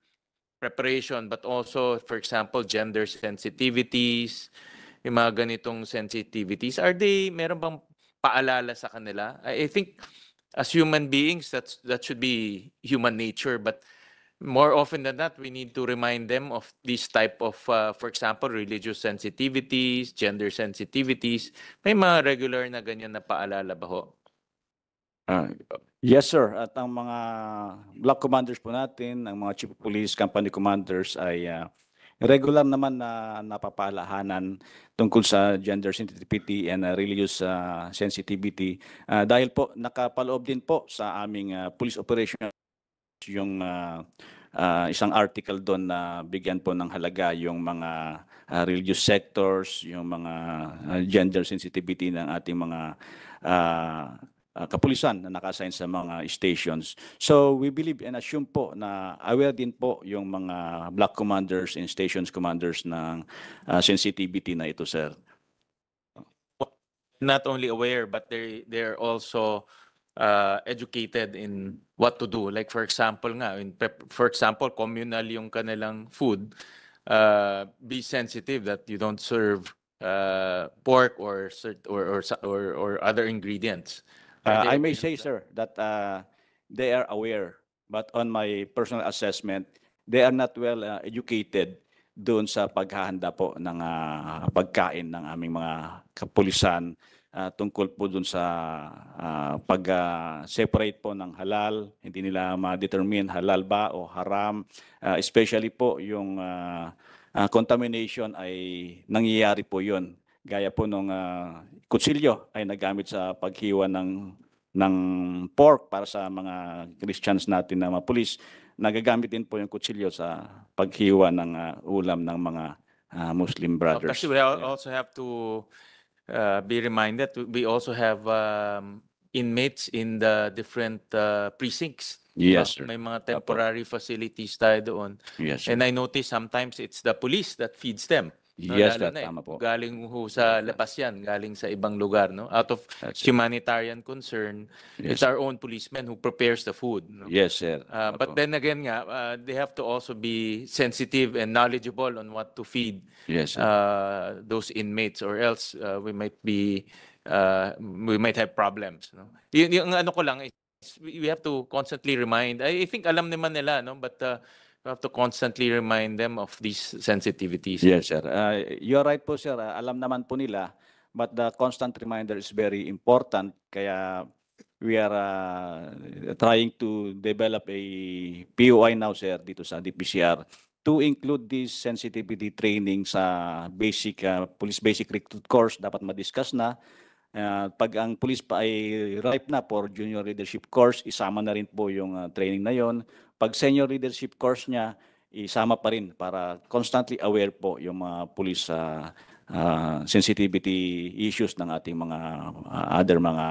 preparation, but also, for example, gender sensitivities, yung mga ganitong sensitivities. Are they meron bang paalala sa kanila? I, I think as human beings, that's that should be human nature, but more often than that, we need to remind them of this type of, uh, for example, religious sensitivities, gender sensitivities. May mga regular na ganyan na paalala ba ho? Ah, yes, sir. At ang mga block commanders po natin, ang mga chief of police, company commanders ay ah, regular naman na napapalahanan tungkol sa gender sensitivity and ah, religious ah, sensitivity. Ah, dahil po, nakapaloob din po sa aming ah, police operation yung uh, uh, isang article doon na bigyan po ng halaga yung mga uh, religious sectors, yung mga uh, gender sensitivity ng ating mga uh, uh, kapulisan na nakasign sa mga stations. So we believe and assume po na aware din po yung mga black commanders and stations commanders ng uh, sensitivity na ito, sir. Not only aware, but they they're also uh, educated in what to do. Like for example nga, in prep, for example, communal yung kanilang food, uh, be sensitive that you don't serve uh, pork or, or, or, or, or other ingredients. Uh, I may say, that? sir, that uh, they are aware, but on my personal assessment, they are not well uh, educated doon sa paghahanda po ng uh, pagkain ng aming mga kapulisan uh, tungkol po dun sa uh, pag-separate uh, po ng halal, hindi nila ma-determine halal ba o haram, uh, especially po yung uh, uh, contamination ay nangyayari po yun. Gaya po nung uh, kutsilyo ay nagamit sa paghiwa ng ng pork para sa mga Christians natin na mga pulis, nagagamit din po yung kutsilyo sa paghiwa ng uh, ulam ng mga uh, Muslim brothers. Actually, we also have to uh, be reminded we also have um, inmates in the different uh, precincts. Yes, diba? sir. May mga temporary Apo. facilities tayo doon. Yes, sir. And I notice sometimes it's the police that feeds them. Yes, no, na, eh, tama po. Galing ho sa lapas yan, galing sa ibang lugar. No? Out of That's humanitarian it. concern, yes. it's our own policemen who prepares the food. No? Yes, sir. Uh, but Apo. then again nga, uh, they have to also be sensitive and knowledgeable on what to feed yes, sir. uh, those inmates or else uh, we might be uh, we might have problems. No? Y- yung ano ko lang, is we have to constantly remind. I, I think alam naman nila, no? but uh, You have to constantly remind them of these sensitivities. Yes, sir. Uh, you're right po, sir. Uh, alam naman po nila, but the constant reminder is very important. Kaya we are uh, trying to develop a POI now, sir, dito sa DPCR to include this sensitivity training sa basic uh, police basic recruit course dapat ma-discuss na uh, pag ang police pa ay ripe na for junior leadership course isama na rin po yung uh, training na yon pag senior leadership course niya, isama pa rin para constantly aware po yung mga police sa uh, uh, ah, sensitivity issues ng ating mga uh, other mga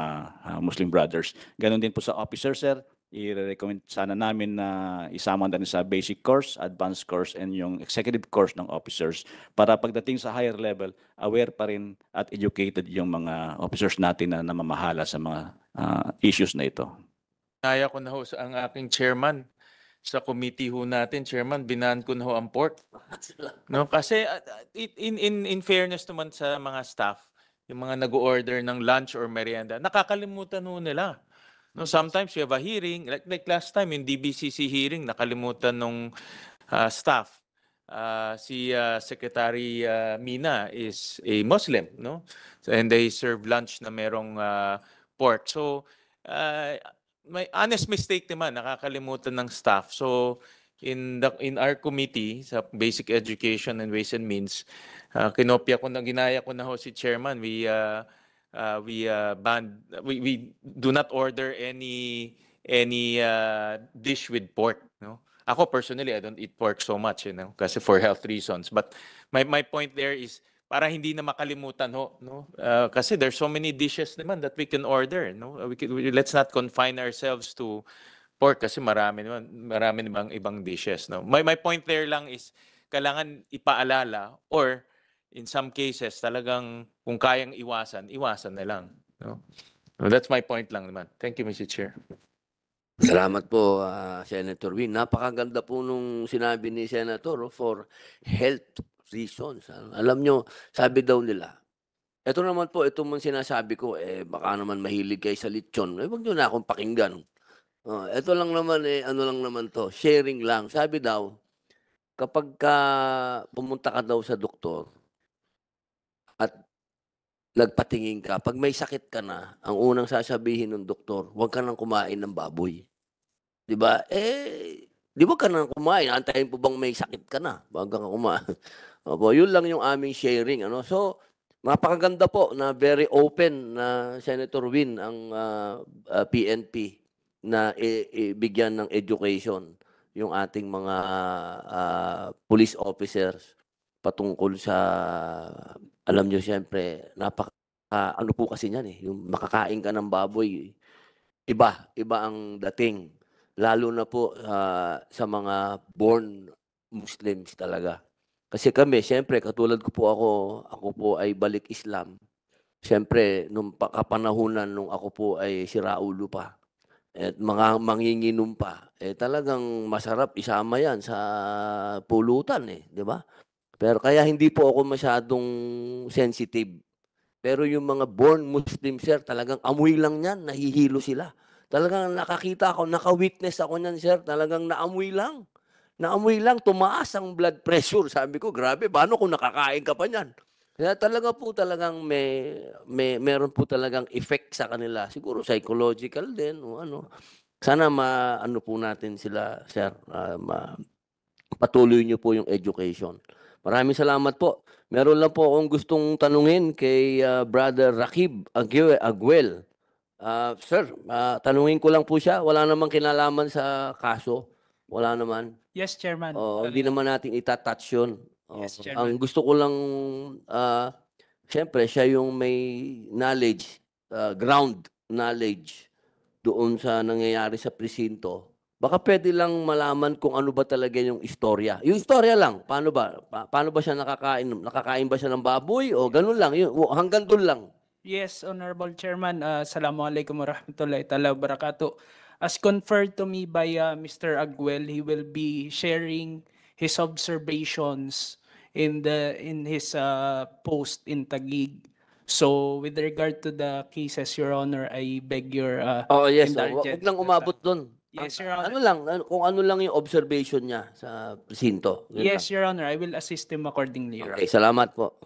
uh, Muslim brothers. Ganon din po sa officer sir, i-recommend sana namin na isama din sa basic course, advanced course and yung executive course ng officers para pagdating sa higher level, aware pa rin at educated yung mga officers natin na namamahala sa mga uh, issues na ito. Naya ko na ho sa ang aking chairman sa committee ho natin, Chairman, binan ko na ho ang pork. No, kasi uh, uh, in in in fairness naman sa mga staff, yung mga nag-order ng lunch or merienda, nakakalimutan ho nila. No, sometimes you have a hearing, like, like last time, yung DBCC hearing, nakalimutan nung uh, staff. Uh, si uh, Secretary uh, Mina is a Muslim, no? So, and they serve lunch na merong uh, pork. So, uh, may honest mistake naman, nakakalimutan ng staff. So, in the in our committee sa Basic Education and Ways and Means, uh, kinopya ko na ginaya ko na ho si chairman. We uh, uh, we uh, ban we, we do not order any any uh, dish with pork, no? Ako personally, I don't eat pork so much, you know, kasi for health reasons. But my my point there is para hindi na makalimutan ho no uh, kasi there's so many dishes naman that we can order no uh, we can, we, let's not confine ourselves to pork kasi marami naman marami namang ibang dishes no my my point there lang is kailangan ipaalala or in some cases talagang kung kayang iwasan iwasan na lang no so that's my point lang naman thank you Mr. Chair Salamat po, uh, Senator Win. Napakaganda po nung sinabi ni Senator oh, for health reasons. Ah. Alam nyo, sabi daw nila, ito naman po, ito man sinasabi ko, eh, baka naman mahilig kayo sa lechon. Eh, wag nyo na akong pakinggan. Uh, oh, ito lang naman, eh, ano lang naman to, sharing lang. Sabi daw, kapag ka pumunta ka daw sa doktor at nagpatingin ka, pag may sakit ka na, ang unang sasabihin ng doktor, huwag ka nang kumain ng baboy. 'Di ba? Eh, di ba ka nang kumain? Antayin po bang may sakit ka na Huwag ka kumain? Opo, yun lang yung aming sharing. Ano? So, mapakaganda po na very open na Senator Win ang uh, ah, uh, ah, PNP na ibigyan ng education yung ating mga uh, police officers patungkol sa alam niyo siyempre napaka uh, ano po kasi niyan eh yung makakain ka ng baboy iba iba ang dating lalo na po uh, sa mga born Muslims talaga kasi kami, siyempre, katulad ko po ako, ako po ay balik Islam. Siyempre, nung kapanahunan nung ako po ay siraulo pa. At mga manginginom pa. Eh, talagang masarap isama yan sa pulutan eh, di ba? Pero kaya hindi po ako masyadong sensitive. Pero yung mga born Muslim, sir, talagang amoy lang yan, nahihilo sila. Talagang nakakita ako, nakawitness ako niyan, sir. Talagang naamoy lang. Naamoy lang, tumaas ang blood pressure. Sabi ko, grabe, paano kung nakakain ka pa niyan? Kaya talaga po talagang may, may meron po talagang effect sa kanila. Siguro psychological din o ano. Sana ma ano po natin sila, sir, uh, ma, patuloy niyo po yung education. Maraming salamat po. Meron lang po akong gustong tanungin kay uh, Brother Rakib Aguel. Uh, sir, uh, tanungin ko lang po siya. Wala namang kinalaman sa kaso. Wala naman. Yes, Chairman. Oo, hindi naman natin itatouch yun. Oo. Yes, Chairman. Ang gusto ko lang, ah, siyempre, siya yung may knowledge, ah, ground knowledge doon sa nangyayari sa presinto. Baka pwede lang malaman kung ano ba talaga yung istorya. Yung istorya lang, paano ba? Pa- paano ba siya nakakain? Nakakain ba siya ng baboy? O ganun lang, yun, hanggang doon lang. Yes, Honorable Chairman. Uh, Assalamualaikum warahmatullahi wabarakatuh. As conferred to me by uh, Mr. Aguel, he will be sharing his observations in the in his uh, post in Taguig. So with regard to the cases, Your Honor, I beg your uh, Oh yes, so, oh, lang umabot doon. Yes, Your Honor. Ano lang, ano, kung ano lang yung observation niya sa presinto. Yes, Your Honor, I will assist him accordingly. okay, salamat po.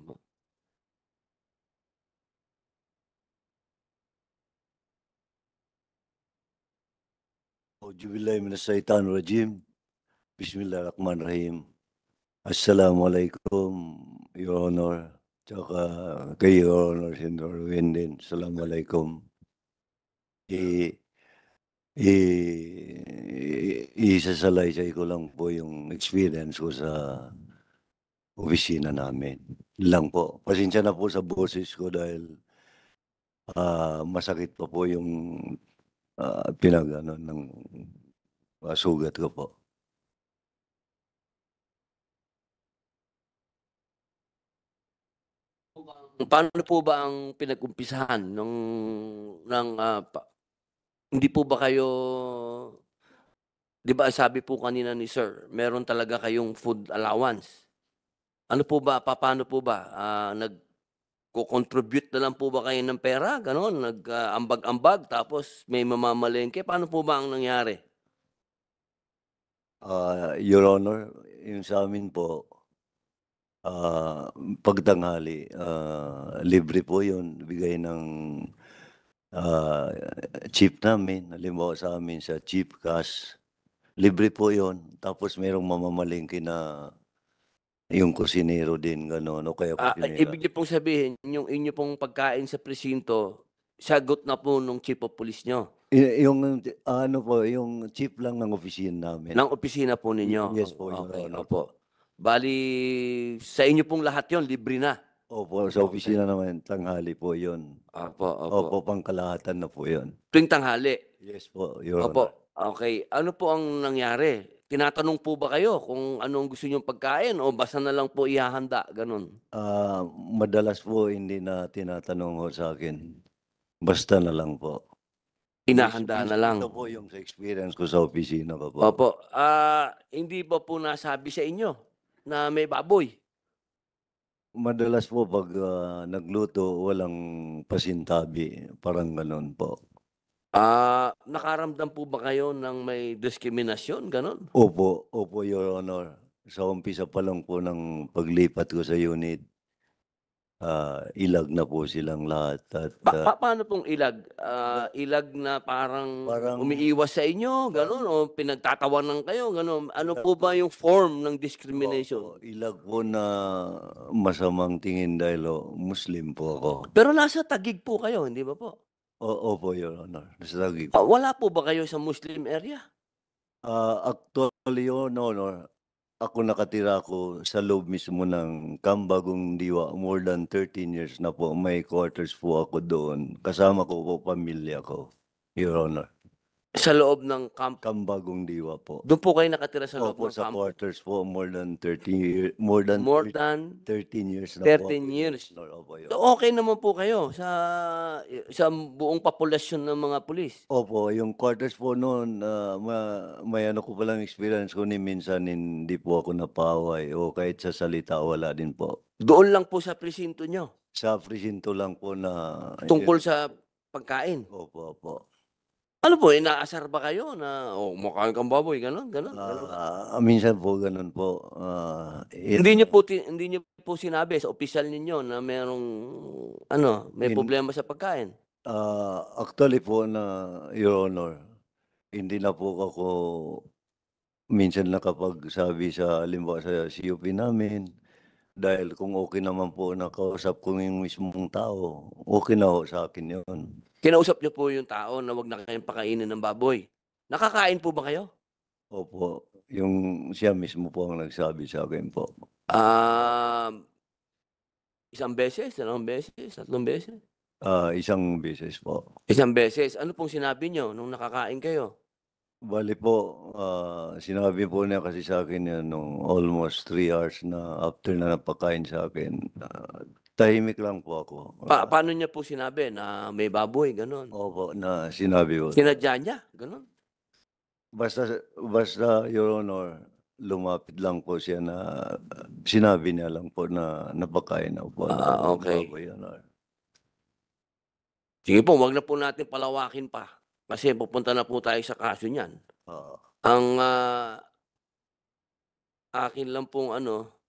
Auzubillahi minashaitan rajim. Bismillahirrahmanirrahim. Assalamualaikum, Your Honor. Tsaka kay Your Honor, Senator Wendin. Assalamualaikum. I, i, i, isasalaysay ko lang po yung experience ko sa opisina namin. Lang po. Pasensya na po sa boses ko dahil uh, masakit pa po yung uh, ah, pinagano ng masugat ko po. Paano po ba ang pinag-umpisahan ng ng uh, ah, pa, hindi po ba kayo 'di ba sabi po kanina ni sir, meron talaga kayong food allowance. Ano po ba paano po ba uh, nag Kukontribute na lang po ba kayo ng pera? Ganon, nag-ambag-ambag, uh, tapos may mamamalingke. Paano po ba ang nangyari? Uh, Your Honor, yung sa amin po, uh, pagtanghali, uh, libre po yun. Bigay ng uh, chief namin, halimbawa sa amin sa chief cash, libre po yon Tapos mayroong mamamalingke na yung kusinero din gano'n o kaya Ah, ibig niyo pong sabihin, yung inyo pong pagkain sa presinto, sagot na po nung chief of police niyo? I- yung ano po, yung chief lang ng opisina namin. Ng opisina po ninyo? Yes po, Your Okay, Honor opo. Bali, sa inyo pong lahat yon libre na. Opo, sa opisina naman, tanghali po yun. Opo, opo. Opo, pangkalahatan na po yun. Tuwing tanghali. Yes po, Your Honor. Opo. Okay. Ano po ang nangyari? tinatanong po ba kayo kung anong gusto niyong pagkain o basta na lang po ihahanda, ganun? Ah, madalas po hindi na tinatanong ho sa akin. Basta na lang po. Hinahanda na lang. Ito po yung experience ko sa opisina ko po. Opo. Ah, hindi pa po nasabi sa inyo na may baboy. Madalas po pag ah, nagluto, walang pasintabi. Parang ganun po. Ah, nakaramdam po ba kayo ng may diskriminasyon, ganon? Opo, opo, Your Honor. Sa umpisa pa lang po ng paglipat ko sa unit, ah, ilag na po silang lahat. At Pa- ah, pa- paano pong ilag? Ah, ilag na parang, Parang- umiiwas sa inyo, ganon? O pinagtatawanan kayo, ganon? Ano po ba yung form ng discrimination? ilag po na masamang tingin dahil oh, Muslim po ako. Pero nasa tagig po kayo, hindi ba po? O, opo, Your Honor. Mr. Taguig. Ah, wala po ba kayo sa Muslim area? Ah, actually, Your Honor, ako nakatira ako sa loob mismo ng Kambagong Diwa. More than 13 years na po. May quarters po ako doon. Kasama ko po pamilya ko, Your Honor. Sa loob ng camp. Kambagong Diwa po. Doon po kayo nakatira sa loob Opo, ng sa camp. quarters po, more than 30 years, more than More than 13 years na 13 po. years. So okay naman po kayo sa sa buong populasyon ng mga pulis. Opo, yung quarters po noon, ah, ma- may ano ko palang experience ko ni minsan hindi po ako napaway o kahit sa salita wala din po. Doon lang po sa presinto nyo Sa presinto lang po na... Tungkol sa pagkain. Opo, opo. Ano po, inaasar ba kayo na oh, kumakain kang baboy, gano'n, gano'n, gano'n? Ah, minsan po ganun po. Ah, it- Hindi niyo po ti- hindi niyo po sinabi sa official ninyo na merong ano, may Hin- problema sa pagkain. Ah, actually po na Your Honor, hindi na po ako minsan nakapagsabi sa halimbawa sa COP namin dahil kung okay naman po na nakausap ko yung mismong tao, okay na ho sa akin yon. Kinausap niyo po yung tao na wag na kayong pakainin ng baboy. Nakakain po ba kayo? Opo. Yung siya mismo po ang nagsabi sa akin po. Um, isang beses, dalawang beses, tatlong beses? Ah, isang beses po. Isang beses. Ano pong sinabi niyo nung nakakain kayo? Bali po, ah, sinabi po niya kasi sa akin yun nung almost three hours na after na napakain sa akin. ah, Tahimik lang po ako. Pa- paano niya po sinabi na may baboy, ganun? Opo, na sinabi ko. Sinadya niya, ganun? Basta, basta, Your Honor, lumapit lang po siya na sinabi niya lang po na napakain na po. Ah, na okay. Baboy, Your Honor. Sige po, wag na po natin palawakin pa. Kasi pupunta na po tayo sa kaso niyan. Ah, Ang ah, akin lang pong ano,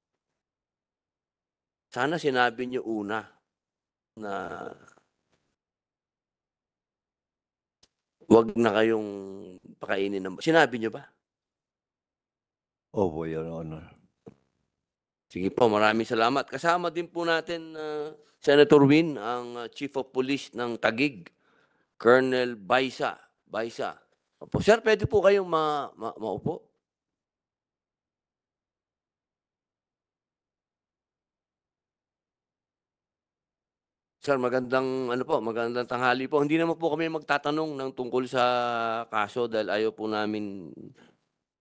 sana sinabi niyo una na wag na kayong pakainin ng... Sinabi niyo ba? Opo, Your Honor. Sige po, maraming salamat. Kasama din po natin uh, Senator Win, ang uh, Chief of Police ng Tagig, Colonel Baisa. Baisa. Opo, sir, pwede po kayong ma ma maupo? Sir, magandang ano po, magandang tanghali po. Hindi naman po kami magtatanong ng tungkol sa kaso dahil ayaw po namin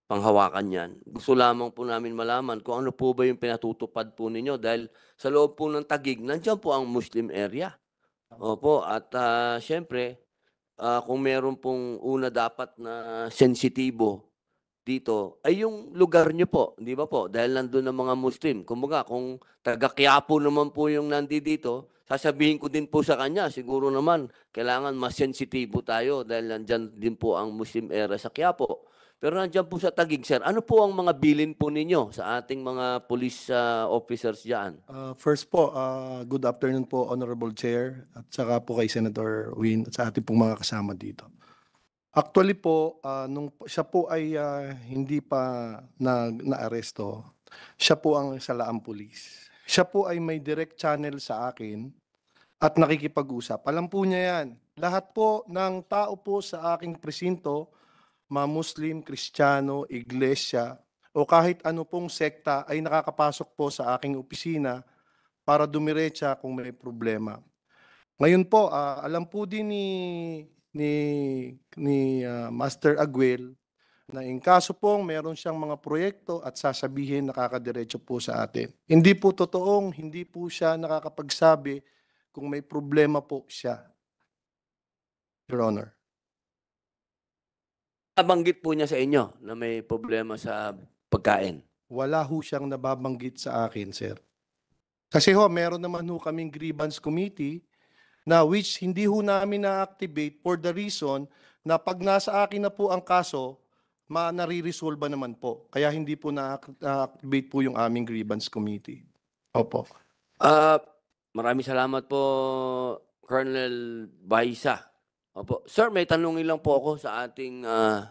panghawakan yan. Gusto lamang po namin malaman kung ano po ba yung pinatutupad po ninyo dahil sa loob po ng Tagig, nandiyan po ang Muslim area. Opo, at uh, syempre, uh, kung meron pong una dapat na sensitibo dito ay yung lugar niyo po, di ba po? Dahil nandun ang mga Muslim. Kumbaga, kung taga kiapo naman po yung nandi dito, sasabihin ko din po sa kanya, siguro naman, kailangan mas sensitibo tayo dahil nandyan din po ang Muslim era sa Kiapo. Pero nandyan po sa Tagig, sir. Ano po ang mga bilin po ninyo sa ating mga police uh, officers dyan? Uh, first po, uh, good afternoon po, Honorable Chair, at saka po kay Senator Win, at sa ating pong mga kasama dito. Actually po, ah, nung siya po ay, ah, hindi pa nag naaresto, siya po ang Salaang Pulis. Siya po ay may direct channel sa akin at nakikipag-usap. Alam po niya yan. Lahat po ng tao po sa aking presinto, mga Muslim, Kristiyano, Iglesia, o kahit ano pong sekta ay nakakapasok po sa aking opisina para dumiretsa kung may problema. Ngayon po, ah, alam po din ni ni, ni uh, Master Aguil na in kaso pong meron siyang mga proyekto at sasabihin nakakadiretso po sa atin. Hindi po totoong, hindi po siya nakakapagsabi kung may problema po siya. Your Honor. Nabanggit po niya sa inyo na may problema sa pagkain. Wala ho siyang nababanggit sa akin, sir. Kasi ho, meron naman ho kaming grievance committee na which hindi ho namin na-activate for the reason na pag nasa akin na po ang kaso, ma nare-resolve naman po? Kaya hindi po na-activate po yung aming grievance committee. Opo. Uh, maraming salamat po, Colonel Baisa. Opo. Sir, may tanongin lang po ako sa ating uh,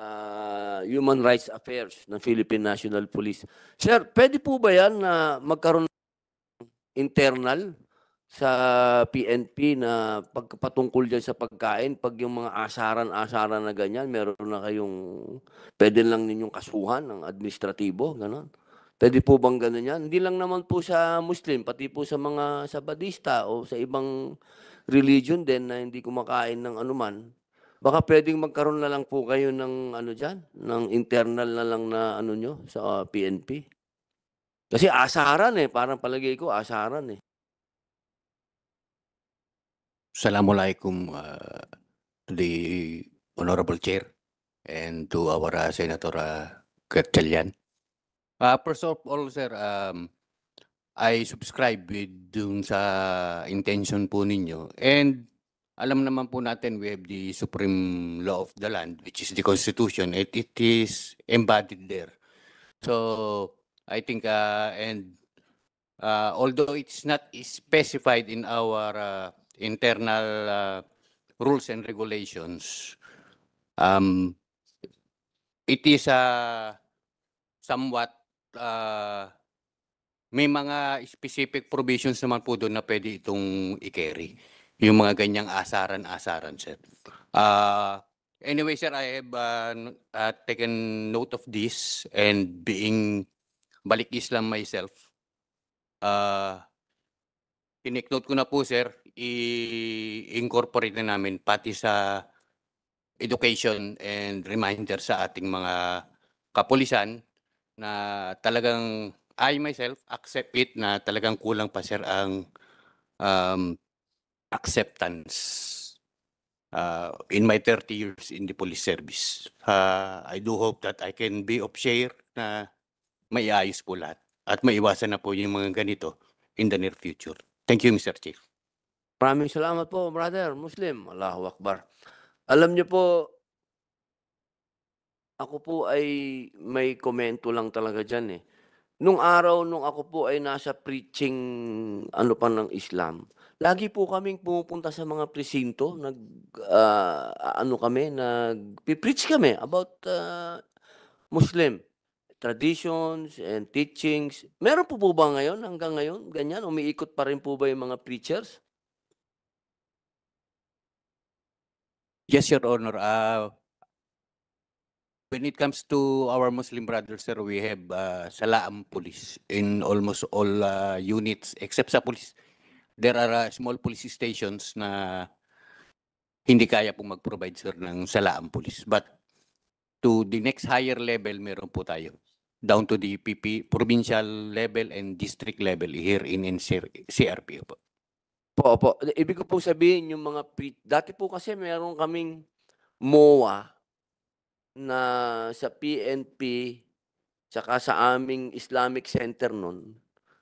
uh, Human Rights Affairs ng Philippine National Police. Sir, pwede po ba yan na magkaroon ng internal sa PNP na pagpatungkol dyan sa pagkain, pag yung mga asaran-asaran na ganyan, meron na kayong, pwede lang ninyong kasuhan ng administratibo, gano'n. Pwede po bang gano'n yan? Hindi lang naman po sa Muslim, pati po sa mga Sabadista o sa ibang religion din na hindi kumakain ng anuman. Baka pwedeng magkaroon na lang po kayo ng ano diyan, ng internal na lang na ano nyo sa PNP. Uh, Kasi asaran eh, parang palagay ko asaran eh. Assalamualaikum uh, to the Honorable Chair and to our uh, Senator uh, Gatchalian. Uh, first of all, sir, um, I subscribe with dun sa intention po ninyo. And alam naman po natin we have the supreme law of the land which is the constitution it, it is embodied there so i think uh, and uh, although it's not specified in our uh, internal uh, rules and regulations, um, it is uh, somewhat uh, may mga specific provisions naman po doon na pwede itong i-carry. Yung mga ganyang asaran-asaran, sir. Uh, anyway, sir, I have uh, uh, taken note of this and being balik Islam myself, uh, tinake note ko na po, sir, i-incorporate na namin pati sa education and reminder sa ating mga kapulisan na talagang I myself accept it na talagang kulang pa sir ang um, acceptance uh, in my 30 years in the police service. Uh, I do hope that I can be of share na maiayos po lahat at maiwasan na po yung mga ganito in the near future. Thank you, Mr. Chief. Maraming salamat po, brother, Muslim. Allahu Akbar. Alam niyo po, ako po ay may komento lang talaga dyan eh. Nung araw, nung ako po ay nasa preaching ano pa ng Islam, lagi po kaming pumupunta sa mga presinto, nag, uh, ano kami, nag-preach kami about uh, Muslim traditions and teachings. Meron po po ba ngayon, hanggang ngayon, ganyan? Umiikot pa rin po ba yung mga preachers? Yes, Your Honor. Uh, when it comes to our Muslim brothers, sir, we have uh, Salaam police in almost all uh, units except sa police. There are uh, small police stations na hindi kaya pong mag-provide, sir, ng Salaam police. But to the next higher level, meron po tayo. Down to the PP, provincial level and district level here in, in CRPO po. Po, po. Ibig ko po sabihin yung mga pit. Dati po kasi meron kaming MOA na sa PNP saka sa aming Islamic Center noon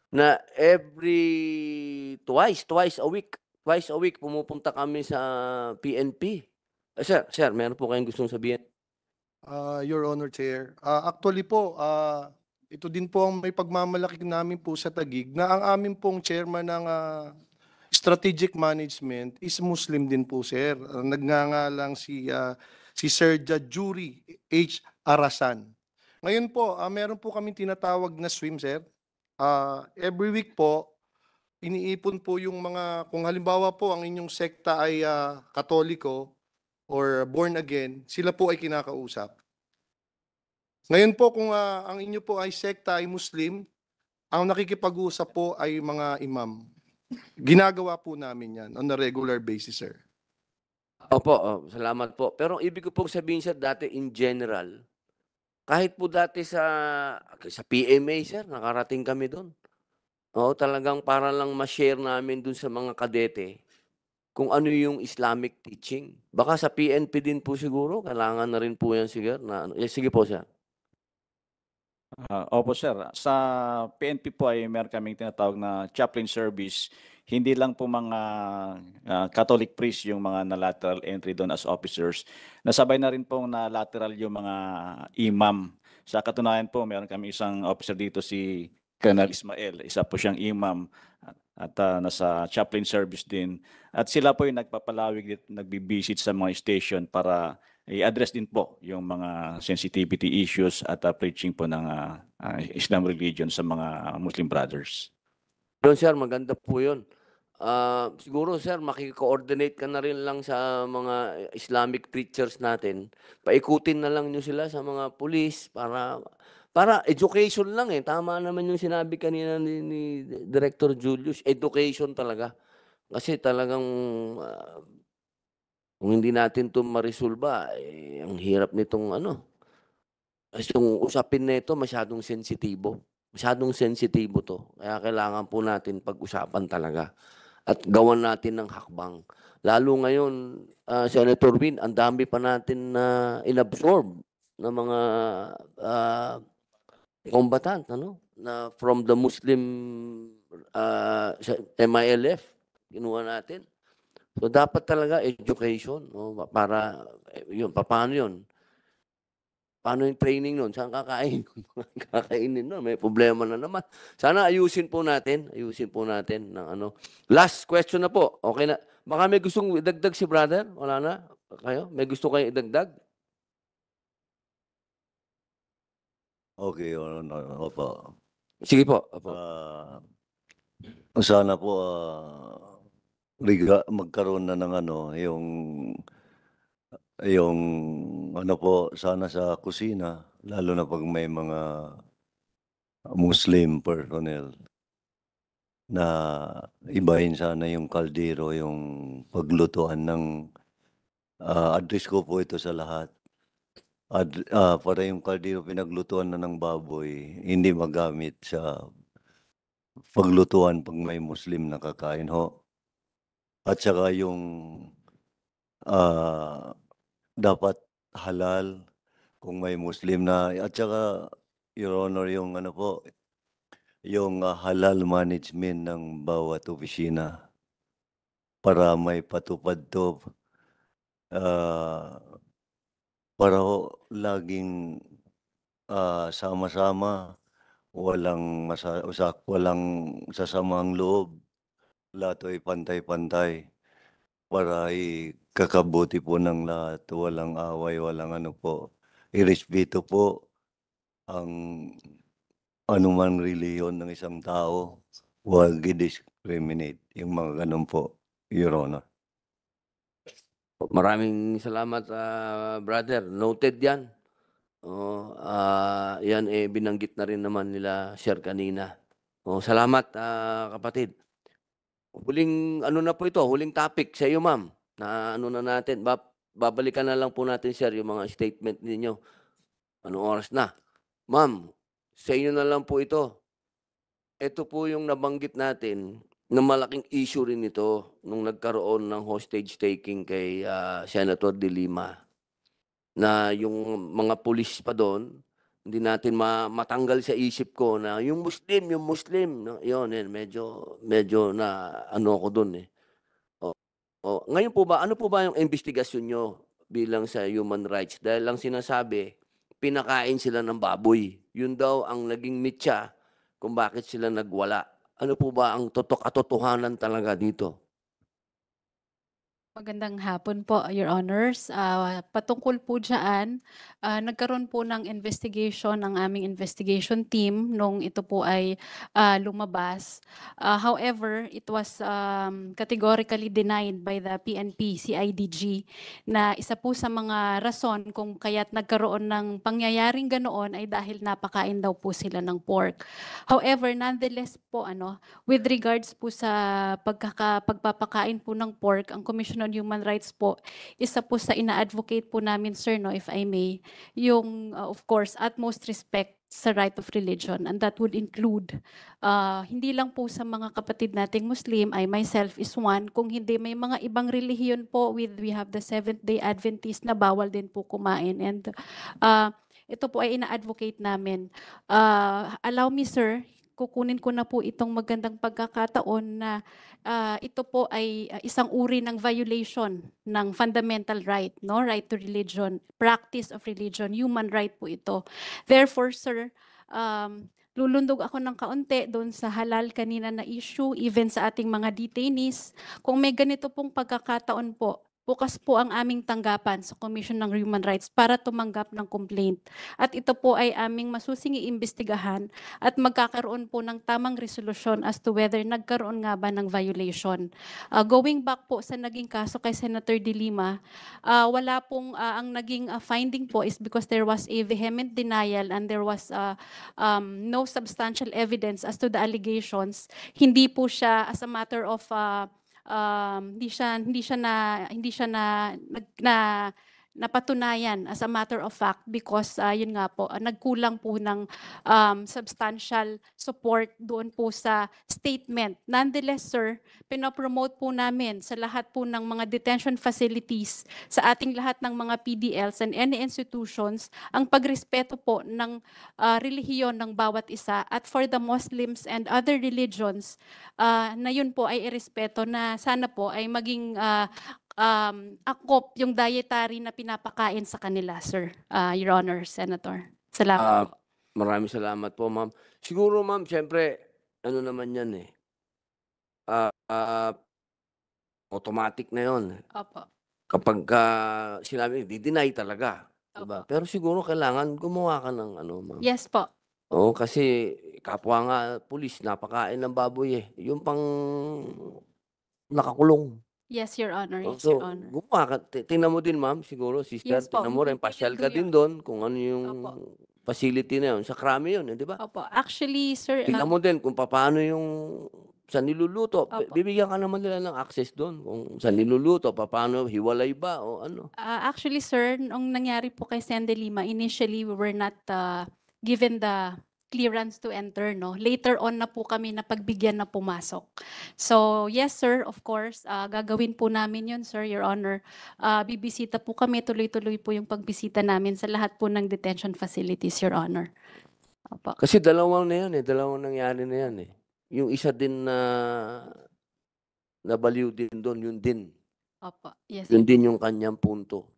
na every twice, twice a week, twice a week pumupunta kami sa PNP. Uh, eh, sir, sir, meron po kayong gustong sabihin? Uh, Your Honor Chair, uh, actually po, uh, ito din po ang may pagmamalaki namin po sa Tagig na ang aming pong chairman ng uh, strategic management is Muslim din po sir. Nagngangalang si uh, si Sir Jajuri H. Arasan. Ngayon po, uh, meron po kami tinatawag na swim sir. Uh, every week po iniipon po yung mga kung halimbawa po ang inyong sekta ay uh, Katoliko or born again, sila po ay kinakausap. Ngayon po kung uh, ang inyo po ay sekta ay Muslim, ang nakikipag-usap po ay mga imam. Ginagawa po namin yan on a regular basis, sir. Opo, oh, salamat po. Pero ang ibig ko pong sabihin sir, dati in general, kahit po dati sa sa PMA sir, nakarating kami doon. Oo, talagang para lang ma-share namin doon sa mga kadete kung ano yung Islamic teaching. Baka sa PNP din po siguro, kailangan na rin po yan siguro. Na, eh, sige po sir. Ah, opo sir, sa PNP po ay meron kaming tinatawag na chaplain service. Hindi lang po mga ah, Catholic priest yung mga na-lateral entry doon as officers. Nasabay na rin po na-lateral yung mga imam. Sa katunayan po, meron kami isang officer dito si Colonel Ismael. Isa po siyang imam at, at ah, nasa chaplain service din. At sila po yung nagpapalawig, dit- nagbibisit sa mga station para i-address din po yung mga sensitivity issues at uh, preaching po ng uh, uh, Islam religion sa mga Muslim brothers. Yun sir, maganda po yun. Uh, siguro sir, makikoordinate ka na rin lang sa mga Islamic preachers natin. Paikutin na lang nyo sila sa mga police para para education lang eh. Tama naman yung sinabi kanina ni, ni Director Julius. Education talaga. Kasi talagang uh, kung hindi natin ito marisolba, eh, ang hirap nitong ano. Itong usapin na ito, masyadong sensitibo. Masyadong sensitibo to. Kaya kailangan po natin pag-usapan talaga. At gawan natin ng hakbang. Lalo ngayon, uh, Senator Win, ang dami pa natin na uh, inabsorb ng mga uh, combatant, ano? Na from the Muslim uh, ah, MILF, kinuha natin. So dapat talaga education no? para eh, yun, paano yun? Paano yung training noon? Saan kakain? Kakainin no, May problema na naman. Sana ayusin po natin. Ayusin po natin ng ano. Last question na po. Okay na. Baka may gustong idagdag si brother? Wala na? Kayo? May gusto kayong idagdag? Okay, ano, ano, opo. Sige po. po. Uh, ah, sana po, uh, liga magkaroon na ng ano, yung yung ano po, sana sa kusina, lalo na 'pag may mga Muslim personnel na ibahin sana yung kaldero, yung paglutuan ng uh, address ko po ito sa lahat. Ad, uh, para yung kaldero pinaglutuan na ng baboy, hindi magamit sa paglutuan pag may Muslim nakakain ho at saka yung uh, dapat halal kung may Muslim na at saka Your Honor yung ano po yung uh, halal management ng bawat opisina para may patupad to uh, para ho, laging uh, sama-sama walang masa usak walang sasamang loob lahat ay pantay-pantay para ay kakabuti po ng lahat. Walang away, walang ano po. Irespeto po ang anuman reliyon ng isang tao. Huwag i-discriminate. Yung mga ganun po, Your Honor. Maraming salamat, uh, brother. Noted yan. Oh, uh, yan eh, binanggit na rin naman nila, sir, kanina. Oh, salamat, uh, kapatid. Huling ano na po ito, huling topic sa iyo ma'am. Na ano na natin, ba, babalikan na lang po natin sir yung mga statement ninyo. Anong oras na? Ma'am, sa inyo na lang po ito. Ito po yung nabanggit natin na malaking issue rin ito nung nagkaroon ng hostage taking kay uh, Senator De Lima na yung mga pulis pa doon hindi natin ma- matanggal sa isip ko na yung Muslim, yung Muslim, no? Yun, yun medyo medyo na ano ko doon eh. O, o, ngayon po ba ano po ba yung investigasyon nyo bilang sa human rights dahil lang sinasabi pinakain sila ng baboy. Yun daw ang naging mitya kung bakit sila nagwala. Ano po ba ang totok katotohanan talaga dito? Magandang hapon po, Your Honors. Ah, patungkol po dyan, ah, nagkaroon po ng investigation ng aming investigation team nung ito po ay ah, lumabas. Ah, however, it was um, categorically denied by the PNP, CIDG, na isa po sa mga rason kung kaya't nagkaroon ng pangyayaring ganoon ay dahil napakain daw po sila ng pork. However, nonetheless po, ano, with regards po sa pagkaka, pagpapakain po ng pork, ang Commissioner on Human Rights po, isa po sa ina-advocate po namin, sir, no, if I may, yung, uh, of course, utmost respect sa right of religion and that would include uh, hindi lang po sa mga kapatid nating Muslim, I myself is one, kung hindi may mga ibang relihiyon po with we have the Seventh-day Adventist na bawal din po kumain and uh, ito po ay ina-advocate namin. Uh, allow me sir, kukunin ko na po itong magandang pagkakataon na uh, ito po ay uh, isang uri ng violation ng fundamental right, no? Right to religion, practice of religion, human right po ito. Therefore, sir, um, lulundog ako ng kaunti doon sa halal kanina na issue, even sa ating mga detainees. Kung may ganito pong pagkakataon po, bukas po ang aming tanggapan sa Commission ng Human Rights para tumanggap ng complaint. At ito po ay aming masusing iimbestigahan at magkakaroon po ng tamang resolusyon as to whether nagkaroon nga ba ng violation. Uh, going back po sa naging kaso kay Senator De Lima, uh, wala pong uh, ang naging uh, finding po is because there was a vehement denial and there was uh, um, no substantial evidence as to the allegations. Hindi po siya as a matter of uh, um, hindi siya hindi siya na hindi siya na nag na napatunayan as a matter of fact because uh, yun nga po uh, nagkulang po ng um, substantial support doon po sa statement. Nonetheless sir, pinopromote po namin sa lahat po ng mga detention facilities sa ating lahat ng mga PDLs and any institutions ang pagrespeto po ng uh, relihiyon ng bawat isa at for the Muslims and other religions uh, na yun po ay irespeto na sana po ay maging uh, um, akop yung dietary na pinapakain sa kanila, sir, uh, Your Honor, Senator. Salamat uh, po. Maraming salamat po, ma'am. Siguro, ma'am, syempre, ano naman yan eh. Ah, ah, automatic na yon. Opo. Kapag ah, sinabi, di-deny talaga. Diba? Opo. Pero siguro kailangan gumawa ka ng ano, ma'am. Yes po. Oo, kasi kapwa nga pulis, napakain ng baboy eh. Yung pang nakakulong. Yes, Your Honor. Oh, Yes, Your Honor. gumawa ka. Ti- Tingnan mo din, ma'am, siguro, sister, Yes tingnan mo rin, we pasyal ka din doon kung ano yung Opo. facility na yun. Sa krami yun, eh, di ba? Opo. Actually, sir, Tingnan um, mo din kung paano yung sa niluluto. Opo. Bibigyan ka naman nila ng access doon kung sa niluluto, paano, hiwalay ba o ano. Ah, actually, sir, nung nangyari po kay Sen Lima, initially, we were not uh, given the clearance to enter no later on na po kami na pagbigyan na pumasok so yes sir of course uh, gagawin po namin yun sir your honor uh, bibisita po kami tuloy-tuloy po yung pagbisita namin sa lahat po ng detention facilities your honor Opo. kasi dalawang na yun eh dalawang nangyari na yan eh yung isa din na nabaliw din doon yun din Opo. yes yun sir. din yung kanyang punto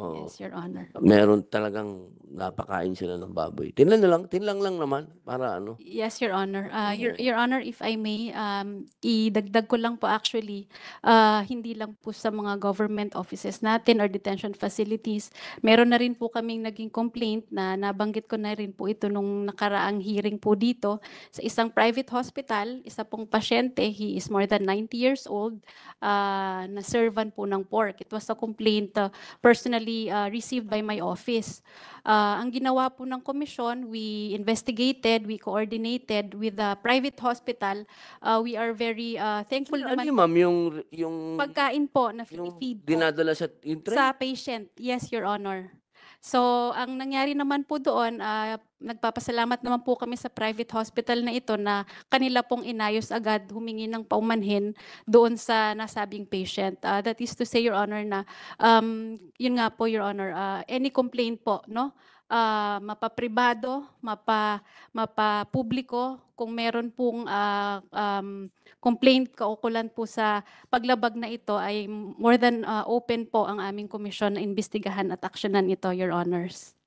Oo. Yes, Your Honor. Meron talagang napakain sila ng baboy. Tinlan na lang, tinlan lang naman para ano. Yes, Your Honor. Uh, Your, Your Honor, if I may, um, idagdag ko lang po actually, uh, hindi lang po sa mga government offices natin or detention facilities, meron na rin po kaming naging complaint na nabanggit ko na rin po ito nung nakaraang hearing po dito sa isang private hospital, isa pong pasyente, he is more than 90 years old, uh, na servant po ng pork. It was a complaint uh, personally actually uh, received by my office. Uh, ang ginawa po ng komisyon, we investigated, we coordinated with the private hospital. Uh, we are very uh, thankful so, naman. Ano ma'am, yung, yung... Pagkain po na feed po. Dinadala sa, yung sa patient. Yes, Your Honor. So, ang nangyari naman po doon, uh, nagpapasalamat naman po kami sa private hospital na ito na kanila pong inayos agad humingi ng paumanhin doon sa nasabing patient. Uh, that is to say, Your Honor, na um, yun nga po, Your Honor, uh, any complaint po, no? uh, mapapribado, mapa mapapubliko kung meron pong uh, um, complaint kaukulan po sa paglabag na ito ay more than uh, open po ang aming komisyon na investigahan at aksyonan ito, Your Honors.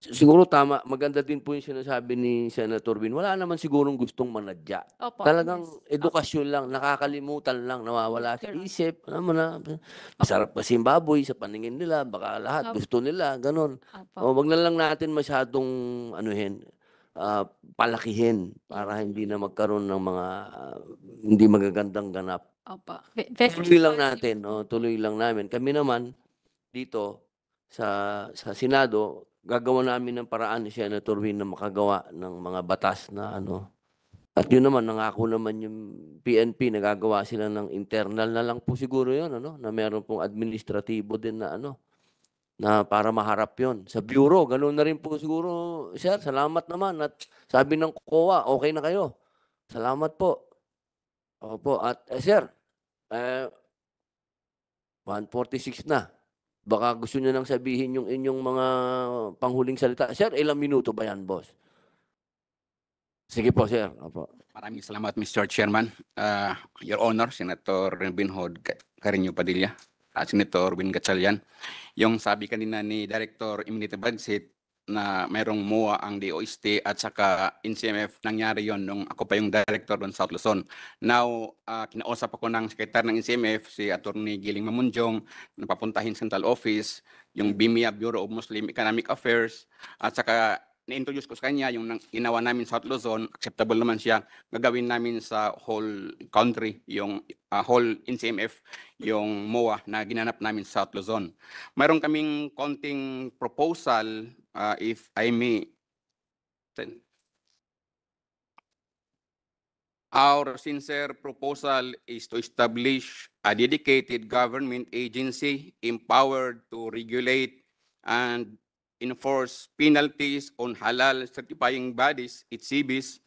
Siguro tama, maganda din po yung sinasabi ni Senator Bin. Wala naman sigurong gustong manadya. Opo, Talagang yes. edukasyon lang, nakakalimutan lang, nawawala sa isip. Alam mo na, masarap pa Zimbabwe sa paningin nila, baka lahat Opo. gusto nila, ganun. Opo. O, wag na lang natin masyadong anuhin, ah, palakihin para hindi na magkaroon ng mga ah, hindi magagandang ganap. Opo. Ve- Tuloy lang natin, no? tuloy lang namin. Kami naman dito sa sa Senado, gagawa namin ng paraan ni Senator Win na makagawa ng mga batas na ano. At yun naman, nangako naman yung PNP, nagagawa sila ng internal na lang po siguro yun, ano, na meron pong administratibo din na ano, na para maharap yon Sa bureau, ganoon na rin po siguro, sir, salamat naman. At sabi ng COA, okay na kayo. Salamat po. Opo, at eh, sir, eh, 146 na. Baka gusto niya nang sabihin yung inyong mga panghuling salita. Sir, ilang minuto ba yan, boss? Sige po, sir. Opo. Maraming salamat, Mr. Chairman. Uh, Your Honor, Senator Ruben Hod Carino Padilla, uh, Senator Win Gatchalian. Yung sabi kanina ni Director Immunity Brexit, na merong MOA ang DOST at saka NCMF. Nangyari yon nung ako pa yung director doon South Luzon. Now, uh, kinausap ako ng sekretar ng NCMF, si Atty. Giling Mamunjong, napapuntahin Central Office, yung mm. BIMIA, Bureau of Muslim Economic Affairs, at saka na-introduce ko sa kanya yung nang- namin sa South Luzon, acceptable naman siya. Gagawin namin sa whole country, yung ah, whole NCMF, yung MOA na ginanap namin sa South Luzon. Mayroon kaming konting proposal, ah, if I may. Ten- Our sincere proposal is to establish a dedicated government agency empowered to regulate and enforce penalties on halal certifying bodies, ITSIBs,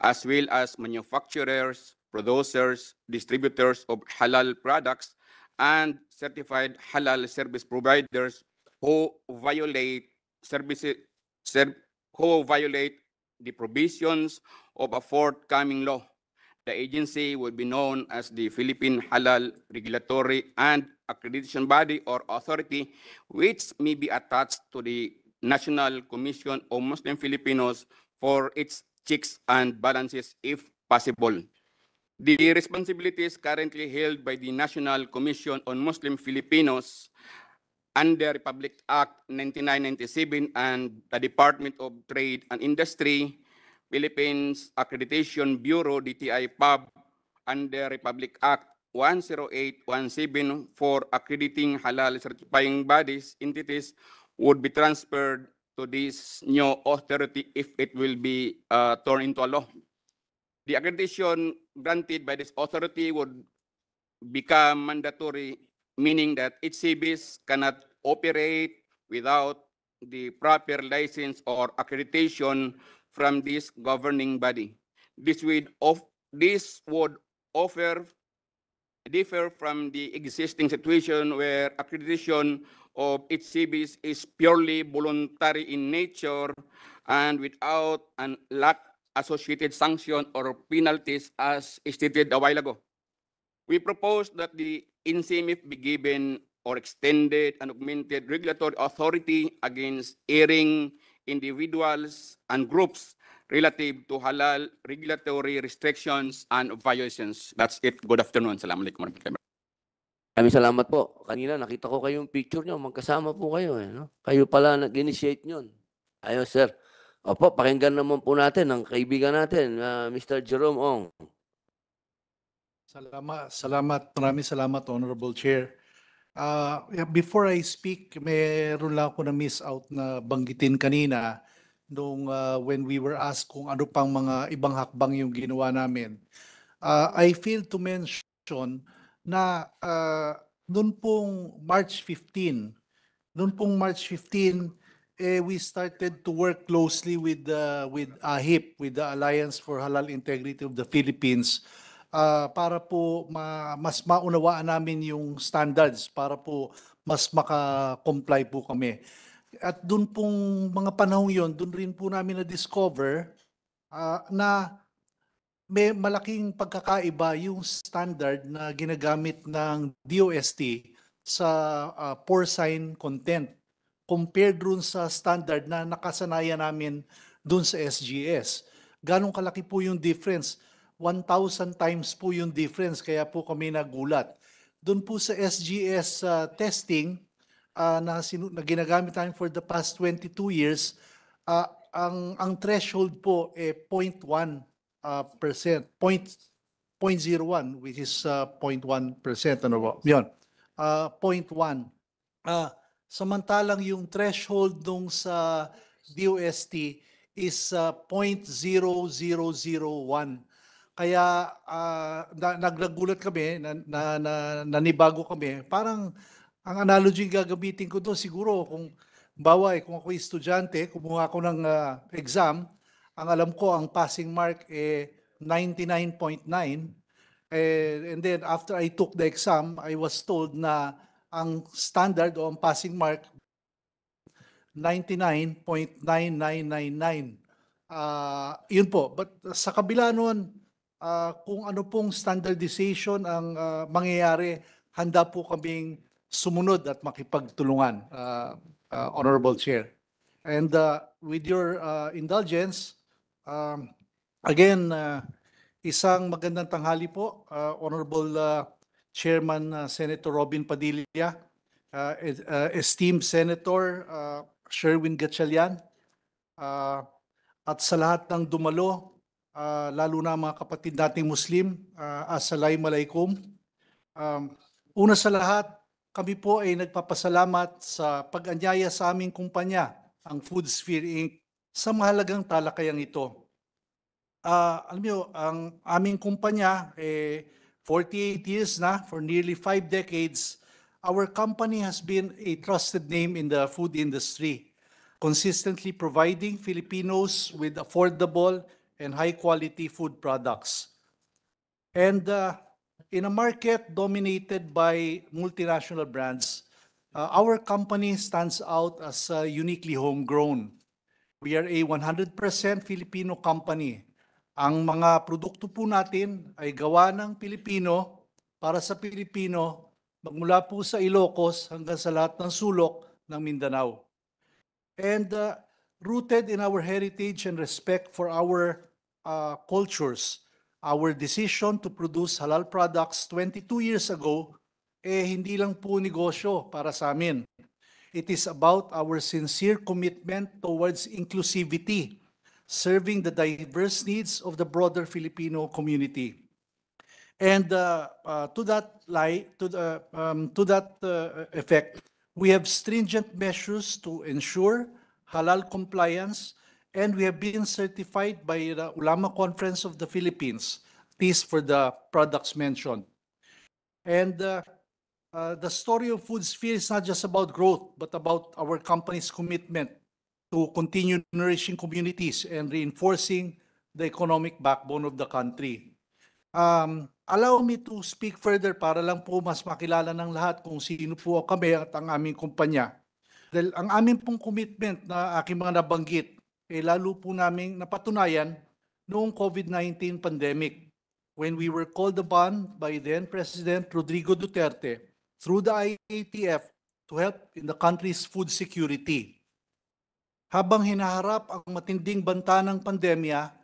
as well as manufacturers, producers, distributors of halal products, and certified halal service providers who violate services who violate the provisions of a forthcoming law the agency would be known as the Philippine Halal Regulatory and Accreditation Body or Authority, which may be attached to the National Commission of Muslim Filipinos for its checks and balances if possible. The responsibilities currently held by the National Commission on Muslim Filipinos under Republic Act 1997 and the Department of Trade and Industry Philippines Accreditation Bureau DTI PUB under Republic Act 10817 for accrediting halal certifying bodies entities would be transferred to this new authority if it will be uh, turned into a law. The accreditation granted by this authority would become mandatory, meaning that HCBs cannot operate without the proper license or accreditation from this governing body. This would, of, this would offer differ from the existing situation where accreditation of HCBs is purely voluntary in nature and without and lack associated sanction or penalties as stated a while ago. We propose that the incentive be given or extended and augmented regulatory authority against erring individuals, and groups relative to halal regulatory restrictions and violations. That's it. Good afternoon. Salamat alaikum warahmatullahi Maraming salamat po. Kanina nakita ko kayong picture nyo. Magkasama po kayo. Eh, no? Kayo pala nag-initiate nyo. Ayo sir. Opo, pakinggan naman po natin ang kaibigan natin, uh, ah, Mr. Jerome Ong. Salamat, salamat. Maraming salamat, Honorable Chair. Uh, before I speak, meron lang ako na miss out na banggitin kanina nung ah, when we were asked kung ano pang mga ibang hakbang yung ginawa namin. Ah, I feel to mention na ah, noon pong March 15, noon pong March 15, eh, we started to work closely with the ah, with AHIP, with the Alliance for Halal Integrity of the Philippines uh, para po ma- mas maunawaan namin yung standards para po mas maka-comply po kami. At doon pong mga panahong yon, doon rin po namin na-discover uh, na may malaking pagkakaiba yung standard na ginagamit ng DOST sa uh, porcine content compared dun sa standard na nakasanayan namin dun sa SGS. Ganong kalaki po yung difference 1,000 times po yung difference kaya po kami nagulat. Doon po sa SGS uh, ah, testing uh, na, sinu- na ginagamit namin for the past 22 years, uh, ang ang threshold po eh 0.1 uh, percent, 0.01 which is uh, 0.1 ano ba? 'Yon. Uh, 0.1. Uh, samantalang yung threshold nung sa DOST is uh, 0.0001 kaya uh, na, nagragulat kami, na, na, na, nanibago kami. Parang ang analogy gagamitin ko doon siguro kung baway, eh, kung ako estudyante, kumuha ako ng uh, exam, ang alam ko ang passing mark eh 99.9 eh, and then after I took the exam, I was told na ang standard o ang passing mark 99.9999. Uh, ah, yun po. But sa kabila noon, Ah, kung ano pong standardization ang uh, mangyayari, handa po kaming sumunod at makipagtulungan, uh, uh, Honorable Chair. And uh, with your uh, indulgence, um, again, uh, isang magandang tanghali po, uh, Honorable uh, Chairman uh, Senator Robin Padilla, uh, uh, esteemed Senator uh, Sherwin Gatchalian, uh, at sa lahat ng dumalo uh, lalo na mga kapatid nating Muslim. Uh, ah, Assalamualaikum. Um, una sa lahat, kami po ay nagpapasalamat sa pag-anyaya sa aming kumpanya, ang Food Sphere Inc., sa mahalagang talakayang ito. Uh, alam niyo, ang aming kumpanya, eh, 48 years na, for nearly 5 decades, our company has been a trusted name in the food industry, consistently providing Filipinos with affordable and high-quality food products. And uh, in a market dominated by multinational brands, uh, our company stands out as uh, uniquely homegrown. We are a 100% Filipino company. Ang mga produkto po natin ay gawa ng Pilipino para sa Pilipino magmula po sa Ilocos hanggang sa lahat ng sulok ng Mindanao. And uh, rooted in our heritage and respect for our uh, cultures. Our decision to produce halal products 22 years ago, eh hindi lang po negosyo para sa amin. It is about our sincere commitment towards inclusivity, serving the diverse needs of the broader Filipino community. And uh, uh, to that lie, to, the, um, to that uh, effect, we have stringent measures to ensure halal compliance, and we have been certified by the Ulama Conference of the Philippines, this for the products mentioned. And uh, uh, the story of food sphere is not just about growth, but about our company's commitment to continue nourishing communities and reinforcing the economic backbone of the country. Um, allow me to speak further para lang po mas makilala ng lahat kung sino po kami at ang aming kumpanya. Dahil ang aming pong commitment na aking mga nabanggit, eh lalo po namin napatunayan noong COVID-19 pandemic when we were called upon by then President Rodrigo Duterte through the IATF to help in the country's food security. Habang hinaharap ang matinding banta ng pandemya,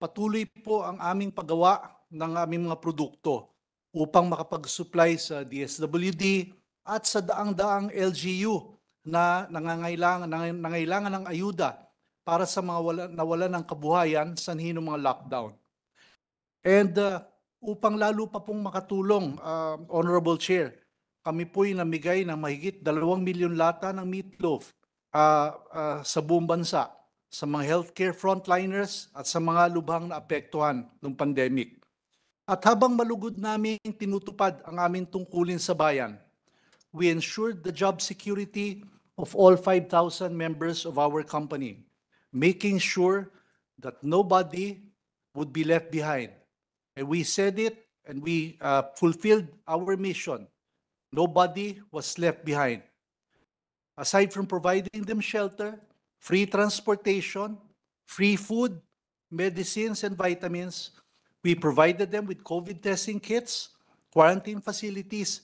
patuloy po ang aming paggawa ng aming mga produkto upang makapag-supply sa DSWD at sa daang-daang LGU na nangangailangan, nangangailangan ng ayuda para sa mga wala, nawala ng kabuhayan sanhi ng mga lockdown. And uh, upang lalo pa pong makatulong, uh, Honorable Chair, kami po'y namigay ng mahigit 2 milyon lata ng meatloaf uh, uh, sa buong bansa sa mga healthcare frontliners at sa mga lubhang naapektuhan ng pandemic. At habang malugod namin tinutupad ang aming tungkulin sa bayan, we ensured the job security of all 5,000 members of our company, making sure that nobody would be left behind. And we said it and we uh, fulfilled our mission. Nobody was left behind. Aside from providing them shelter, free transportation, free food, medicines, and vitamins, we provided them with COVID testing kits, quarantine facilities,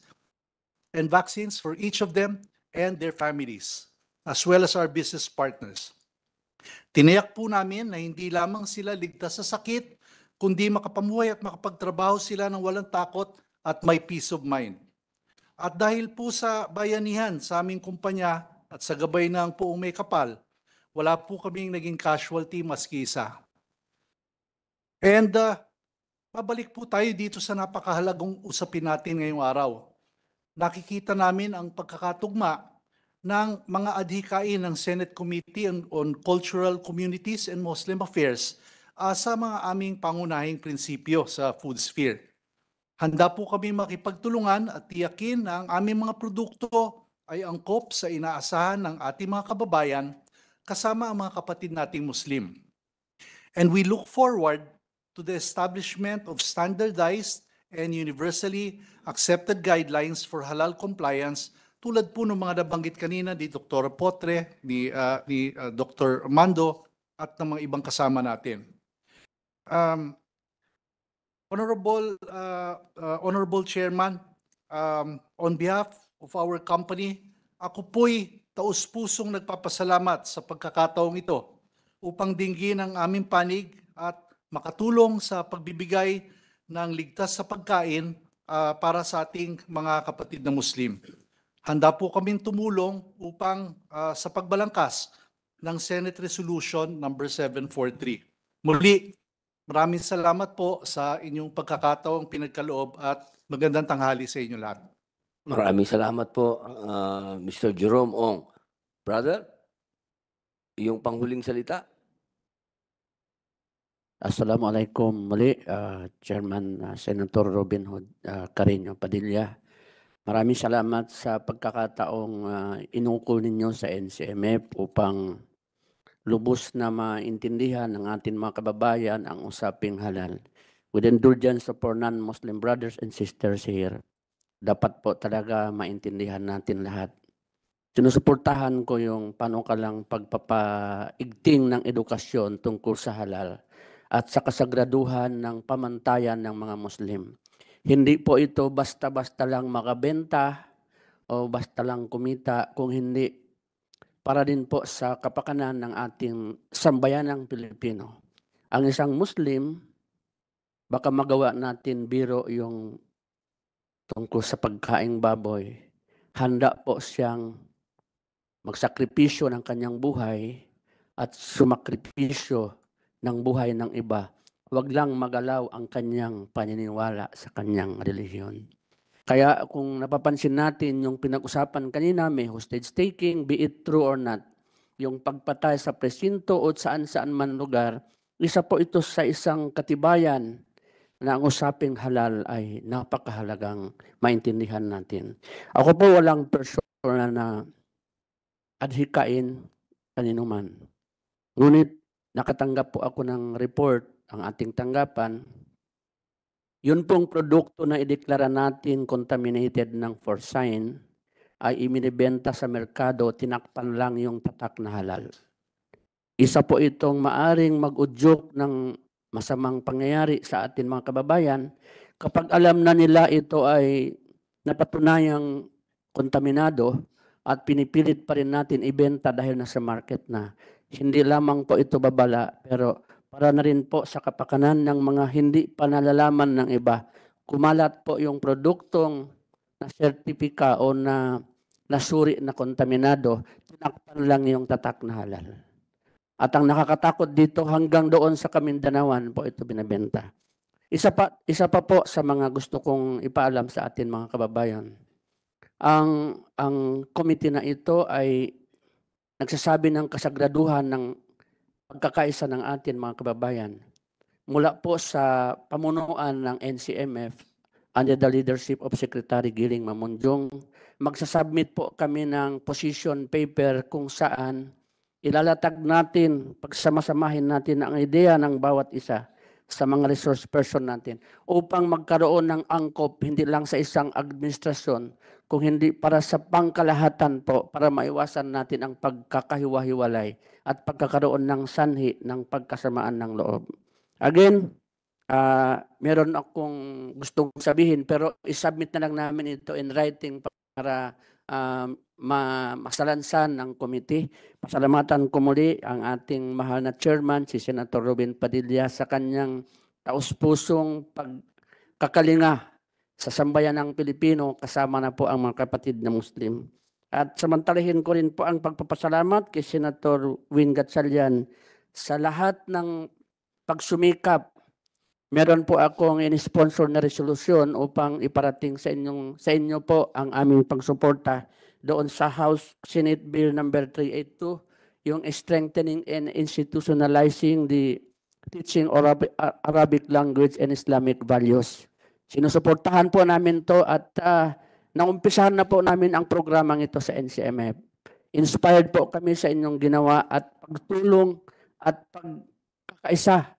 and vaccines for each of them and their families, as well as our business partners. Tinayak po namin na hindi lamang sila ligtas sa sakit, kundi makapamuhay at makapagtrabaho sila ng walang takot at may peace of mind. At dahil po sa bayanihan sa aming kumpanya at sa gabay ng poong may kapal, wala po kaming naging casualty maski isa. And uh, pabalik po tayo dito sa napakahalagang usapin natin ngayong araw, nakikita namin ang pagkakatugma ng mga adhikain ng Senate Committee on, Cultural Communities and Muslim Affairs uh, sa mga aming pangunahing prinsipyo sa food sphere. Handa po kami makipagtulungan at tiyakin na ang aming mga produkto ay angkop sa inaasahan ng ating mga kababayan kasama ang mga kapatid nating Muslim. And we look forward to the establishment of standardized and universally accepted guidelines for halal compliance tulad po ng mga nabanggit kanina ni Dr. Potre, ni, uh, ni uh, ah, Dr. Mando at ng mga ibang kasama natin. Um, honorable uh, uh, honorable chairman, um, on behalf of our company, ako po'y taus-pusong nagpapasalamat sa pagkakataong ito upang dinggin ang aming panig at makatulong sa pagbibigay ng ligtas sa pagkain uh, para sa ating mga kapatid na Muslim. Handa po kaming tumulong upang uh, sa pagbalangkas ng Senate Resolution number 743. Muli, maraming salamat po sa inyong pagkakataong pinagkaloob at magandang tanghali sa inyo lahat. Maraming salamat po, uh, ah, Mr. Jerome Ong. Brother, yung panghuling salita. Assalamualaikum muli, uh, Chairman uh, Senator Robin Hood uh, ah, Carino Padilla. Maraming salamat sa pagkakataong uh, inukol ninyo sa NCMF upang lubos na maintindihan ng ating mga kababayan ang usaping halal. With indulgence of our non-Muslim brothers and sisters here, dapat po talaga maintindihan natin lahat. Sinusuportahan ko yung panukalang pagpapaigting ng edukasyon tungkol sa halal at sa kasagraduhan ng pamantayan ng mga Muslim. Hindi po ito basta-basta lang makabenta o basta lang kumita kung hindi para din po sa kapakanan ng ating sambayanang Pilipino. Ang isang Muslim, baka magawa natin biro yung tungkol sa pagkaing baboy. Handa po siyang magsakripisyo ng kanyang buhay at sumakripisyo ng buhay ng iba. Huwag lang magalaw ang kanyang paniniwala sa kanyang relihiyon. Kaya kung napapansin natin yung pinag-usapan kanina, may hostage taking, be it true or not, yung pagpatay sa presinto o saan-saan man lugar, isa po ito sa isang katibayan na ang usaping halal ay napakahalagang maintindihan natin. Ako po walang personal na adhikain kaninuman. Ngunit nakatanggap po ako ng report, ang ating tanggapan, yun pong produkto na ideklara natin contaminated ng porcine ay iminibenta sa merkado, tinakpan lang yung tatak na halal. Isa po itong maaring mag-udyok ng masamang pangyayari sa atin mga kababayan kapag alam na nila ito ay napatunayang kontaminado at pinipilit pa rin natin ibenta dahil nasa market na. Hindi lamang po ito babala, pero para na rin po sa kapakanan ng mga hindi panalalaman ng iba. Kumalat po yung produktong na sertipika o na nasuri na kontaminado, tinakpan lang yung tatak na halal. At ang nakakatakot dito hanggang doon sa Kamindanawan po ito binabenta. Isa pa, isa pa po sa mga gusto kong ipaalam sa atin mga kababayan. Ang, ang komite na ito ay nagsasabi ng kasagraduhan ng pagkakaisa ng atin mga kababayan mula po sa pamunuan ng NCMF under the leadership of Secretary Giling Mamunjong, magsasubmit po kami ng position paper kung saan ilalatag natin, pagsamasamahin natin ang ideya ng bawat isa sa mga resource person natin upang magkaroon ng angkop hindi lang sa isang administrasyon kung hindi para sa pangkalahatan po, para maiwasan natin ang pagkakahiwa-hiwalay at pagkakaroon ng sanhi ng pagkasamaan ng loob. Again, uh, meron akong gustong sabihin pero isubmit na lang namin ito in writing para um, masalansan ng committee. Pasalamatan ko muli ang ating mahal na chairman, si Senator Robin Padilla, sa kanyang taus-pusong pagkakalinga sa sambayan ng Pilipino kasama na po ang mga kapatid na Muslim. At samantalahin ko rin po ang pagpapasalamat kay Senator Win Gatsalian sa lahat ng pagsumikap. Meron po akong in-sponsor na resolusyon upang iparating sa inyong sa inyo po ang aming pagsuporta doon sa House Senate Bill number 382 yung strengthening and institutionalizing the teaching of uh, Arabic language and Islamic values. Sinusuportahan po namin to at uh, naumpisahan na po namin ang programang ito sa NCMF. Inspired po kami sa inyong ginawa at pagtulong at pagkakaisa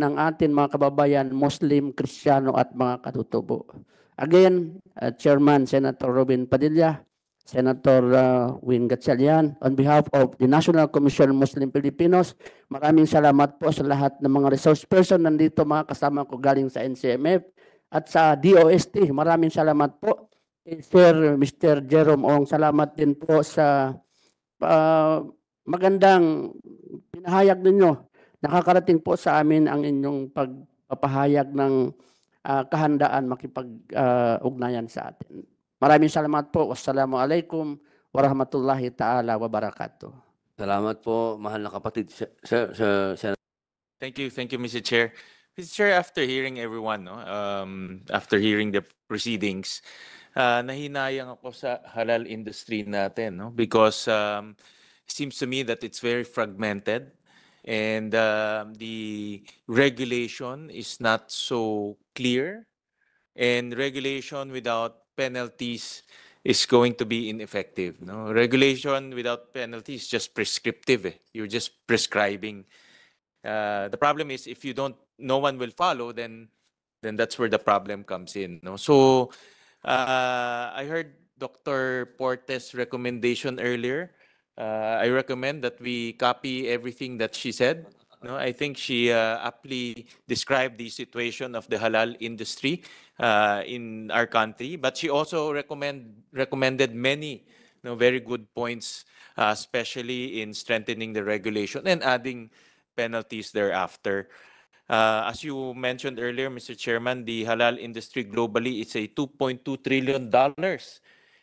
ng atin mga kababayan, Muslim, Kristiyano at mga katutubo. Again, uh, Chairman Senator Robin Padilla, Senator uh, ah, Win Gatchalian, on behalf of the National Commission of Muslim Filipinos, maraming salamat po sa lahat ng mga resource person nandito mga kasama ko galing sa NCMF at sa DOST. Maraming salamat po. Eh, sir Mr. Jerome Ong, salamat din po sa uh, magandang pinahayag ninyo. Nakakarating po sa amin ang inyong pagpapahayag ng uh, kahandaan makipag-ugnayan ah, uh, sa atin. Maraming salamat po. Wassalamu Wassalamualaikum warahmatullahi taala wabarakatuh. Salamat po, mahal na kapatid. Sir, sir, sir. Thank you, thank you, Mr. Chair. Mr. Chair, after hearing everyone, no, um, after hearing the proceedings, uh, nahinayang ako sa halal industry natin no? because um, it seems to me that it's very fragmented and uh, the regulation is not so clear and regulation without penalties is going to be ineffective. No? Regulation without penalties is just prescriptive. Eh? You're just prescribing. Uh, the problem is if you don't no one will follow, then then that's where the problem comes in. No, so uh, I heard Dr. Portes' recommendation earlier. Uh, I recommend that we copy everything that she said. No, I think she uh, aptly described the situation of the halal industry uh, in our country, but she also recommend recommended many you know, very good points, uh, especially in strengthening the regulation and adding penalties thereafter. Uh, as you mentioned earlier, Mr. Chairman, the halal industry globally is a 2.2 trillion dollars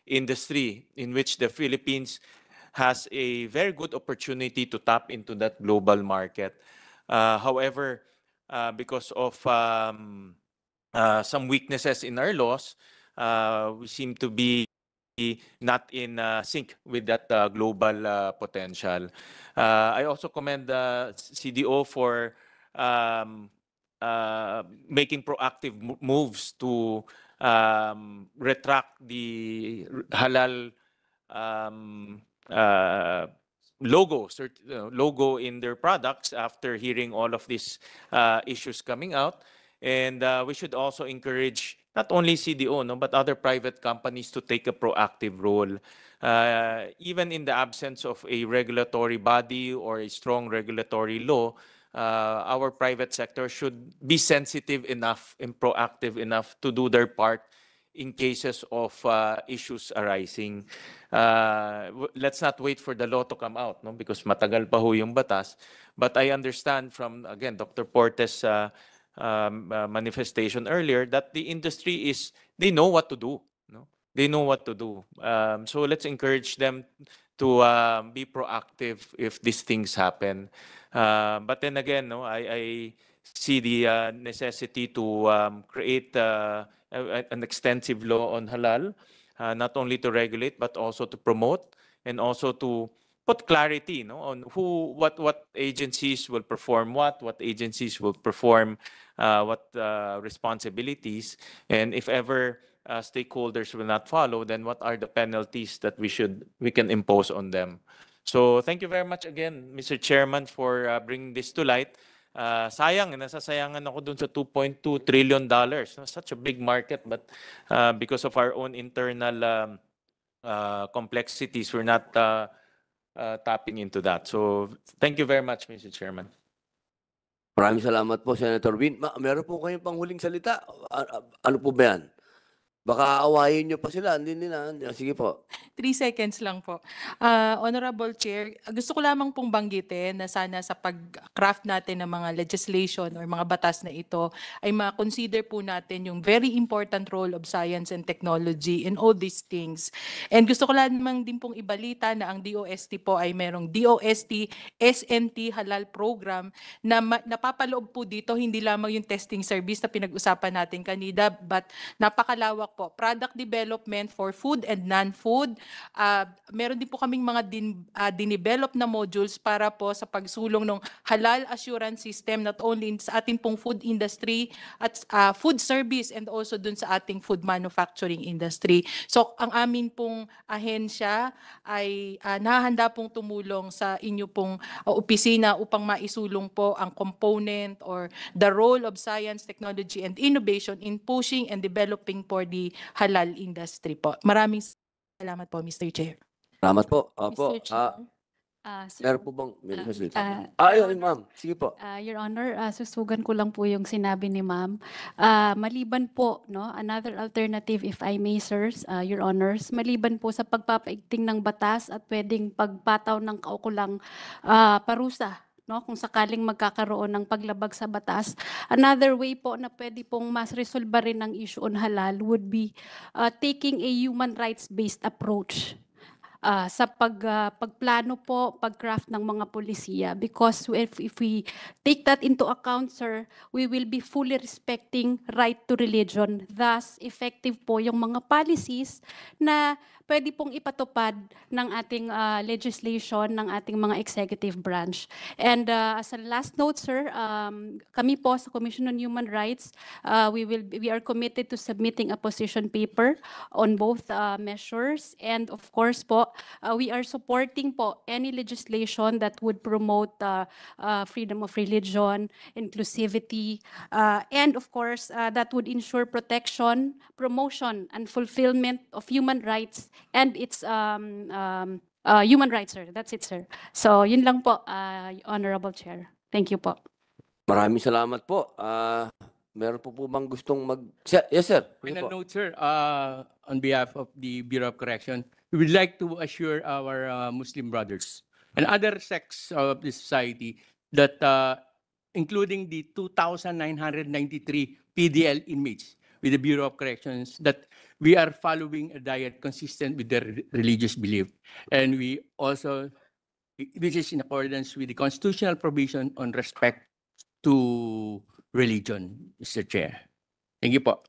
industry in which the Philippines has a very good opportunity to tap into that global market. Uh, however, uh, because of um, uh, some weaknesses in our laws, uh, we seem to be not in uh, sync with that uh, global uh, potential. Uh, I also commend the CDO for um, uh, making proactive moves to um, retract the halal um, uh, logo uh, logo in their products after hearing all of these uh, issues coming out. And uh, we should also encourage not only CDO, no, but other private companies to take a proactive role. Uh, even in the absence of a regulatory body or a strong regulatory law, uh, our private sector should be sensitive enough and proactive enough to do their part in cases of uh, issues arising. Uh, let's not wait for the law to come out no because matagal pa ho yung batas. But I understand from again Dr. Portes uh, um, uh, manifestation earlier that the industry is they know what to do. No, they know what to do. Um, so let's encourage them to uh, be proactive if these things happen. Um, but then again, no, I, I see the uh, necessity to um, create uh, a, an extensive law on halal, uh, not only to regulate but also to promote and also to put clarity no, on who, what, what agencies will perform what, what agencies will perform uh, what uh, responsibilities, and if ever uh, stakeholders will not follow, then what are the penalties that we should we can impose on them? So thank you very much again, Mr. Chairman, for uh, bringing this to light. Uh, sayang, nasasayangan ako dun sa 2.2 trillion dollars. Such a big market, but uh, because of our own internal um, uh, complexities, we're not uh, uh, tapping into that. So thank you very much, Mr. Chairman. Maraming salamat po, Senator Win. Ma meron po kayong panghuling salita. ano po ba yan? Baka awayin niyo pa sila. Hindi nila. Ah, sige po. Three seconds lang po. Uh, Honorable Chair, gusto ko lamang pong banggitin na sana sa pag-craft natin ng mga legislation or mga batas na ito ay ma-consider po natin yung very important role of science and technology in all these things. And gusto ko lamang din pong ibalita na ang DOST po ay merong DOST SNT Halal Program na ma- napapaloob po dito hindi lamang yung testing service na pinag-usapan natin kanina but napakalawak Opo, product development for food and non-food. Uh, meron din po kaming mga din, uh, dinevelop na modules para po sa pagsulong ng halal assurance system not only sa ating pong food industry at uh, food service and also dun sa ating food manufacturing industry. So ang amin pong ahensya ay uh, nahahanda pong tumulong sa inyo pong uh, opisina upang maisulong po ang component or the role of science, technology and innovation in pushing and developing for the halal industry po. Maraming salamat po, Mr. Chair. Salamat po. Opo. Mr. Ah, Chair. Ah, Ah, sir- po bang... Meron ah, ah, po sila. ma'am. Sige po. Ah, Your Honor, ah, susugan ko lang po yung sinabi ni Ma'am. Ah, maliban po, no, another alternative if I may, sirs, ah, Your Honors, maliban po sa pagpapaigting ng batas at pwedeng pagpataw ng kaukulang ah, parusa no kung sakaling magkakaroon ng paglabag sa batas another way po na pwede pong mas resolve rin ang issue on halal would be uh, taking a human rights based approach uh, sa pag uh, pagplano po, pagcraft ng mga polisiya because if if we take that into account sir, we will be fully respecting right to religion. Thus effective po yung mga policies na pwede pong ipatupad ng ating uh, legislation, ng ating mga executive branch. And uh, as a last note, sir, um, kami po sa Commission on Human Rights, uh, we, will, we are committed to submitting a position paper on both uh, measures. And of course po, uh, we are supporting po any legislation that would promote uh, uh, freedom of religion, inclusivity, uh, and of course, uh, that would ensure protection, promotion, and fulfillment of human rights and its um, um, uh, human rights, sir. That's it, sir. So, yun lang po, uh, Honorable Chair. Thank you po. Maraming salamat po. Uh, meron po po bang gustong mag... yes, sir. Sige ano Final po. note, sir, uh, on behalf of the Bureau of Correction, we would like to assure our uh, Muslim brothers and other sects of the society that uh, including the 2,993 PDL inmates, with the Bureau of Corrections that we are following a diet consistent with their religious belief. And we also, which is in accordance with the constitutional provision on respect to religion, Mr. Chair. Thank you po.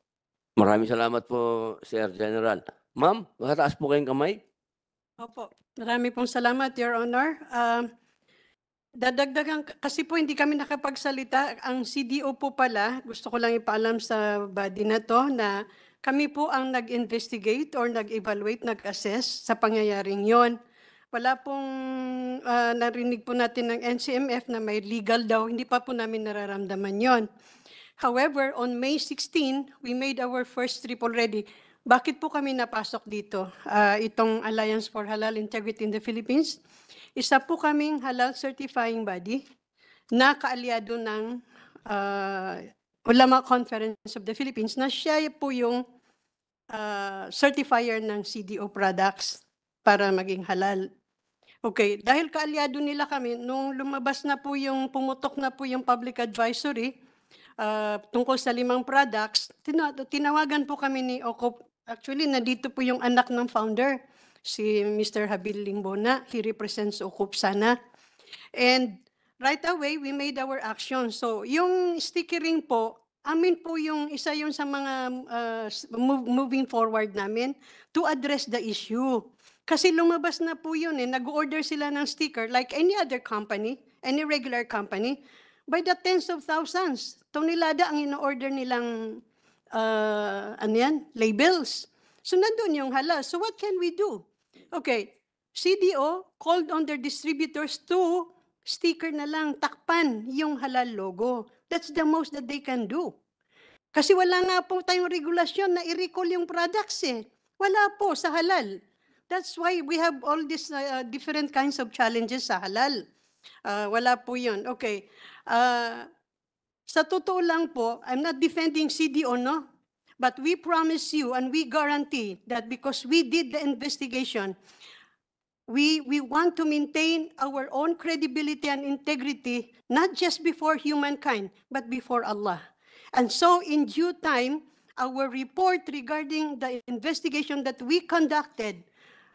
Maraming salamat po, Sir General. Ma'am, makataas po kayong kamay. Opo. Marami pong salamat, Your Honor. Um, Dadagdagan, kasi po hindi kami nakapagsalita. Ang CDO po pala, gusto ko lang ipaalam sa body na to na kami po ang nag-investigate or nag-evaluate, nag-assess sa pangyayaring yon. Wala pong uh, narinig po natin ng NCMF na may legal daw, hindi pa po namin nararamdaman yon. However, on May 16, we made our first trip already. Bakit po kami napasok dito? Uh, itong Alliance for Halal Integrity in the Philippines. Isa po kaming halal certifying body na kaalyado ng uh, Ulama Conference of the Philippines na siya po yung uh, certifier ng CDO products para maging halal. Okay, dahil kaalyado nila kami, nung lumabas na po yung, pumutok na po yung public advisory uh, tungkol sa limang products, tinawagan po kami ni OCOP. Actually, nandito po yung anak ng founder si Mr. Habil Lingbona. He represents Okup Sana. And right away, we made our action. So yung stickering po, amin po yung isa yung sa mga uh, ah, move, moving forward namin to address the issue. Kasi lumabas na po yun eh, nag-order sila ng sticker like any other company, any regular company, by the tens of thousands. Tonelada ang ino order nilang uh, ano yan, labels. So nandun yung hala. So what can we do? Okay, CDO called on their distributors to sticker na lang, takpan yung halal logo. That's the most that they can do. Kasi wala nga po tayong regulasyon na i-recall yung products eh. Wala po sa halal. That's why we have all these uh, uh, different kinds of challenges sa halal. Uh, wala po yun. Okay. Uh, sa totoo lang po, I'm not defending CDO, no? But we promise you and we guarantee that because we did the investigation, we, we want to maintain our own credibility and integrity, not just before humankind, but before Allah. And so in due time, our report regarding the investigation that we conducted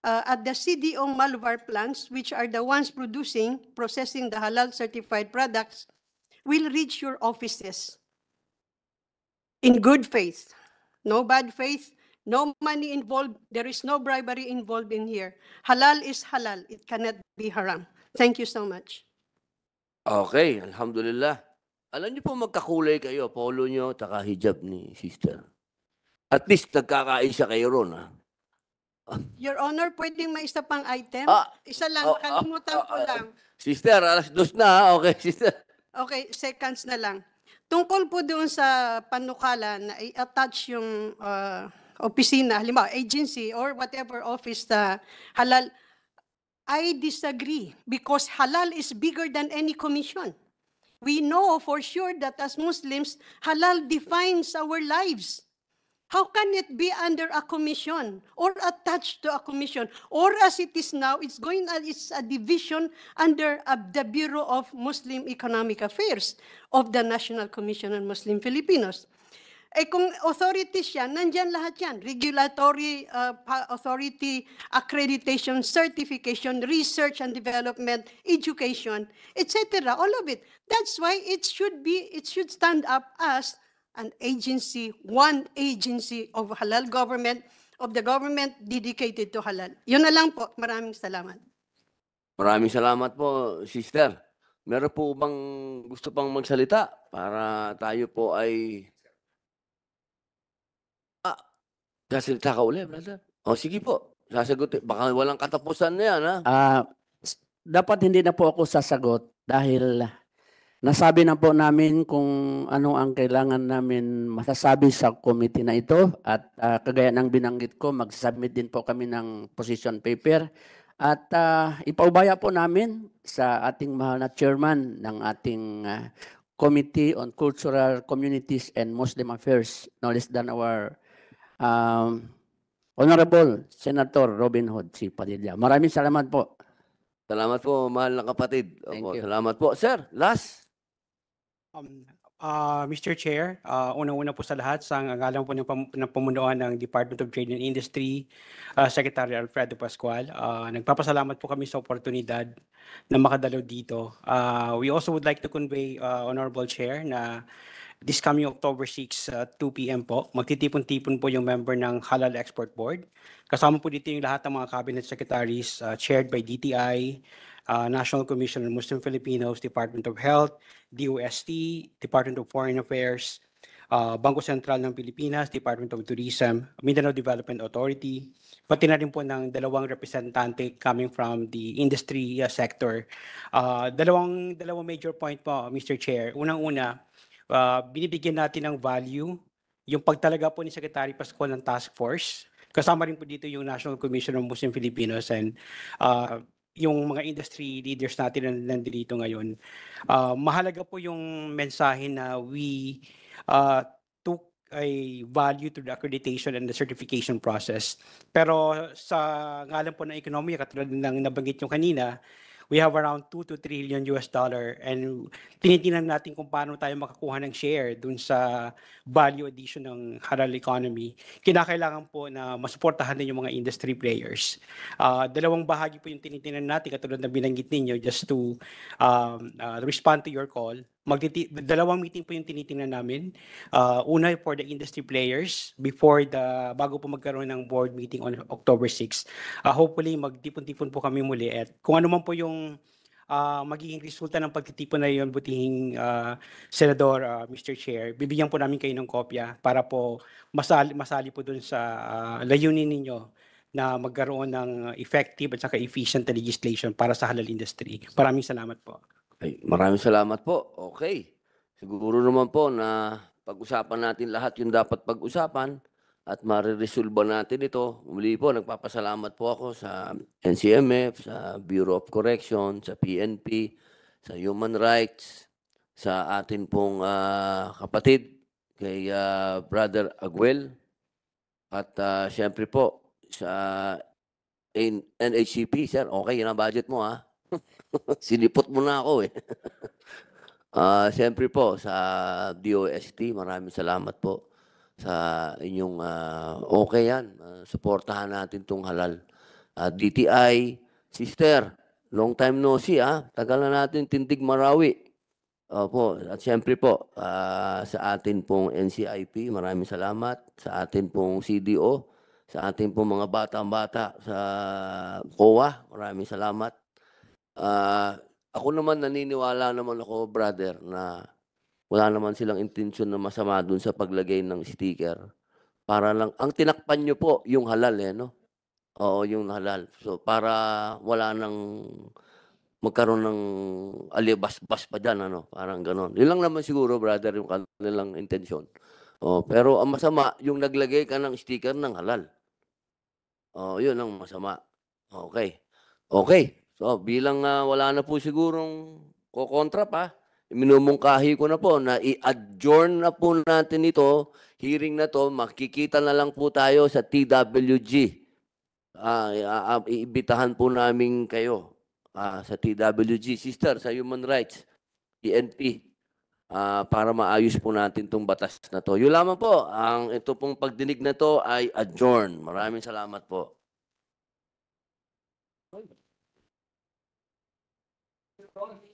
uh, at the CDO Malvar plants, which are the ones producing, processing the halal certified products, will reach your offices in good faith no bad faith, no money involved. There is no bribery involved in here. Halal is halal. It cannot be haram. Thank you so much. Okay, alhamdulillah. Alam niyo po magkakulay kayo, polo niyo, taka hijab ni sister. At least siya kayo ron, ha? Ah. Your Honor, pwedeng may isa pang item? Ah, isa lang, oh, ah, makalimutan ah, ko ah, lang. Sister, alas dos na, ah, Okay, sister. Okay, seconds na lang. Tungkol po doon sa panukala na i-attach yung uh, opisina, halimbawa agency or whatever office na halal, I disagree because halal is bigger than any commission. We know for sure that as Muslims, halal defines our lives. How can it be under a commission or attached to a commission? Or as it is now, it's going as uh, it's a division under uh, the Bureau of Muslim Economic Affairs of the National Commission on Muslim Filipinos. Eh kung authority yan, nandyan lahat yan. Regulatory uh, authority, accreditation, certification, research and development, education, etc. All of it. That's why it should be, it should stand up as an agency, one agency of halal government, of the government dedicated to halal. Yun na lang po. Maraming salamat. Maraming salamat po, sister. Meron po bang gusto pang magsalita para tayo po ay... Ah, sasalita ka ulit, brother. O, sige po. Sasagot. Baka walang katapusan na yan, ha? Ah, dapat hindi na po ako sasagot dahil Nasabi na po namin kung ano ang kailangan namin masasabi sa committee na ito at uh, kagaya ng binanggit ko, mag-submit din po kami ng position paper at uh, ipaubaya po namin sa ating mahal na chairman ng ating uh, Committee on Cultural Communities and Muslim Affairs, no less than our um, Honorable Senator Robin Hood si Padilla. Maraming salamat po. Salamat po, mahal na kapatid. Thank Opo, you. Salamat po. Sir, last Um, uh, Mr. Chair, uh, unang-una po sa lahat, sa ngalan po ng, ng pamunuan ng Department of Trade and Industry, uh, Secretary Alfredo Pascual, uh, nagpapasalamat po kami sa oportunidad na makadalo dito. Uh, we also would like to convey, uh, Honorable Chair, na this coming October 6, uh, 2 p.m. po, magtitipon-tipon po yung member ng Halal Export Board. Kasama po dito yung lahat ng mga cabinet secretaries uh, chaired by DTI, uh, National Commission on Muslim Filipinos, Department of Health, DOST, Department of Foreign Affairs, uh, ah, Bangko Sentral ng Pilipinas, Department of Tourism, Mindanao Development Authority, pati na rin po ng dalawang representante coming from the industry uh, sector. Uh, dalawang, dalawang major point po, Mr. Chair. Unang-una, uh, binibigyan natin ng value yung pagtalaga po ni Secretary Pascual ng task force. Kasama rin po dito yung National Commission on Muslim Filipinos and uh, yung mga industry leaders natin na nandito ngayon. Uh, mahalaga po yung mensahe na we uh, took a value to the accreditation and the certification process. Pero sa ngalan po ng ekonomiya, katulad ng nabanggit nyo kanina, we have around 2 to 3 trillion US dollar and tinitingnan natin kung paano tayo makakuha ng share dun sa value addition ng halal economy. Kinakailangan po na masuportahan din yung mga industry players. Uh, dalawang bahagi po yung tinitingnan natin katulad na binanggit ninyo just to um, uh, respond to your call. Magtiti dalawang meeting po yung tinitingnan namin. Uh, una for the industry players before the bago po magkaroon ng board meeting on October 6. Uh, hopefully magtipon-tipon po kami muli at kung ano man po yung uh, magiging resulta ng pagtitipon na yon butihing uh, Senador uh, Mr. Chair, bibigyan po namin kayo ng kopya para po masali, masali po dun sa uh, layunin ninyo na magkaroon ng effective at saka efficient legislation para sa halal industry. Maraming salamat po. Ay, maraming salamat po. Okay. Siguro naman po na pag-usapan natin lahat yung dapat pag-usapan at mariresolba natin ito. Muli po, nagpapasalamat po ako sa NCMF, sa Bureau of Correction, sa PNP, sa Human Rights, sa atin pong uh, kapatid, kay uh, Brother Aguel, at uh, siyempre po, sa NHCP, sir, okay, yun ang budget mo ha. Sinipot mo na ako eh. uh, Siyempre po, sa DOST, maraming salamat po sa inyong uh, okay yan. Uh, ah, supportahan natin tong halal. Uh, DTI, sister, long time no see ah. Tagal na natin tindig marawi. Opo, at siyempre po, uh, sa atin pong NCIP, maraming salamat. Sa atin pong CDO, sa atin pong mga batang-bata sa COA, maraming salamat. Uh, ako naman naniniwala naman ako, brother, na wala naman silang intensyon na masama dun sa paglagay ng sticker. Para lang, ang tinakpan nyo po, yung halal eh, no? Oo, yung halal. So, para wala nang magkaroon ng alibas-bas pa dyan, ano? Parang ganon. Yun lang naman siguro, brother, yung kanilang intensyon. Oh, pero ang masama, yung naglagay ka ng sticker ng halal. Oh, yun ang masama. Okay. Okay. So bilang uh, wala na po sigurong kokontra pa, ah, minumungkahi ko na po na i-adjourn na po natin ito, hearing na to, makikita na lang po tayo sa TWG. Uh, ah, uh, iibitahan po namin kayo uh, sa TWG. Sister, sa Human Rights, PNP, uh, para maayos po natin itong batas na to. Yun lamang po, ang ito pong pagdinig na to ay adjourn. Maraming salamat po. ¡Gracias!